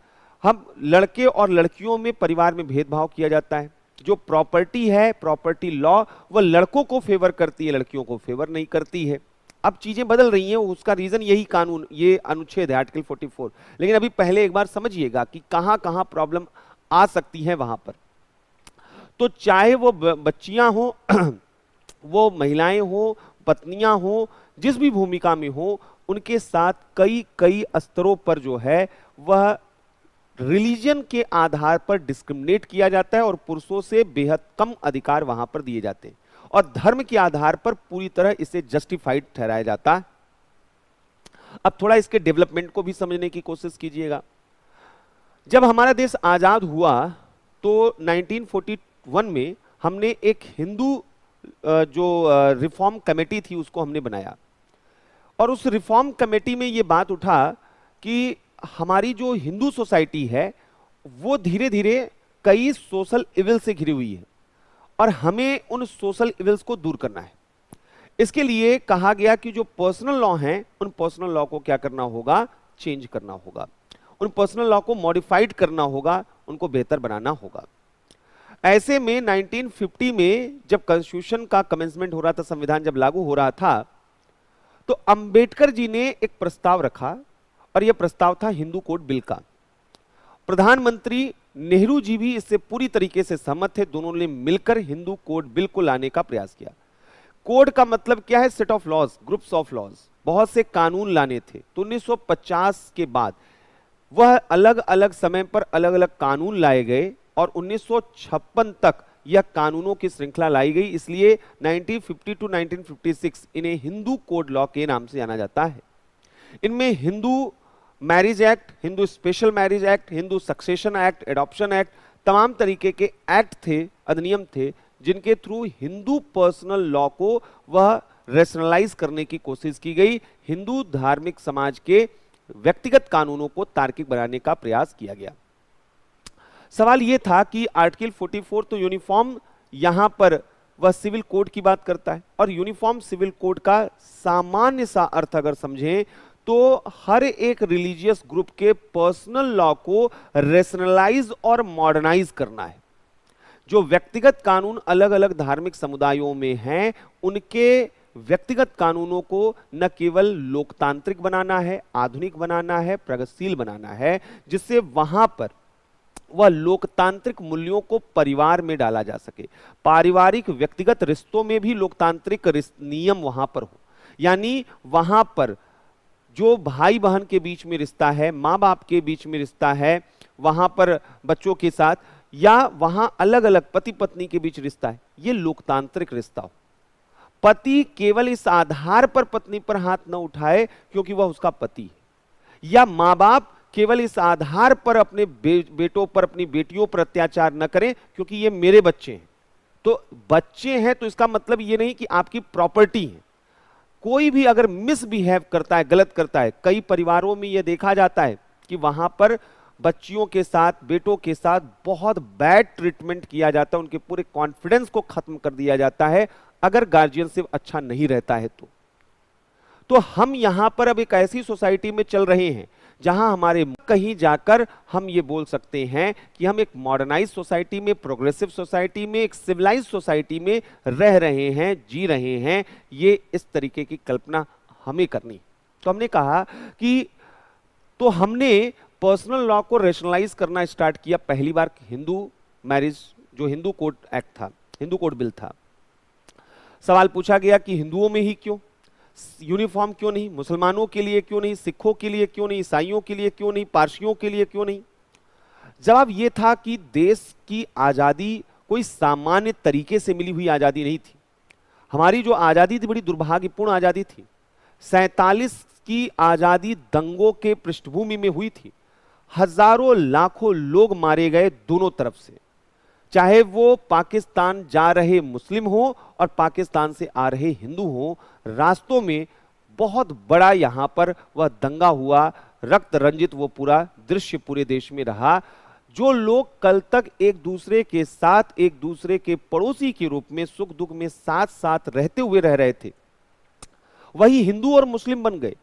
हम लड़के और लड़कियों में परिवार में भेदभाव किया जाता है जो प्रॉपर्टी है प्रॉपर्टी लॉ वह लड़कों को फेवर करती है लड़कियों को फेवर नहीं करती है अब चीजें बदल रही हैं उसका रीजन यही कानून ये अनुच्छेद है आर्टिकल 44 लेकिन अभी पहले एक बार समझिएगा कि कहां कहां प्रॉब्लम आ सकती है वहां पर तो चाहे वो बच्चियां हो वो महिलाएं हो पत्नियां हो जिस भी भूमिका में हो उनके साथ कई कई स्तरों पर जो है वह रिलीजन के आधार पर डिस्क्रिमिनेट किया जाता है और पुरुषों से बेहद कम अधिकार वहां पर दिए जाते हैं और धर्म के आधार पर पूरी तरह इसे जस्टिफाइड ठहराया जाता है अब थोड़ा इसके डेवलपमेंट को भी समझने की कोशिश कीजिएगा जब हमारा देश आज़ाद हुआ तो 1941 में हमने एक हिंदू जो रिफॉर्म कमेटी थी उसको हमने बनाया और उस रिफॉर्म कमेटी में यह बात उठा कि हमारी जो हिंदू सोसाइटी है वो धीरे धीरे कई सोशल इविल से घिरी हुई है और हमें उन सोशल इवेंट्स को दूर करना है इसके लिए कहा गया कि जो पर्सनल लॉ हैं उन पर्सनल लॉ को क्या करना होगा चेंज करना होगा उन पर्सनल लॉ को मॉडिफाइड करना होगा उनको बेहतर बनाना होगा ऐसे में 1950 में जब कॉन्स्टिट्यूशन का कमेंसमेंट हो रहा था संविधान जब लागू हो रहा था तो अंबेडकर जी ने एक प्रस्ताव रखा और यह प्रस्ताव था हिंदू कोड बिल का प्रधानमंत्री नेहरू जी भी इससे पूरी तरीके से सहमत थे दोनों ने मिलकर हिंदू कोड बिल को लाने का प्रयास किया कोड का मतलब क्या है set of laws groups of laws बहुत से कानून लाने थे तो 1950 के बाद वह अलग अलग समय पर अलग अलग कानून लाए गए और उन्नीस तक यह कानूनों की श्रृंखला लाई गई इसलिए 1950 टू 1956 इन्हें हिंदू कोड लॉ के नाम से जाना जाता है इनमें Hindu marriage act Hindu special marriage act Hindu succession act adoption act तमाम तरीके के एक्ट थे अधिनियम थे जिनके थ्रू हिंदू पर्सनल लॉ को वह रेशनलाइज करने की कोशिश की गई हिंदू धार्मिक समाज के व्यक्तिगत कानूनों को तार्किक बनाने का प्रयास किया गया सवाल यह था कि आर्टिकल 44 तो यूनिफॉर्म यहां पर वह सिविल कोड की बात करता है और यूनिफॉर्म सिविल कोड का सामान्य सा अर्थ अगर समझें तो हर एक रिलीजियस ग्रुप के पर्सनल लॉ को रेशनलाइज और मॉडर्नाइज करना है जो व्यक्तिगत कानून अलग अलग धार्मिक समुदायों में हैं उनके व्यक्तिगत कानूनों को न केवल लोकतांत्रिक बनाना है आधुनिक बनाना है प्रगतिशील बनाना है जिससे वहां पर वह लोकतांत्रिक मूल्यों को परिवार में डाला जा सके पारिवारिक व्यक्तिगत रिश्तों में भी लोकतांत्रिक नियम वहां पर हो यानी वहां पर जो भाई बहन के बीच में रिश्ता है माँ बाप के बीच में रिश्ता है वहाँ पर बच्चों के साथ या वहाँ अलग अलग पति पत्नी के बीच रिश्ता है ये लोकतांत्रिक रिश्ता हो पति केवल इस आधार पर पत्नी पर हाथ न उठाए क्योंकि वह उसका पति है या माँ बाप केवल इस आधार पर अपने बे, बेटों पर अपनी बेटियों पर अत्याचार न करें क्योंकि ये मेरे बच्चे हैं तो बच्चे हैं तो इसका मतलब ये नहीं कि आपकी प्रॉपर्टी है कोई भी अगर मिसबिहेव करता है गलत करता है कई परिवारों में यह देखा जाता है कि वहां पर बच्चियों के साथ बेटों के साथ बहुत बैड ट्रीटमेंट किया जाता है उनके पूरे कॉन्फिडेंस को खत्म कर दिया जाता है अगर गार्जियनशिप अच्छा नहीं रहता है तो तो हम यहां पर अब एक ऐसी सोसाइटी में चल रहे हैं जहां हमारे कहीं जाकर हम ये बोल सकते हैं कि हम एक मॉडर्नाइज सोसाइटी में प्रोग्रेसिव सोसाइटी में एक सिविलाइज सोसाइटी में रह रहे हैं जी रहे हैं ये इस तरीके की कल्पना हमें करनी तो हमने कहा कि तो हमने पर्सनल लॉ को रेशनलाइज करना स्टार्ट किया पहली बार हिंदू मैरिज जो हिंदू कोर्ट एक्ट था हिंदू कोर्ट बिल था सवाल पूछा गया कि हिंदुओं में ही क्यों यूनिफॉर्म क्यों नहीं मुसलमानों के लिए क्यों नहीं सिखों के लिए क्यों नहीं ईसाइयों के लिए क्यों नहीं पारसियों के लिए क्यों नहीं जवाब यह था कि देश की आज़ादी कोई सामान्य तरीके से मिली हुई आज़ादी नहीं थी हमारी जो आज़ादी थी बड़ी दुर्भाग्यपूर्ण आज़ादी थी सैतालीस की आज़ादी दंगों के पृष्ठभूमि में हुई थी हजारों लाखों लोग मारे गए दोनों तरफ से चाहे वो पाकिस्तान जा रहे मुस्लिम हो और पाकिस्तान से आ रहे हिंदू हो रास्तों में बहुत बड़ा यहाँ पर वह दंगा हुआ रक्त रंजित वो पूरा दृश्य पूरे देश में रहा जो लोग कल तक एक दूसरे के साथ एक दूसरे के पड़ोसी के रूप में सुख दुख में साथ साथ रहते हुए रह रहे थे वही हिंदू और मुस्लिम बन गए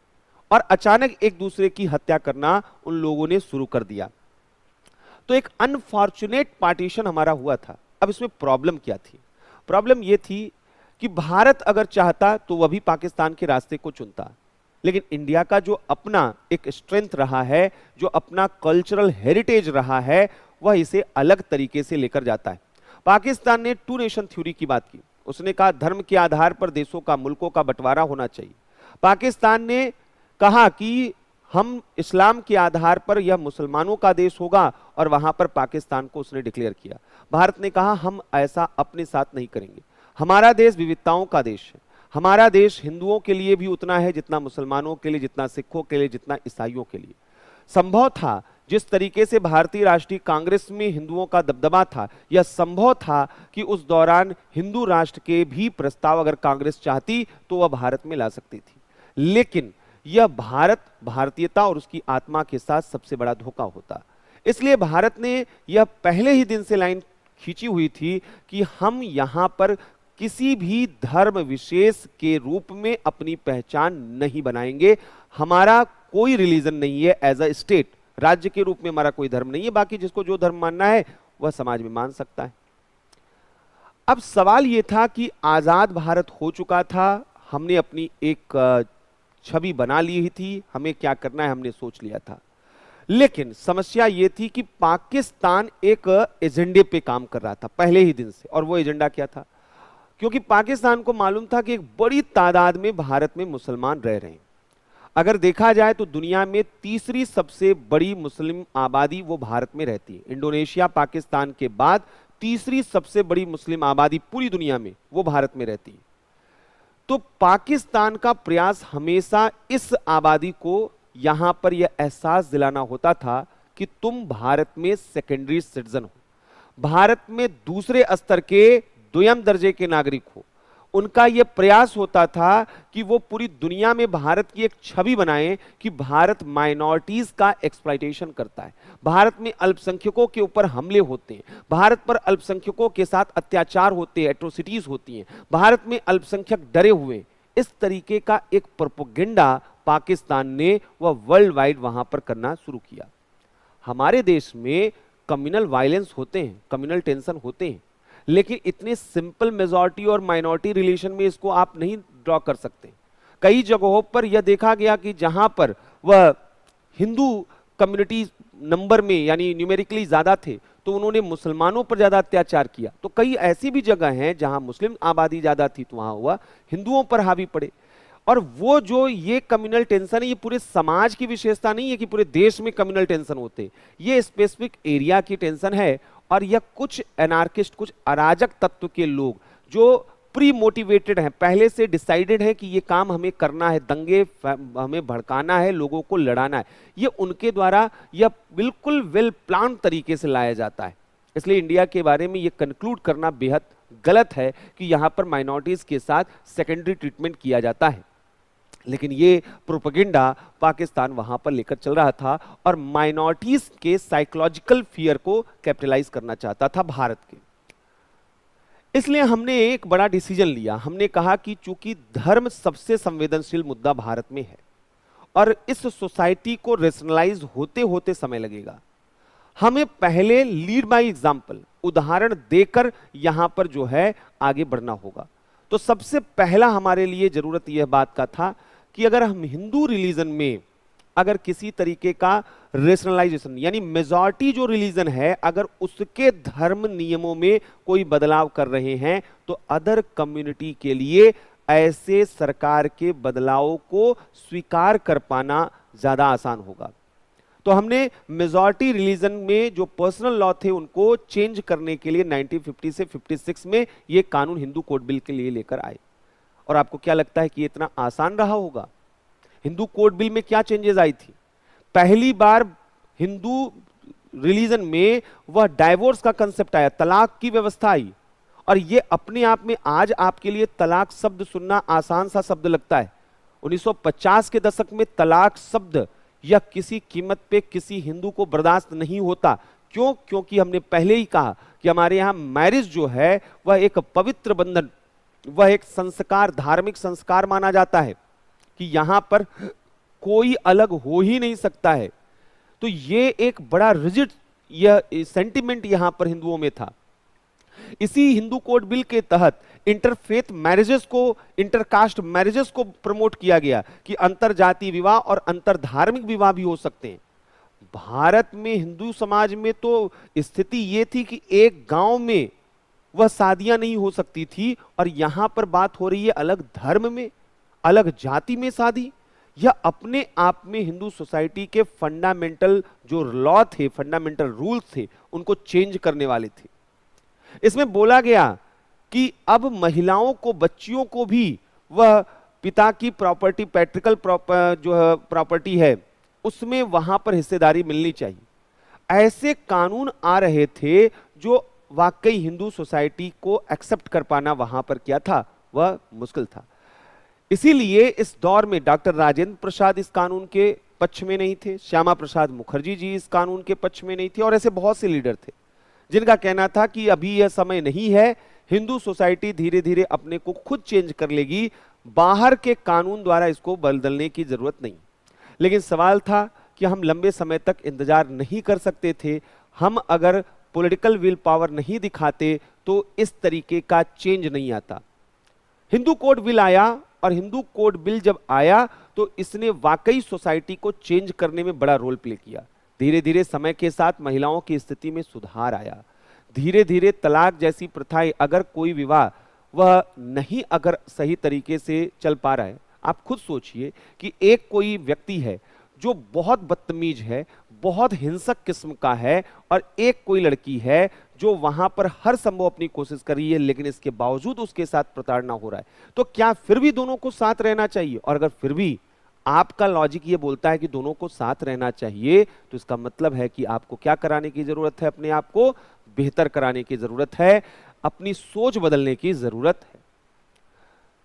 और अचानक एक दूसरे की हत्या करना उन लोगों ने शुरू कर दिया तो एक अनफॉर्चुनेट पार्टीशन हमारा हुआ था अब इसमें प्रॉब्लम क्या थी प्रॉब्लम यह थी कि भारत अगर चाहता तो वह भी पाकिस्तान के रास्ते को चुनता लेकिन इंडिया का जो अपना एक स्ट्रेंथ रहा है जो अपना कल्चरल हेरिटेज रहा है वह इसे अलग तरीके से लेकर जाता है पाकिस्तान ने टू नेशन थ्योरी की बात की उसने कहा धर्म के आधार पर देशों का मुल्कों का बंटवारा होना चाहिए पाकिस्तान ने कहा कि हम इस्लाम के आधार पर यह मुसलमानों का देश होगा और वहां पर पाकिस्तान को उसने डिक्लेयर किया भारत ने कहा हम ऐसा अपने साथ नहीं करेंगे हमारा देश विविधताओं का देश है हमारा देश हिंदुओं के लिए भी उतना है जितना मुसलमानों के लिए जितना सिखों के लिए जितना ईसाइयों के लिए संभव था जिस तरीके से भारतीय राष्ट्रीय कांग्रेस में हिंदुओं का दबदबा था यह संभव था कि उस दौरान हिंदू राष्ट्र के भी प्रस्ताव अगर कांग्रेस चाहती तो वह भारत में ला सकती थी लेकिन यह भारत भारतीयता और उसकी आत्मा के साथ सबसे बड़ा धोखा होता इसलिए भारत ने यह पहले ही दिन से लाइन खींची हुई थी कि हम यहां पर किसी भी धर्म विशेष के रूप में अपनी पहचान नहीं बनाएंगे हमारा कोई रिलीजन नहीं है एज अ स्टेट राज्य के रूप में हमारा कोई धर्म नहीं है बाकी जिसको जो धर्म मानना है वह समाज में मान सकता है अब सवाल यह था कि आज़ाद भारत हो चुका था हमने अपनी एक छवि बना ली ही थी हमें क्या करना है हमने सोच लिया था लेकिन समस्या ये थी कि पाकिस्तान एक एजेंडे पे काम कर रहा था पहले ही दिन से और वो एजेंडा क्या था क्योंकि पाकिस्तान को मालूम था कि एक बड़ी तादाद में भारत में मुसलमान रह रहे हैं अगर देखा जाए तो दुनिया में तीसरी सबसे बड़ी मुस्लिम आबादी वो भारत में रहती है इंडोनेशिया पाकिस्तान के बाद तीसरी सबसे बड़ी मुस्लिम आबादी पूरी दुनिया में वो भारत में रहती है तो पाकिस्तान का प्रयास हमेशा इस आबादी को यहां पर यह एहसास दिलाना होता था कि तुम भारत में सेकेंडरी सिटीजन हो भारत में दूसरे स्तर के दुयम दर्जे के नागरिक हो उनका यह प्रयास होता था कि वो पूरी दुनिया में भारत की एक छवि बनाएं कि भारत माइनॉरिटीज़ का एक्सप्लाइटेशन करता है भारत में अल्पसंख्यकों के ऊपर हमले होते हैं भारत पर अल्पसंख्यकों के साथ अत्याचार होते हैं एट्रोसिटीज़ होती हैं भारत में अल्पसंख्यक डरे हुए इस तरीके का एक प्रोपोगेंडा पाकिस्तान ने वह वर्ल्ड वाइड वहां पर करना शुरू किया हमारे देश में कम्युनल वायलेंस होते हैं कम्युनल टेंशन होते हैं लेकिन इतने सिंपल मेजोरिटी और माइनॉरिटी रिलेशन में इसको आप नहीं ड्रॉ कर सकते कई जगहों पर यह देखा गया कि जहां पर वह हिंदू कम्युनिटी नंबर में यानी न्यूमेरिकली ज़्यादा थे तो उन्होंने मुसलमानों पर ज़्यादा अत्याचार किया तो कई ऐसी भी जगह हैं जहां मुस्लिम आबादी ज़्यादा थी तो वहां हुआ हिंदुओं पर हावी पड़े और वो जो ये कम्युनल टेंशन है ये पूरे समाज की विशेषता नहीं है कि पूरे देश में कम्युनल टेंशन होते ये स्पेसिफिक एरिया की टेंशन है और यह कुछ एनार्किस्ट कुछ अराजक तत्व के लोग जो प्री मोटिवेटेड हैं पहले से डिसाइडेड है कि ये काम हमें करना है दंगे हमें भड़काना है लोगों को लड़ाना है ये उनके द्वारा यह बिल्कुल वेल प्लान तरीके से लाया जाता है इसलिए इंडिया के बारे में ये कंक्लूड करना बेहद गलत है कि यहाँ पर माइनॉरिटीज़ के साथ सेकेंडरी ट्रीटमेंट किया जाता है लेकिन ये प्रोपगेंडा पाकिस्तान वहां पर लेकर चल रहा था और माइनॉरिटीज के साइकोलॉजिकल फियर को कैपिटलाइज करना चाहता था भारत के इसलिए हमने एक बड़ा डिसीजन लिया हमने कहा कि चूंकि धर्म सबसे संवेदनशील मुद्दा भारत में है और इस सोसाइटी को रेशनलाइज होते होते समय लगेगा हमें पहले लीड बाय एग्जाम्पल उदाहरण देकर यहां पर जो है आगे बढ़ना होगा तो सबसे पहला हमारे लिए जरूरत यह बात का था कि अगर हम हिंदू रिलीजन में अगर किसी तरीके का रेशनलाइजेशन यानी मेजोरिटी जो रिलीजन है अगर उसके धर्म नियमों में कोई बदलाव कर रहे हैं तो अदर कम्युनिटी के लिए ऐसे सरकार के बदलावों को स्वीकार कर पाना ज़्यादा आसान होगा तो हमने मेजोरिटी रिलीजन में जो पर्सनल लॉ थे उनको चेंज करने के लिए 1950 से 56 में यह कानून हिंदू कोड बिल के लिए लेकर आए और आपको क्या लगता है कि इतना आसान रहा होगा हिंदू कोर्ट बिल में क्या चेंजेस आई थी पहली बार हिंदू रिलीजन में वह डायवोर्स का कंसेप्ट आया तलाक की व्यवस्था आई और यह अपने आप में आज आपके लिए तलाक शब्द सुनना आसान सा शब्द लगता है 1950 के दशक में तलाक शब्द या किसी कीमत पे किसी हिंदू को बर्दाश्त नहीं होता क्यों क्योंकि हमने पहले ही कहा कि हमारे यहां मैरिज जो है वह एक पवित्र बंधन वह एक संस्कार धार्मिक संस्कार माना जाता है कि यहां पर कोई अलग हो ही नहीं सकता है तो ये एक बड़ा रिजिड यह सेंटिमेंट यहां पर हिंदुओं में था इसी हिंदू कोड बिल के तहत इंटरफेथ मैरिजेस को इंटरकास्ट मैरिजेस को प्रमोट किया गया कि अंतर जाति विवाह और अंतर धार्मिक विवाह भी हो सकते हैं भारत में हिंदू समाज में तो स्थिति यह थी कि एक गांव में वह शादियां नहीं हो सकती थी और यहां पर बात हो रही है अलग धर्म में अलग जाति में शादी या अपने आप में हिंदू सोसाइटी के फंडामेंटल जो लॉ थे फंडामेंटल रूल्स थे उनको चेंज करने वाले थे इसमें बोला गया कि अब महिलाओं को बच्चियों को भी वह पिता की प्रॉपर्टी पैट्रिकल जो है प्रॉपर्टी है उसमें वहां पर हिस्सेदारी मिलनी चाहिए ऐसे कानून आ रहे थे जो वाकई हिंदू सोसाइटी को एक्सेप्ट कर पाना वहां पर क्या था वह मुश्किल था इसीलिए इस दौर में डॉक्टर राजेंद्र प्रसाद इस कानून के पक्ष में नहीं थे श्यामा प्रसाद मुखर्जी जी इस कानून के पक्ष में नहीं थे और ऐसे बहुत से लीडर थे जिनका कहना था कि अभी यह समय नहीं है हिंदू सोसाइटी धीरे धीरे अपने को खुद चेंज कर लेगी बाहर के कानून द्वारा इसको बदलने की जरूरत नहीं लेकिन सवाल था कि हम लंबे समय तक इंतजार नहीं कर सकते थे हम अगर पॉलिटिकल विल पावर नहीं दिखाते तो इस तरीके का चेंज नहीं आता हिंदू कोड बिल आया और हिंदू कोड बिल जब आया तो इसने वाकई सोसाइटी को चेंज करने में बड़ा रोल प्ले किया धीरे धीरे समय के साथ महिलाओं की स्थिति में सुधार आया धीरे धीरे तलाक जैसी प्रथाएं अगर कोई विवाह वह नहीं अगर सही तरीके से चल पा रहा है आप खुद सोचिए कि एक कोई व्यक्ति है जो बहुत बदतमीज है बहुत हिंसक किस्म का है और एक कोई लड़की है जो वहां पर हर संभव अपनी कोशिश कर रही है लेकिन इसके बावजूद उसके साथ प्रताड़ना हो रहा है तो क्या फिर भी दोनों को साथ रहना चाहिए और अगर फिर भी आपका लॉजिक ये बोलता है कि दोनों को साथ रहना चाहिए तो इसका मतलब है कि आपको क्या कराने की जरूरत है अपने आप को बेहतर कराने की जरूरत है अपनी सोच बदलने की जरूरत है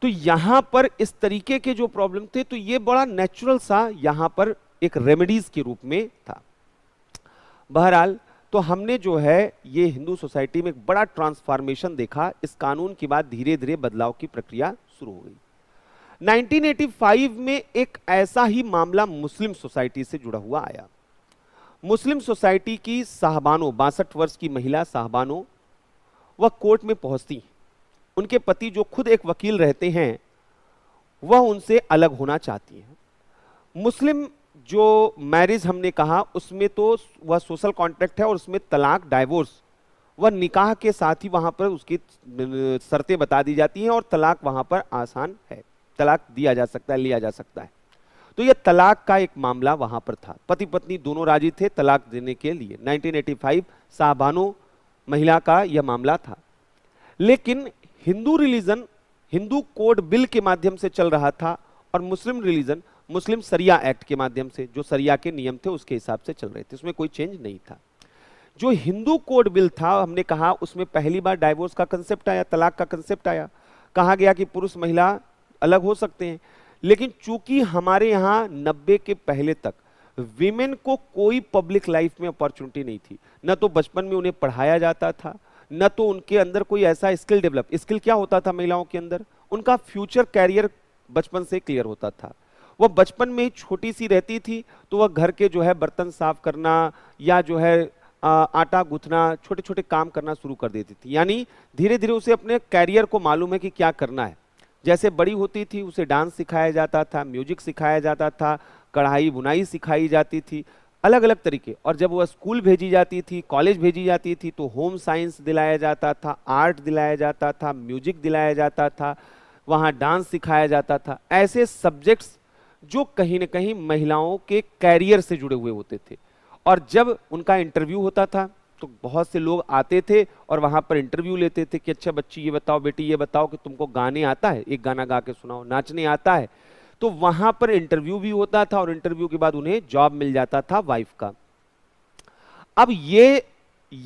तो यहां पर इस तरीके के जो प्रॉब्लम थे तो ये बड़ा नेचुरल सा यहां पर एक रेमेडीज के रूप में था बहरहाल तो हमने जो है ये हिंदू सोसाइटी में एक बड़ा ट्रांसफॉर्मेशन देखा इस कानून के बाद धीरे धीरे बदलाव की प्रक्रिया शुरू हो गई 1985 में एक ऐसा ही मामला मुस्लिम सोसाइटी से जुड़ा हुआ आया मुस्लिम सोसाइटी की साहबानो बासठ वर्ष की महिला साहबानो वह कोर्ट में पहुंचती उनके पति जो खुद एक वकील रहते हैं वह उनसे अलग होना चाहती हैं मुस्लिम जो मैरिज हमने कहा उसमें तो वह सोशल कॉन्ट्रैक्ट है और उसमें तलाक डाइवोर्स वह निकाह के साथ ही वहां पर उसकी शर्तें बता दी जाती हैं और तलाक वहां पर आसान है तलाक दिया जा सकता है लिया जा सकता है तो यह तलाक का एक मामला वहां पर था पति पत्नी दोनों राजी थे तलाक देने के लिए 1985 साहबानो महिला का यह मामला था लेकिन Hindu religion Hindu code bill के माध्यम से चल रहा था और मुस्लिम रिलीजन मुस्लिम सरिया एक्ट के माध्यम से जो सरिया के नियम थे उसके हिसाब से चल रहे थे उसमें कोई चेंज नहीं था जो हिंदू कोड बिल था हमने कहा उसमें पहली बार डाइवोर्स का कंसेप्ट आया तलाक का कंसेप्ट आया कहा गया कि पुरुष महिला अलग हो सकते हैं लेकिन चूंकि हमारे यहाँ नब्बे के पहले तक विमेन को कोई पब्लिक लाइफ में अपॉर्चुनिटी नहीं थी न तो बचपन में उन्हें पढ़ाया जाता था न तो उनके अंदर कोई ऐसा स्किल डेवलप स्किल क्या होता था महिलाओं के अंदर उनका फ्यूचर कैरियर बचपन से क्लियर होता था वह बचपन में ही छोटी सी रहती थी तो वह घर के जो है बर्तन साफ करना या जो है आटा गुथना छोटे छोटे काम करना शुरू कर देती थी यानी धीरे धीरे उसे अपने कैरियर को मालूम है कि क्या करना है जैसे बड़ी होती थी उसे डांस सिखाया जाता था म्यूजिक सिखाया जाता था कढ़ाई बुनाई सिखाई जाती थी अलग अलग तरीके और जब वह स्कूल भेजी जाती थी कॉलेज भेजी जाती थी तो होम साइंस दिलाया जाता था आर्ट दिलाया जाता था म्यूजिक दिलाया जाता था वहाँ डांस सिखाया जाता था ऐसे सब्जेक्ट्स जो कहीं ना कहीं महिलाओं के कैरियर से जुड़े हुए होते थे और जब उनका इंटरव्यू होता था तो बहुत से लोग आते थे और वहां पर इंटरव्यू लेते थे कि अच्छा बच्ची ये बताओ बेटी ये बताओ कि तुमको गाने आता है एक गाना गा के सुनाओ नाचने आता है तो वहां पर इंटरव्यू भी होता था और इंटरव्यू के बाद उन्हें जॉब मिल जाता था वाइफ का अब ये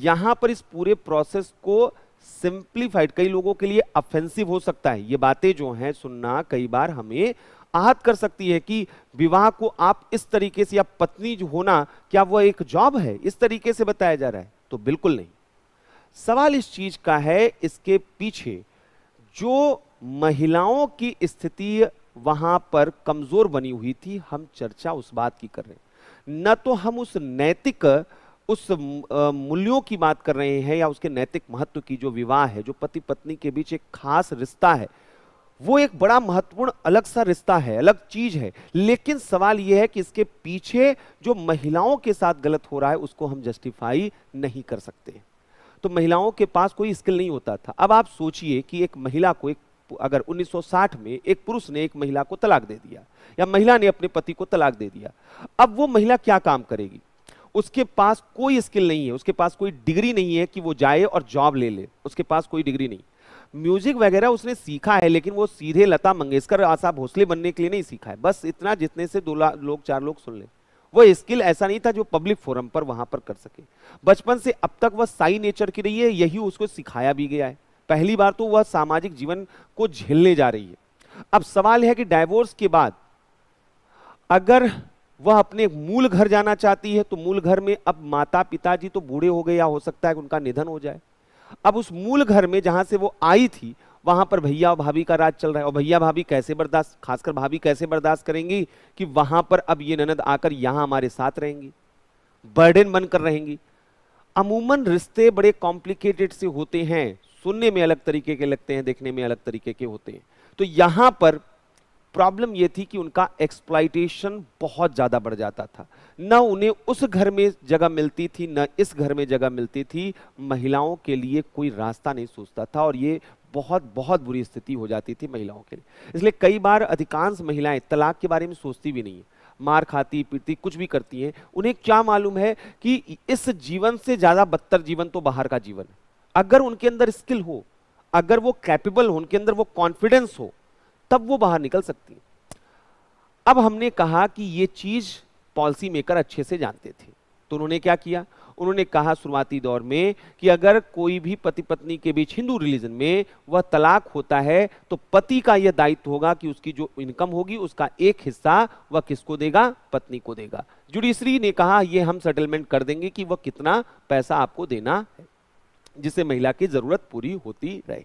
यहां पर इस पूरे प्रोसेस को सिंप्लीफाइड कई लोगों के लिए अफेंसिव हो सकता है ये बातें जो हैं सुनना कई बार हमें आहत कर सकती है कि विवाह को आप इस तरीके से या पत्नी जो होना क्या वह एक जॉब है इस तरीके से बताया जा रहा है तो बिल्कुल नहीं सवाल इस चीज का है इसके पीछे जो महिलाओं की स्थिति वहां पर कमजोर बनी हुई थी हम चर्चा उस बात की कर रहे हैं न तो हम उस नैतिक उस मूल्यों की बात कर रहे हैं या उसके नैतिक महत्व की जो विवाह है जो पति पत्नी के बीच एक खास रिश्ता है वो एक बड़ा महत्वपूर्ण अलग सा रिश्ता है अलग चीज है लेकिन सवाल यह है कि इसके पीछे जो महिलाओं के साथ गलत हो रहा है उसको हम जस्टिफाई नहीं कर सकते तो महिलाओं के पास कोई स्किल नहीं होता था अब आप सोचिए कि एक महिला को एक अगर 1960 में एक पुरुष ने एक महिला को तलाक दे दिया या महिला ने अपने पति को तलाक दे दिया अब वो महिला क्या काम करेगी उसके पास कोई स्किल नहीं है उसके पास कोई डिग्री नहीं है कि वो जाए और जॉब ले ले उसके पास कोई डिग्री नहीं म्यूजिक वगैरह उसने सीखा है लेकिन वो सीधे लता मंगेशकर आशा भोसले बनने के लिए नहीं सीखा है बस इतना जितने से दो लोग चार लोग सुन ले वो स्किल ऐसा नहीं था जो पब्लिक फोरम पर वहां पर कर सके बचपन से अब तक वह साई नेचर की रही है यही उसको सिखाया भी गया है पहली बार तो वह सामाजिक जीवन को झेलने जा रही है अब सवाल है कि डायवोर्स के बाद अगर वह अपने मूल घर जाना चाहती है तो मूल घर में अब माता पिताजी तो बूढ़े हो गए या हो सकता है कि उनका निधन हो जाए अब उस मूल घर में जहां से वो आई थी वहां पर भैया और भाभी का राज चल रहा है और भैया भाभी कैसे बर्दाश्त खासकर भाभी कैसे बर्दाश्त करेंगी कि वहां पर अब ये ननद आकर यहां हमारे साथ रहेंगी बर्डन बनकर रहेंगी अमूमन रिश्ते बड़े कॉम्प्लिकेटेड से होते हैं सुनने में अलग तरीके के लगते हैं देखने में अलग तरीके के होते हैं तो यहां पर प्रॉब्लम ये थी कि उनका एक्सप्लाइटेशन बहुत ज़्यादा बढ़ जाता था न उन्हें उस घर में जगह मिलती थी न इस घर में जगह मिलती थी महिलाओं के लिए कोई रास्ता नहीं सोचता था और ये बहुत बहुत बुरी स्थिति हो जाती थी महिलाओं के लिए इसलिए कई बार अधिकांश महिलाएं तलाक के बारे में सोचती भी नहीं है मार खाती पीटती कुछ भी करती हैं उन्हें क्या मालूम है कि इस जीवन से ज़्यादा बदतर जीवन तो बाहर का जीवन है अगर उनके अंदर स्किल हो अगर वो कैपेबल हो उनके अंदर वो कॉन्फिडेंस हो तब वो बाहर निकल सकती है अब हमने कहा कि ये चीज पॉलिसी मेकर अच्छे से जानते थे तो उन्होंने क्या किया उन्होंने कहा शुरुआती दौर में कि अगर कोई भी पति पत्नी के बीच हिंदू रिलीजन में वह तलाक होता है तो पति का यह दायित्व होगा कि उसकी जो इनकम होगी उसका एक हिस्सा वह किसको देगा पत्नी को देगा जुडिशरी ने कहा यह हम सेटलमेंट कर देंगे कि वह कितना पैसा आपको देना है जिससे महिला की जरूरत पूरी होती रहे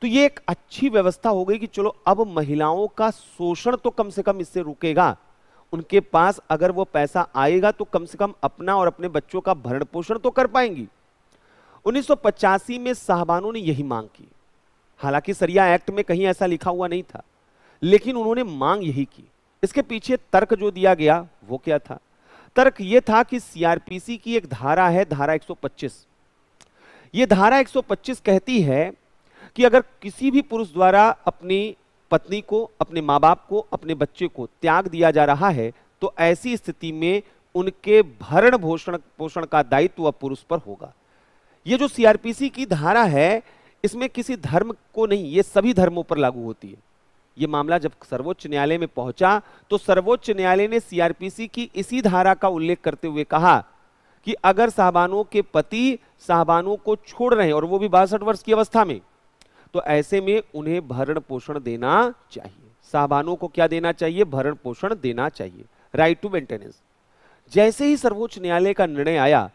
तो ये एक अच्छी व्यवस्था हो गई कि चलो अब महिलाओं का शोषण तो कम से कम इससे रुकेगा उनके पास अगर वो पैसा आएगा तो कम से कम अपना और अपने बच्चों का भरण पोषण तो कर पाएंगी उन्नीस में साहबानों ने यही मांग की हालांकि सरिया एक्ट में कहीं ऐसा लिखा हुआ नहीं था लेकिन उन्होंने मांग यही की इसके पीछे तर्क जो दिया गया वो क्या था तर्क यह था कि सीआरपीसी की एक धारा है धारा 125 ये धारा 125 कहती है कि अगर किसी भी पुरुष द्वारा अपनी पत्नी को अपने माँ बाप को अपने बच्चे को त्याग दिया जा रहा है तो ऐसी स्थिति में उनके भरण भोषण पोषण का दायित्व अब पुरुष पर होगा ये जो सीआरपीसी की धारा है इसमें किसी धर्म को नहीं ये सभी धर्मों पर लागू होती है ये मामला जब सर्वोच्च न्यायालय में पहुंचा तो सर्वोच्च न्यायालय ने सीआरपीसी की इसी धारा का उल्लेख करते हुए कहा कि अगर साहबानों के पति साहबानों को छोड़ रहे हैं और वो भी बासठ वर्ष की अवस्था में तो ऐसे में उन्हें भरण पोषण देना चाहिए साहबानों को क्या देना चाहिए भरण पोषण देना चाहिए राइट टू मेंटेनेंस जैसे ही सर्वोच्च न्यायालय का निर्णय आया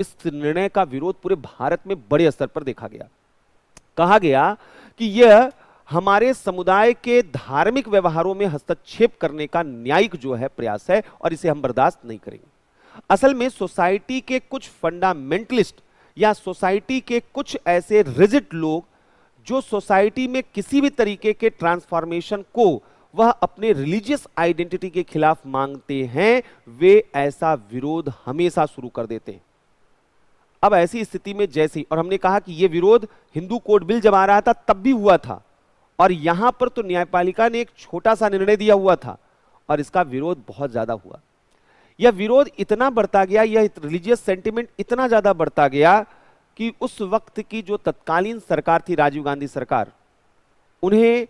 इस निर्णय का विरोध पूरे भारत में बड़े स्तर पर देखा गया कहा गया कि यह हमारे समुदाय के धार्मिक व्यवहारों में हस्तक्षेप करने का न्यायिक जो है प्रयास है और इसे हम बर्दाश्त नहीं करेंगे असल में सोसाइटी के कुछ फंडामेंटलिस्ट या सोसाइटी के कुछ ऐसे रिजिट लोग जो सोसाइटी में किसी भी तरीके के ट्रांसफॉर्मेशन को वह अपने रिलीजियस आइडेंटिटी के खिलाफ मांगते हैं वे ऐसा विरोध हमेशा शुरू कर देते हैं अब ऐसी स्थिति में जैसे और हमने कहा कि यह विरोध हिंदू कोड बिल जब आ रहा था तब भी हुआ था और यहां पर तो न्यायपालिका ने एक छोटा सा निर्णय दिया हुआ था और इसका विरोध बहुत ज्यादा हुआ यह विरोध इतना बढ़ता गया यह रिलीजियस सेंटिमेंट इतना ज्यादा बढ़ता गया कि उस वक्त की जो तत्कालीन सरकार थी राजीव गांधी सरकार उन्हें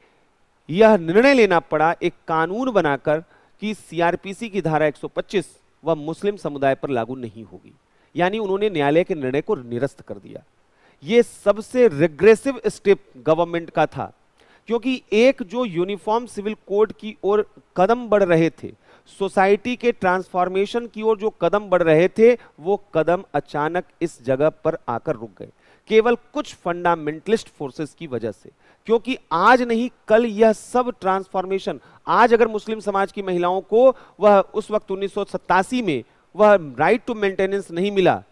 यह निर्णय लेना पड़ा एक कानून बनाकर कि सीआरपीसी की धारा 125 वह मुस्लिम समुदाय पर लागू नहीं होगी यानी उन्होंने न्यायालय के निर्णय को निरस्त कर दिया यह सबसे रिग्रेसिव स्टेप गवर्नमेंट का था क्योंकि एक जो यूनिफॉर्म सिविल कोड की ओर कदम बढ़ रहे थे सोसाइटी के ट्रांसफॉर्मेशन की ओर जो कदम बढ़ रहे थे वो कदम अचानक इस जगह पर आकर रुक गए केवल कुछ फंडामेंटलिस्ट फोर्सेस की वजह से क्योंकि आज नहीं कल यह सब ट्रांसफॉर्मेशन आज अगर मुस्लिम समाज की महिलाओं को वह उस वक्त उन्नीस में वह राइट टू मेंटेनेंस नहीं मिला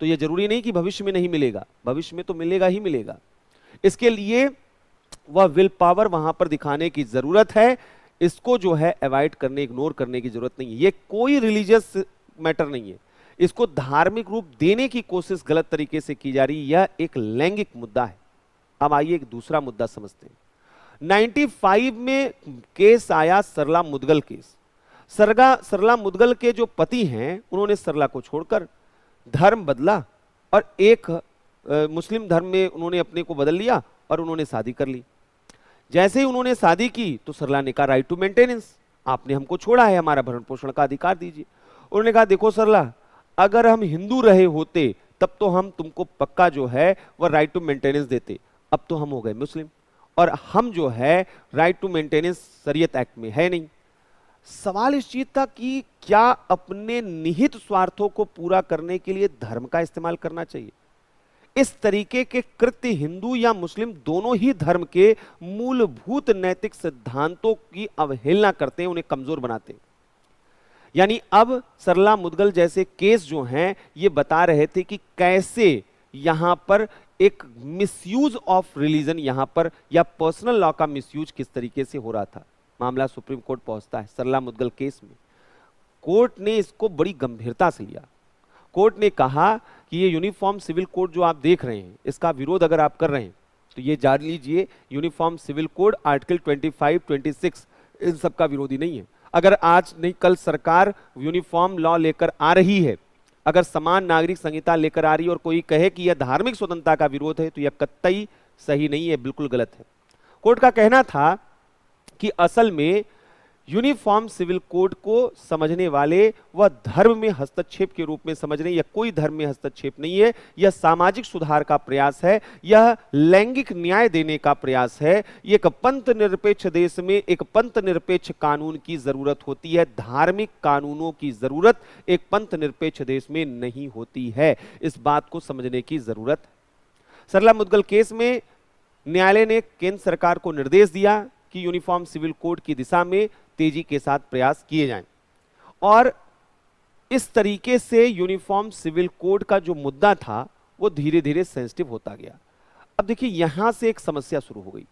तो यह जरूरी नहीं कि भविष्य में नहीं मिलेगा भविष्य में तो मिलेगा ही मिलेगा इसके लिए वह विल पावर वहां पर दिखाने की जरूरत है इसको जो है अवॉइड करने इग्नोर करने की जरूरत नहीं है ये कोई रिलीजियस मैटर नहीं है इसको धार्मिक रूप देने की कोशिश गलत तरीके से की जा रही यह एक लैंगिक मुद्दा है अब आइए एक दूसरा मुद्दा समझते हैं 95 में केस आया सरला मुदगल केस सरगा सरला मुदगल के जो पति हैं उन्होंने सरला को छोड़कर धर्म बदला और एक आ, मुस्लिम धर्म में उन्होंने अपने को बदल लिया और उन्होंने शादी कर ली जैसे ही उन्होंने शादी की तो सरला ने कहा राइट टू मेंटेनेंस आपने हमको छोड़ा है हमारा भरण पोषण का अधिकार दीजिए उन्होंने कहा देखो सरला अगर हम हिंदू रहे होते तब तो हम तुमको पक्का जो है वह राइट टू मेंटेनेंस देते अब तो हम हो गए मुस्लिम और हम जो है right to maintenance Shariat act में है नहीं सवाल इस चीज का कि क्या अपने निहित स्वार्थों को पूरा करने के लिए धर्म का इस्तेमाल करना चाहिए इस तरीके के कृत्य हिंदू या मुस्लिम दोनों ही धर्म के मूलभूत नैतिक सिद्धांतों की अवहेलना करते हैं उन्हें कमजोर बनाते हैं यानी अब सरला मुदगल जैसे केस जो हैं ये बता रहे थे कि कैसे यहां पर एक मिसयूज ऑफ रिलीजन यहां पर या पर्सनल लॉ का मिसयूज किस तरीके से हो रहा था मामला सुप्रीम कोर्ट पहुंचता है सरला मुदगल केस में कोर्ट ने इसको बड़ी गंभीरता से लिया कोर्ट ने कहा कि ये यूनिफॉर्म सिविल कोड जो आप देख रहे हैं इसका विरोध अगर आप कर रहे हैं तो ये जान लीजिए यूनिफॉर्म सिविल कोड आर्टिकल 25, 26 इन सब का विरोधी नहीं है अगर आज नहीं कल सरकार यूनिफॉर्म लॉ लेकर आ रही है अगर समान नागरिक संहिता लेकर आ रही है और कोई कहे कि यह धार्मिक स्वतंत्रता का विरोध है तो यह कतई सही नहीं है बिल्कुल गलत है कोर्ट का कहना था कि असल में यूनिफॉर्म सिविल कोड को समझने वाले वह धर्म में हस्तक्षेप के रूप में समझ रहे हैं यह कोई धर्म में हस्तक्षेप नहीं है यह सामाजिक सुधार का प्रयास है यह लैंगिक न्याय देने का प्रयास है एक पंथ निरपेक्ष देश में एक पंथ निरपेक्ष कानून की जरूरत होती है धार्मिक कानूनों की जरूरत एक पंथ निरपेक्ष देश में नहीं होती है इस बात को समझने की जरूरत सरला मुदगल केस में न्यायालय ने केंद्र सरकार को निर्देश दिया कि यूनिफॉर्म सिविल कोड की दिशा में तेजी के साथ प्रयास किए जाएं और इस तरीके से यूनिफॉर्म सिविल कोड का जो मुद्दा था वो धीरे धीरे सेंसिटिव होता गया अब देखिए यहां से एक समस्या शुरू हो गई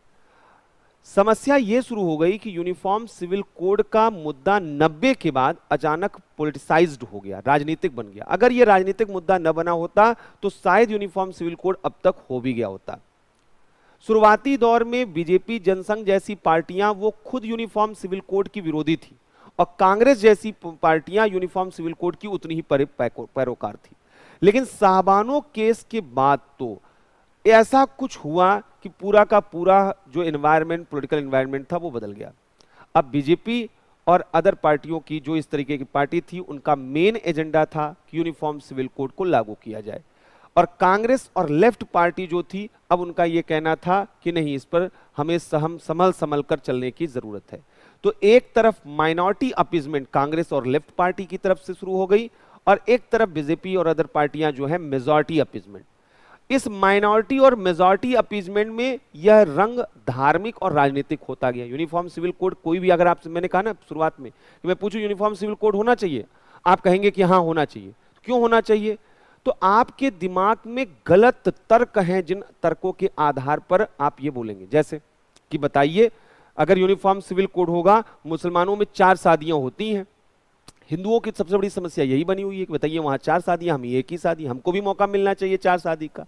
समस्या ये शुरू हो गई कि यूनिफॉर्म सिविल कोड का मुद्दा नब्बे के बाद अचानक पोलिटिसाइज्ड हो गया राजनीतिक बन गया अगर ये राजनीतिक मुद्दा न बना होता तो शायद यूनिफॉर्म सिविल कोड अब तक हो भी गया होता शुरुआती दौर में बीजेपी जनसंघ जैसी पार्टियां वो खुद यूनिफॉर्म सिविल कोड की विरोधी थी और कांग्रेस जैसी पार्टियां यूनिफॉर्म सिविल कोड की उतनी ही पैरोकार थी लेकिन साहबानो केस के बाद तो ऐसा कुछ हुआ कि पूरा का पूरा जो इन्वायरमेंट पोलिटिकल इन्वायरमेंट था वो बदल गया अब बीजेपी और अदर पार्टियों की जो इस तरीके की पार्टी थी उनका मेन एजेंडा था कि यूनिफॉर्म सिविल कोड को लागू किया जाए और कांग्रेस और लेफ्ट पार्टी जो थी अब उनका यह कहना था कि नहीं इस पर हमें सहम संभल संभल कर चलने की ज़रूरत है तो एक तरफ माइनॉरिटी अपीजमेंट कांग्रेस और लेफ्ट पार्टी की तरफ से शुरू हो गई और एक तरफ बीजेपी और अदर पार्टियां जो है मेजोरिटी अपीजमेंट इस माइनॉरिटी और मेजॉरिटी अपीजमेंट में यह रंग धार्मिक और राजनीतिक होता गया यूनिफॉर्म सिविल कोड कोई भी अगर आपसे मैंने कहा ना शुरुआत में कि मैं पूछूं यूनिफॉर्म सिविल कोड होना चाहिए आप कहेंगे कि हाँ होना चाहिए क्यों होना चाहिए तो आपके दिमाग में गलत तर्क हैं जिन तर्कों के आधार पर आप ये बोलेंगे जैसे कि बताइए अगर यूनिफॉर्म सिविल कोड होगा मुसलमानों में चार शादियां होती हैं हिंदुओं की सबसे बड़ी समस्या यही बनी हुई है कि बताइए वहां चार शादियां हम एक ही शादी हमको भी मौका मिलना चाहिए चार शादी का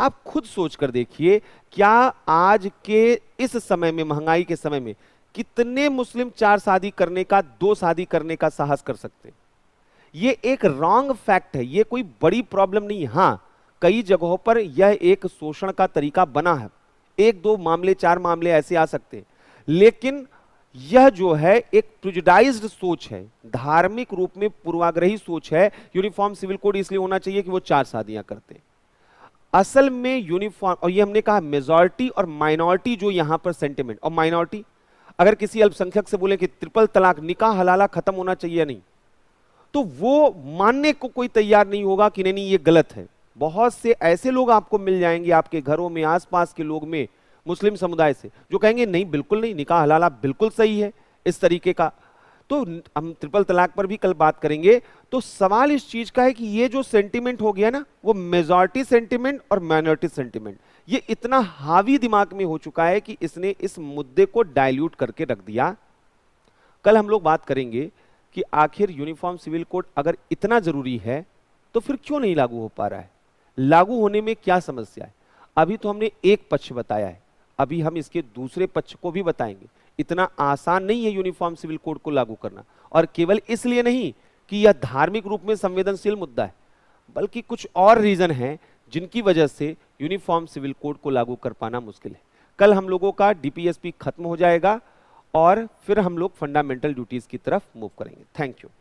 आप खुद सोच कर देखिए क्या आज के इस समय में महंगाई के समय में कितने मुस्लिम चार शादी करने का दो शादी करने का साहस कर सकते हैं ये एक रॉन्ग फैक्ट है ये कोई बड़ी प्रॉब्लम नहीं है हाँ कई जगहों पर यह एक शोषण का तरीका बना है एक दो मामले चार मामले ऐसे आ सकते हैं लेकिन यह जो है एक प्रिजाइज सोच है धार्मिक रूप में पूर्वाग्रही सोच है यूनिफॉर्म सिविल कोड इसलिए होना चाहिए कि वो चार शादियां करते असल में यूनिफॉर्म और ये हमने कहा मेजोरिटी और माइनॉरिटी जो यहां पर सेंटिमेंट और माइनॉरिटी अगर किसी अल्पसंख्यक से बोले कि ट्रिपल तलाक निकाह हलाला खत्म होना चाहिए नहीं तो वो मानने को कोई तैयार नहीं होगा कि नहीं नहीं ये गलत है बहुत से ऐसे लोग आपको मिल जाएंगे आपके घरों में आसपास के लोग में मुस्लिम समुदाय से जो कहेंगे नहीं बिल्कुल नहीं निकाह हलाला बिल्कुल सही है इस तरीके का तो हम ट्रिपल तलाक पर भी कल बात करेंगे तो सवाल इस चीज का है कि ये जो सेंटिमेंट हो गया ना वो मेजोरिटी सेंटिमेंट और माइनॉरिटी सेंटिमेंट ये इतना हावी दिमाग में हो चुका है कि इसने इस मुद्दे को डायल्यूट करके रख दिया कल हम लोग बात करेंगे कि आखिर यूनिफॉर्म सिविल कोड अगर इतना जरूरी है तो फिर क्यों नहीं लागू हो पा रहा है लागू होने में क्या समस्या है अभी तो हमने एक पक्ष बताया है अभी हम इसके दूसरे पक्ष को भी बताएंगे इतना आसान नहीं है यूनिफॉर्म सिविल कोड को लागू करना और केवल इसलिए नहीं कि यह धार्मिक रूप में संवेदनशील मुद्दा है बल्कि कुछ और रीजन है जिनकी वजह से यूनिफॉर्म सिविल कोड को लागू कर पाना मुश्किल है कल हम लोगों का डीपीएसपी खत्म हो जाएगा और फिर हम लोग फंडामेंटल ड्यूटीज़ की तरफ मूव करेंगे थैंक यू